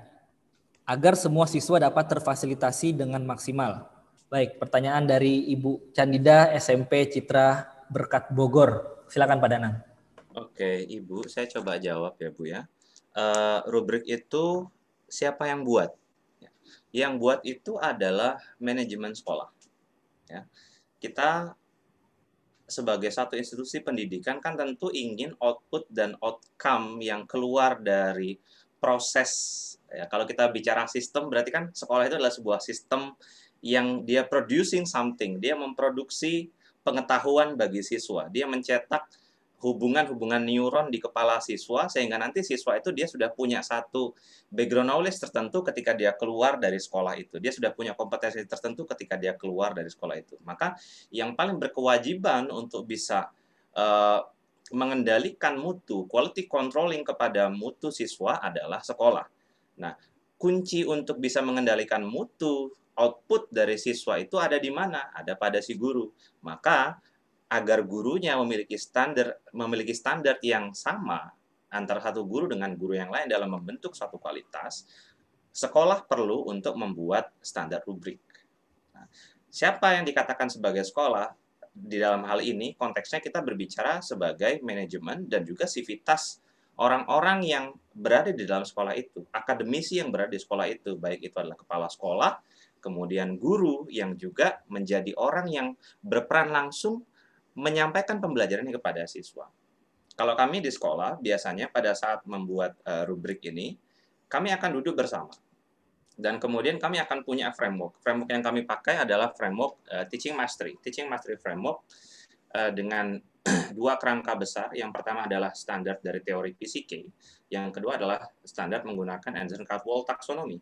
[SPEAKER 2] agar semua siswa dapat terfasilitasi dengan maksimal. Baik, pertanyaan dari Ibu Candida SMP Citra Berkat Bogor. Silakan Pak Danang.
[SPEAKER 3] Oke, Ibu, saya coba jawab ya, Bu ya. Uh, rubrik itu siapa yang buat? Ya. Yang buat itu adalah manajemen sekolah. Ya. Kita sebagai satu institusi pendidikan kan tentu ingin output dan outcome yang keluar dari proses ya, kalau kita bicara sistem berarti kan sekolah itu adalah sebuah sistem yang dia producing something, dia memproduksi pengetahuan bagi siswa. Dia mencetak hubungan-hubungan neuron di kepala siswa sehingga nanti siswa itu dia sudah punya satu background knowledge tertentu ketika dia keluar dari sekolah itu. Dia sudah punya kompetensi tertentu ketika dia keluar dari sekolah itu. Maka yang paling berkewajiban untuk bisa uh, mengendalikan mutu, quality controlling kepada mutu siswa adalah sekolah. Nah, kunci untuk bisa mengendalikan mutu output dari siswa itu ada di mana? Ada pada si guru. Maka agar gurunya memiliki standar memiliki standar yang sama antara satu guru dengan guru yang lain dalam membentuk suatu kualitas, sekolah perlu untuk membuat standar rubrik. Nah, siapa yang dikatakan sebagai sekolah? Di dalam hal ini konteksnya kita berbicara sebagai manajemen dan juga sivitas orang-orang yang berada di dalam sekolah itu, akademisi yang berada di sekolah itu, baik itu adalah kepala sekolah, kemudian guru yang juga menjadi orang yang berperan langsung menyampaikan pembelajaran kepada siswa. Kalau kami di sekolah, biasanya pada saat membuat eh, rubrik ini, kami akan duduk bersama. Dan kemudian kami akan punya framework. Framework yang kami pakai adalah framework eh, Teaching Mastery. Teaching Mastery Framework eh, dengan dua kerangka besar. Yang pertama adalah standar dari teori PCK. Yang kedua adalah standar menggunakan Anderson Wall Taxonomy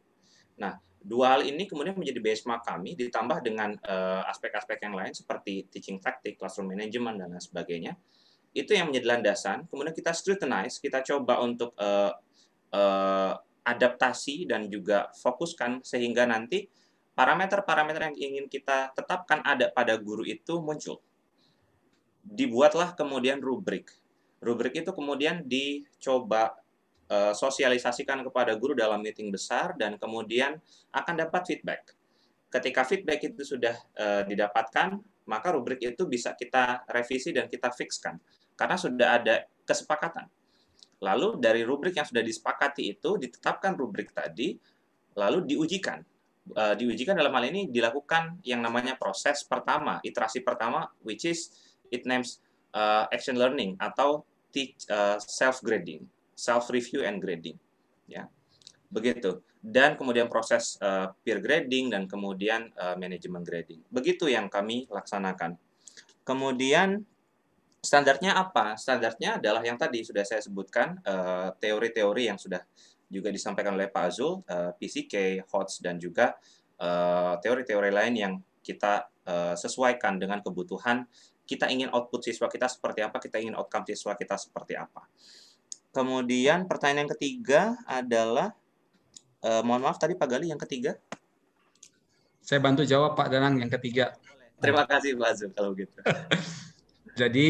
[SPEAKER 3] Nah, dua hal ini kemudian menjadi benchmark kami ditambah dengan eh, aspek-aspek uh, yang lain seperti teaching tactic, classroom management dan lain sebagainya. Itu yang menjadi landasan. Kemudian kita scrutinize, kita coba untuk uh, uh, adaptasi dan juga fokuskan sehingga nanti parameter-parameter yang ingin kita tetapkan ada pada guru itu muncul. Dibuatlah kemudian rubrik. Rubrik itu kemudian dicoba Eh, sosialisasikan kepada guru dalam meeting besar dan kemudian akan dapat feedback. Ketika feedback itu sudah eh, didapatkan, maka rubrik itu bisa kita revisi dan kita fixkan karena sudah ada kesepakatan. Lalu dari rubrik yang sudah disepakati itu ditetapkan rubrik tadi, lalu diujikan. Eh, diujikan dalam hal ini dilakukan yang namanya proses pertama, iterasi pertama, which is it names action learning atau teach self grading self review and grading ya begitu dan kemudian proses uh, peer grading dan kemudian uh, eh, manajemen grading begitu yang kami laksanakan kemudian standarnya apa standarnya adalah yang tadi sudah saya sebutkan eh, teori-teori uh, yang sudah juga disampaikan oleh Pak Azul uh, PCK HOTS dan juga teori teori-teori lain yang kita uh, sesuaikan dengan kebutuhan kita ingin output siswa kita seperti apa kita ingin outcome siswa kita seperti apa Kemudian pertanyaan yang ketiga adalah, eh, mohon maaf tadi Pak Gali yang ketiga. Saya
[SPEAKER 1] bantu jawab Pak Danang yang ketiga. Terima
[SPEAKER 3] kasih Pak Azul kalau gitu.
[SPEAKER 1] Jadi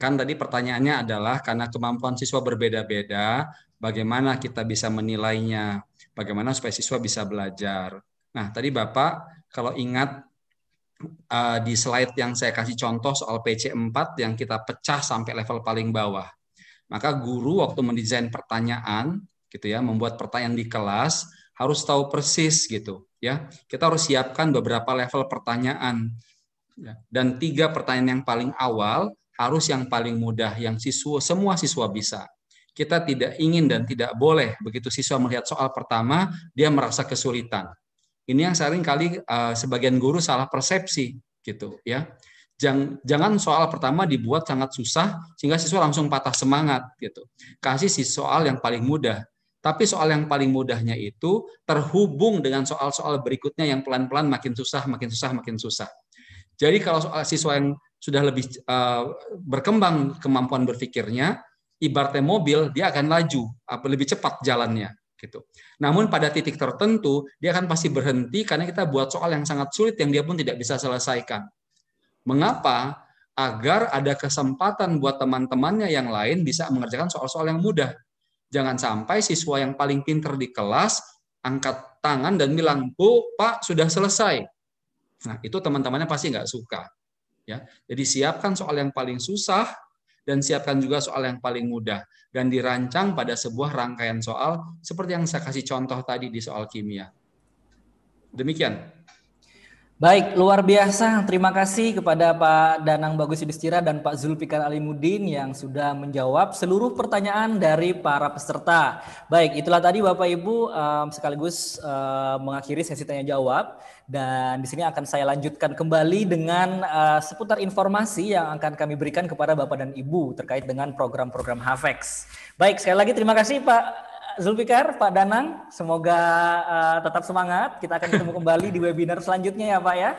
[SPEAKER 1] kan tadi pertanyaannya adalah karena kemampuan siswa berbeda-beda, bagaimana kita bisa menilainya, bagaimana supaya siswa bisa belajar. Nah tadi Bapak kalau ingat uh, di slide yang saya kasih contoh soal PC 4 yang kita pecah sampai level paling bawah. Maka guru waktu mendesain pertanyaan gitu ya, membuat pertanyaan di kelas harus tahu persis gitu ya. Kita harus siapkan beberapa level pertanyaan ya. dan tiga pertanyaan yang paling awal harus yang paling mudah yang siswa semua siswa bisa. Kita tidak ingin dan tidak boleh begitu siswa melihat soal pertama dia merasa kesulitan. Ini yang sering kali uh, sebagian guru salah persepsi gitu ya. Jangan, soal pertama dibuat sangat susah sehingga siswa langsung patah semangat gitu. Kasih si soal yang paling mudah. Tapi soal yang paling mudahnya itu terhubung dengan soal-soal berikutnya yang pelan-pelan makin susah, makin susah, makin susah. Jadi kalau soal siswa yang sudah lebih eh, berkembang kemampuan berpikirnya, ibaratnya mobil dia akan laju, lebih cepat jalannya gitu. Namun pada titik tertentu dia akan pasti berhenti karena kita buat soal yang sangat sulit yang dia pun tidak bisa selesaikan. Mengapa? Agar ada kesempatan buat teman-temannya yang lain bisa mengerjakan soal-soal yang mudah. Jangan sampai siswa yang paling pinter di kelas angkat tangan dan bilang, Bu, Pak, sudah selesai. Nah, itu teman-temannya pasti nggak suka. Ya, jadi siapkan soal yang paling susah dan siapkan juga soal yang paling mudah dan dirancang pada sebuah rangkaian soal
[SPEAKER 2] seperti yang saya kasih contoh tadi di soal kimia. Demikian. Baik, luar biasa. Terima kasih kepada Pak Danang Bagus Yudhistira dan Pak Zulfikar Alimudin yang sudah menjawab seluruh pertanyaan dari para peserta. Baik, itulah tadi Bapak Ibu um, sekaligus um, mengakhiri sesi tanya jawab dan di sini akan saya lanjutkan kembali dengan uh, seputar informasi yang akan kami berikan kepada Bapak dan Ibu terkait dengan program-program Hafex. Baik, sekali lagi terima kasih Pak Zulfikar, Pak Danang, semoga uh, tetap semangat. Kita akan ketemu kembali di webinar selanjutnya ya Pak ya.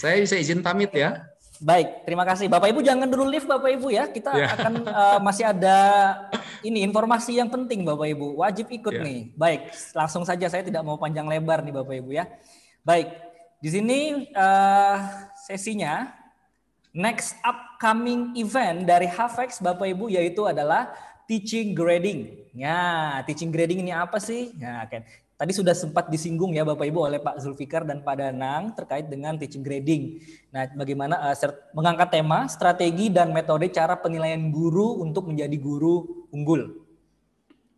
[SPEAKER 2] Saya bisa izin pamit ya. Baik, terima kasih. Bapak Ibu jangan dulu lift Bapak Ibu ya. Kita ya. akan uh, masih ada ini informasi yang penting Bapak Ibu. Wajib ikut ya. nih. Baik, langsung saja saya tidak mau panjang lebar nih Bapak Ibu ya. Baik, di sini uh, sesinya next upcoming event dari Hafex Bapak Ibu yaitu adalah teaching grading. Ya, teaching grading ini apa sih? Nah, kan tadi sudah sempat disinggung ya Bapak Ibu oleh Pak Zulfikar dan Pak Danang terkait dengan teaching grading. Nah, bagaimana uh, mengangkat tema, strategi dan metode cara penilaian guru untuk menjadi guru unggul.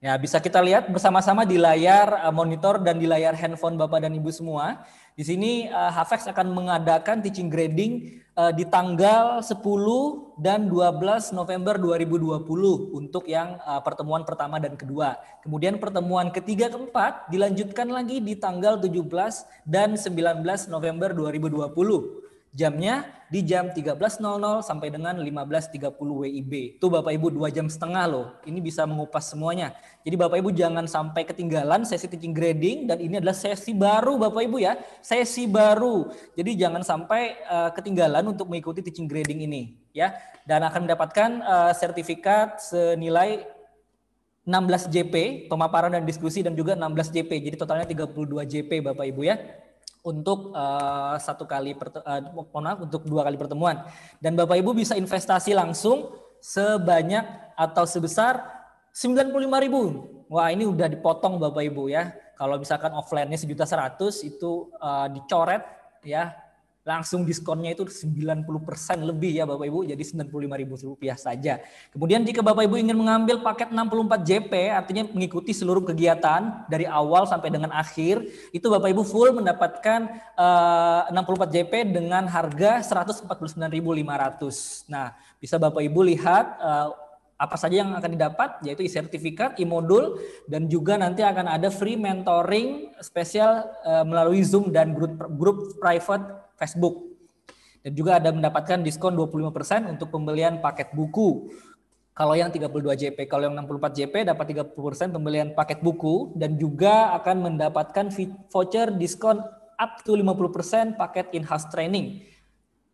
[SPEAKER 2] Ya, bisa kita lihat bersama-sama di layar uh, monitor dan di layar handphone Bapak dan Ibu semua. Di sini uh, eh, Hafex akan mengadakan teaching grading Eh, di tanggal 10 dan 12 November 2020 untuk yang eh, pertemuan pertama dan kedua. Kemudian pertemuan ketiga keempat dilanjutkan lagi di tanggal 17 dan 19 November 2020. Jamnya di jam 13.00 sampai dengan 15.30 WIB. Itu Bapak Ibu dua jam setengah loh. Ini bisa mengupas semuanya. Jadi Bapak Ibu jangan sampai ketinggalan sesi teaching grading dan ini adalah sesi baru Bapak Ibu ya. Sesi baru. Jadi jangan sampai uh, ketinggalan untuk mengikuti teaching grading ini ya. Dan akan mendapatkan uh, sertifikat senilai 16 JP, pemaparan dan diskusi dan juga 16 JP. Jadi totalnya 32 JP Bapak Ibu ya untuk uh, satu kali uh, maaf untuk dua kali pertemuan dan Bapak Ibu bisa investasi langsung sebanyak atau sebesar 95.000. Wah, ini udah dipotong Bapak Ibu ya. Kalau misalkan offline-nya sejuta seratus itu uh, dicoret ya langsung diskonnya itu 90% lebih ya Bapak Ibu jadi Rp95.000 saja. Kemudian jika Bapak Ibu ingin mengambil paket 64 JP artinya mengikuti seluruh kegiatan dari awal sampai dengan akhir itu Bapak Ibu full mendapatkan uh, 64 JP dengan harga 149.500. Nah, bisa Bapak Ibu lihat uh, apa saja yang akan didapat yaitu e-sertifikat, e-modul dan juga nanti akan ada free mentoring spesial eh, melalui Zoom dan grup grup private Facebook. Dan juga ada mendapatkan diskon 25% untuk pembelian paket buku. Kalau yang 32 JP, kalau yang 64 JP dapat 30% pembelian paket buku dan juga akan mendapatkan voucher diskon up to 50% paket in-house training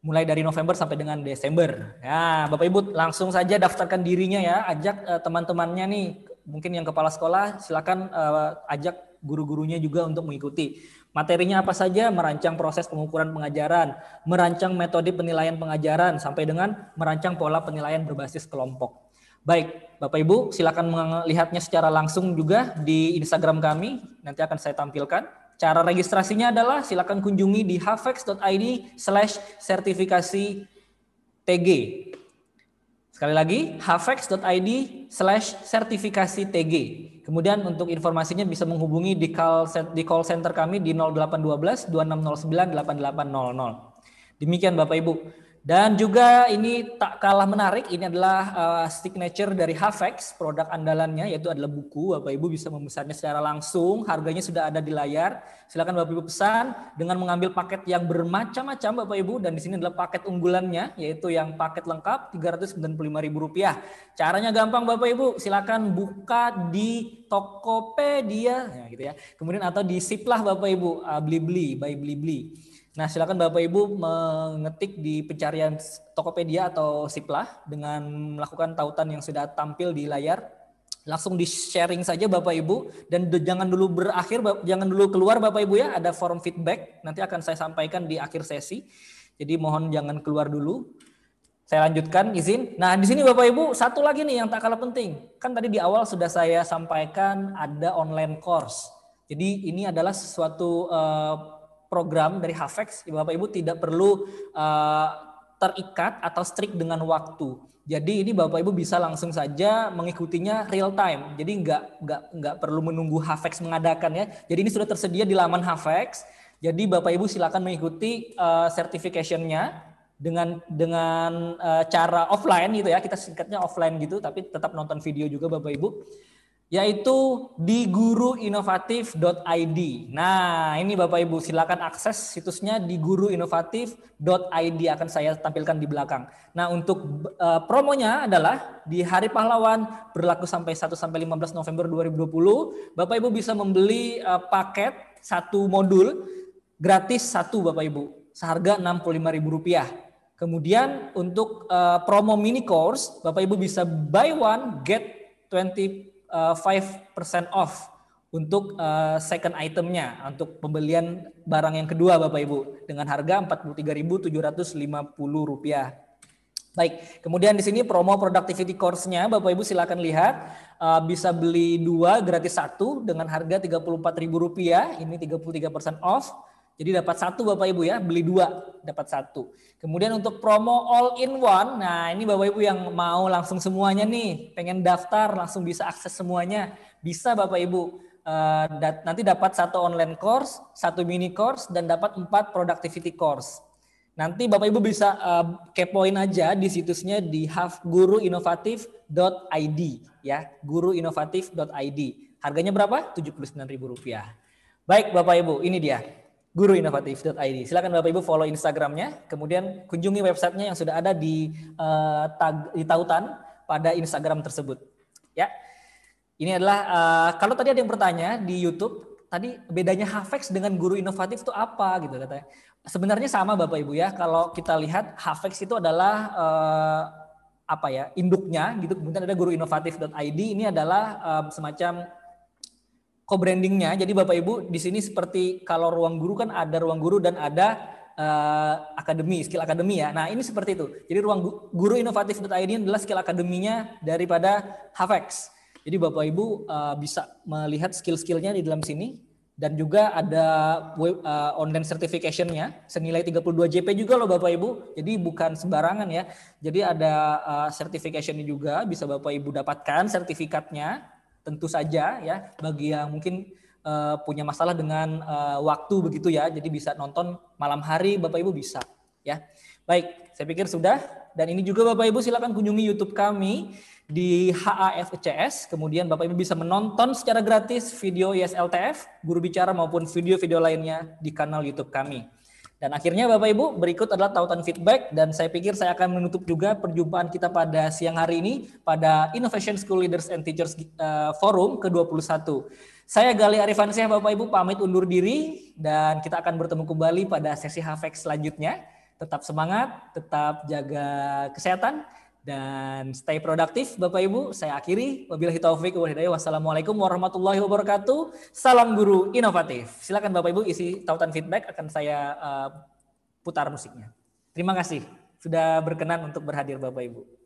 [SPEAKER 2] mulai dari November sampai dengan Desember. Ya, Bapak Ibu langsung saja daftarkan dirinya ya, ajak uh, teman-temannya nih, mungkin yang kepala sekolah silakan uh, ajak guru-gurunya juga untuk mengikuti. Materinya apa saja? Merancang proses pengukuran pengajaran, merancang metode penilaian pengajaran, sampai dengan merancang pola penilaian berbasis kelompok. Baik, Bapak Ibu, silakan melihatnya secara langsung juga di Instagram kami. Nanti akan saya tampilkan. Cara registrasinya adalah silakan kunjungi di hafex.id slash sertifikasi TG. Sekali lagi, hafex.id slash sertifikasi TG. Kemudian untuk informasinya bisa menghubungi di call, di call center kami di 0812 2609 8800. Demikian Bapak Ibu. Dan juga ini tak kalah menarik, ini adalah uh, signature dari Hafex, produk andalannya yaitu adalah buku. Bapak Ibu bisa memesannya secara langsung, harganya sudah ada di layar. Silakan Bapak Ibu pesan dengan mengambil paket yang bermacam-macam Bapak Ibu dan di sini adalah paket unggulannya yaitu yang paket lengkap Rp395.000. Caranya gampang Bapak Ibu, silakan buka di Tokopedia ya gitu ya. Kemudian atau di Siplah Bapak Ibu, Blibli, ah, by beli-beli. Nah, silakan Bapak Ibu mengetik di pencarian Tokopedia atau Siplah dengan melakukan tautan yang sudah tampil di layar. Langsung di-sharing saja Bapak Ibu dan jangan dulu berakhir jangan dulu keluar Bapak Ibu ya, ada form feedback nanti akan saya sampaikan di akhir sesi. Jadi mohon jangan keluar dulu. Saya lanjutkan izin. Nah, di sini Bapak Ibu satu lagi nih yang tak kalah penting. Kan tadi di awal sudah saya sampaikan ada online course. Jadi ini adalah sesuatu uh, program dari Hafex, Bapak Ibu tidak perlu uh, terikat atau strict dengan waktu. Jadi ini Bapak Ibu bisa langsung saja mengikutinya real time. Jadi nggak nggak nggak perlu menunggu Hafex mengadakan ya. Jadi ini sudah tersedia di laman Hafex. Jadi Bapak Ibu silakan mengikuti uh, eh, certification dengan dengan uh, cara offline gitu ya kita singkatnya offline gitu tapi tetap nonton video juga Bapak Ibu yaitu di guruinovatif.id. Nah, ini Bapak Ibu silakan akses situsnya di guruinovatif.id akan saya tampilkan di belakang. Nah, untuk uh, promonya adalah di Hari Pahlawan berlaku sampai 1 sampai 15 November 2020, Bapak Ibu bisa membeli uh, paket satu modul gratis satu Bapak Ibu, seharga Rp65.000. Kemudian untuk uh, promo mini course, Bapak Ibu bisa buy one get 20 Eh, five 5% off untuk uh, second itemnya untuk pembelian barang yang kedua Bapak Ibu dengan harga Rp43.750. Baik, kemudian di sini promo productivity course-nya Bapak Ibu silakan lihat uh, bisa beli dua gratis satu dengan harga Rp34.000, ini 33% off. Jadi dapat satu Bapak Ibu ya, beli dua dapat satu. Kemudian untuk promo all in one, nah ini Bapak Ibu yang mau langsung semuanya nih, pengen daftar langsung bisa akses semuanya, bisa Bapak Ibu. Eh, nanti dapat satu online course, satu mini course, dan dapat empat productivity course. Nanti Bapak Ibu bisa eh, kepoin aja di situsnya di halfguruinovatif.id ya, guruinovatif.id. Harganya berapa? rp rupiah. Baik Bapak Ibu, ini dia guruinovatif.id. Hmm. Silakan Bapak Ibu follow Instagramnya, kemudian kunjungi websitenya yang sudah ada di uh, tag, di tautan pada Instagram tersebut. Ya, ini adalah uh, kalau tadi ada yang bertanya di YouTube, tadi bedanya Hafex dengan guru inovatif itu apa gitu katanya. Sebenarnya sama Bapak Ibu ya. Kalau kita lihat Hafex itu adalah uh, apa ya induknya gitu. Kemudian ada guru inovatif.id ini adalah um, semacam co-brandingnya. Jadi Bapak Ibu di sini seperti kalau ruang guru kan ada ruang guru dan ada uh, akademi, skill akademi ya. Nah ini seperti itu. Jadi ruang guru inovatif ini adalah skill akademinya daripada Havex. Jadi Bapak Ibu uh, bisa melihat skill-skillnya di dalam sini dan juga ada web, uh, eh, online certification-nya senilai 32 JP juga loh Bapak Ibu. Jadi bukan sembarangan ya. Jadi ada uh, certification juga bisa Bapak Ibu dapatkan sertifikatnya tentu saja ya bagi yang mungkin uh, punya masalah dengan uh, waktu begitu ya, jadi bisa nonton malam hari Bapak Ibu bisa ya. Baik, saya pikir sudah dan ini juga Bapak Ibu silakan kunjungi YouTube kami di HAFCS. Kemudian Bapak Ibu bisa menonton secara gratis video ISLTF, guru bicara maupun video-video lainnya di kanal YouTube kami. Dan akhirnya Bapak Ibu, berikut adalah tautan feedback dan saya pikir saya akan menutup juga perjumpaan kita pada siang hari ini pada Innovation School Leaders and Teachers eh, Forum ke-21. Saya Gali Arifansyah Bapak Ibu pamit undur diri dan kita akan bertemu kembali pada sesi HFX selanjutnya. Tetap semangat, tetap jaga kesehatan. Dan stay produktif Bapak Ibu. Saya akhiri. Wabillahi taufik wal hidayah. Wassalamualaikum warahmatullahi wabarakatuh. Salam guru inovatif. Silakan Bapak Ibu isi tautan feedback akan saya eh, putar musiknya. Terima kasih sudah berkenan untuk berhadir Bapak Ibu.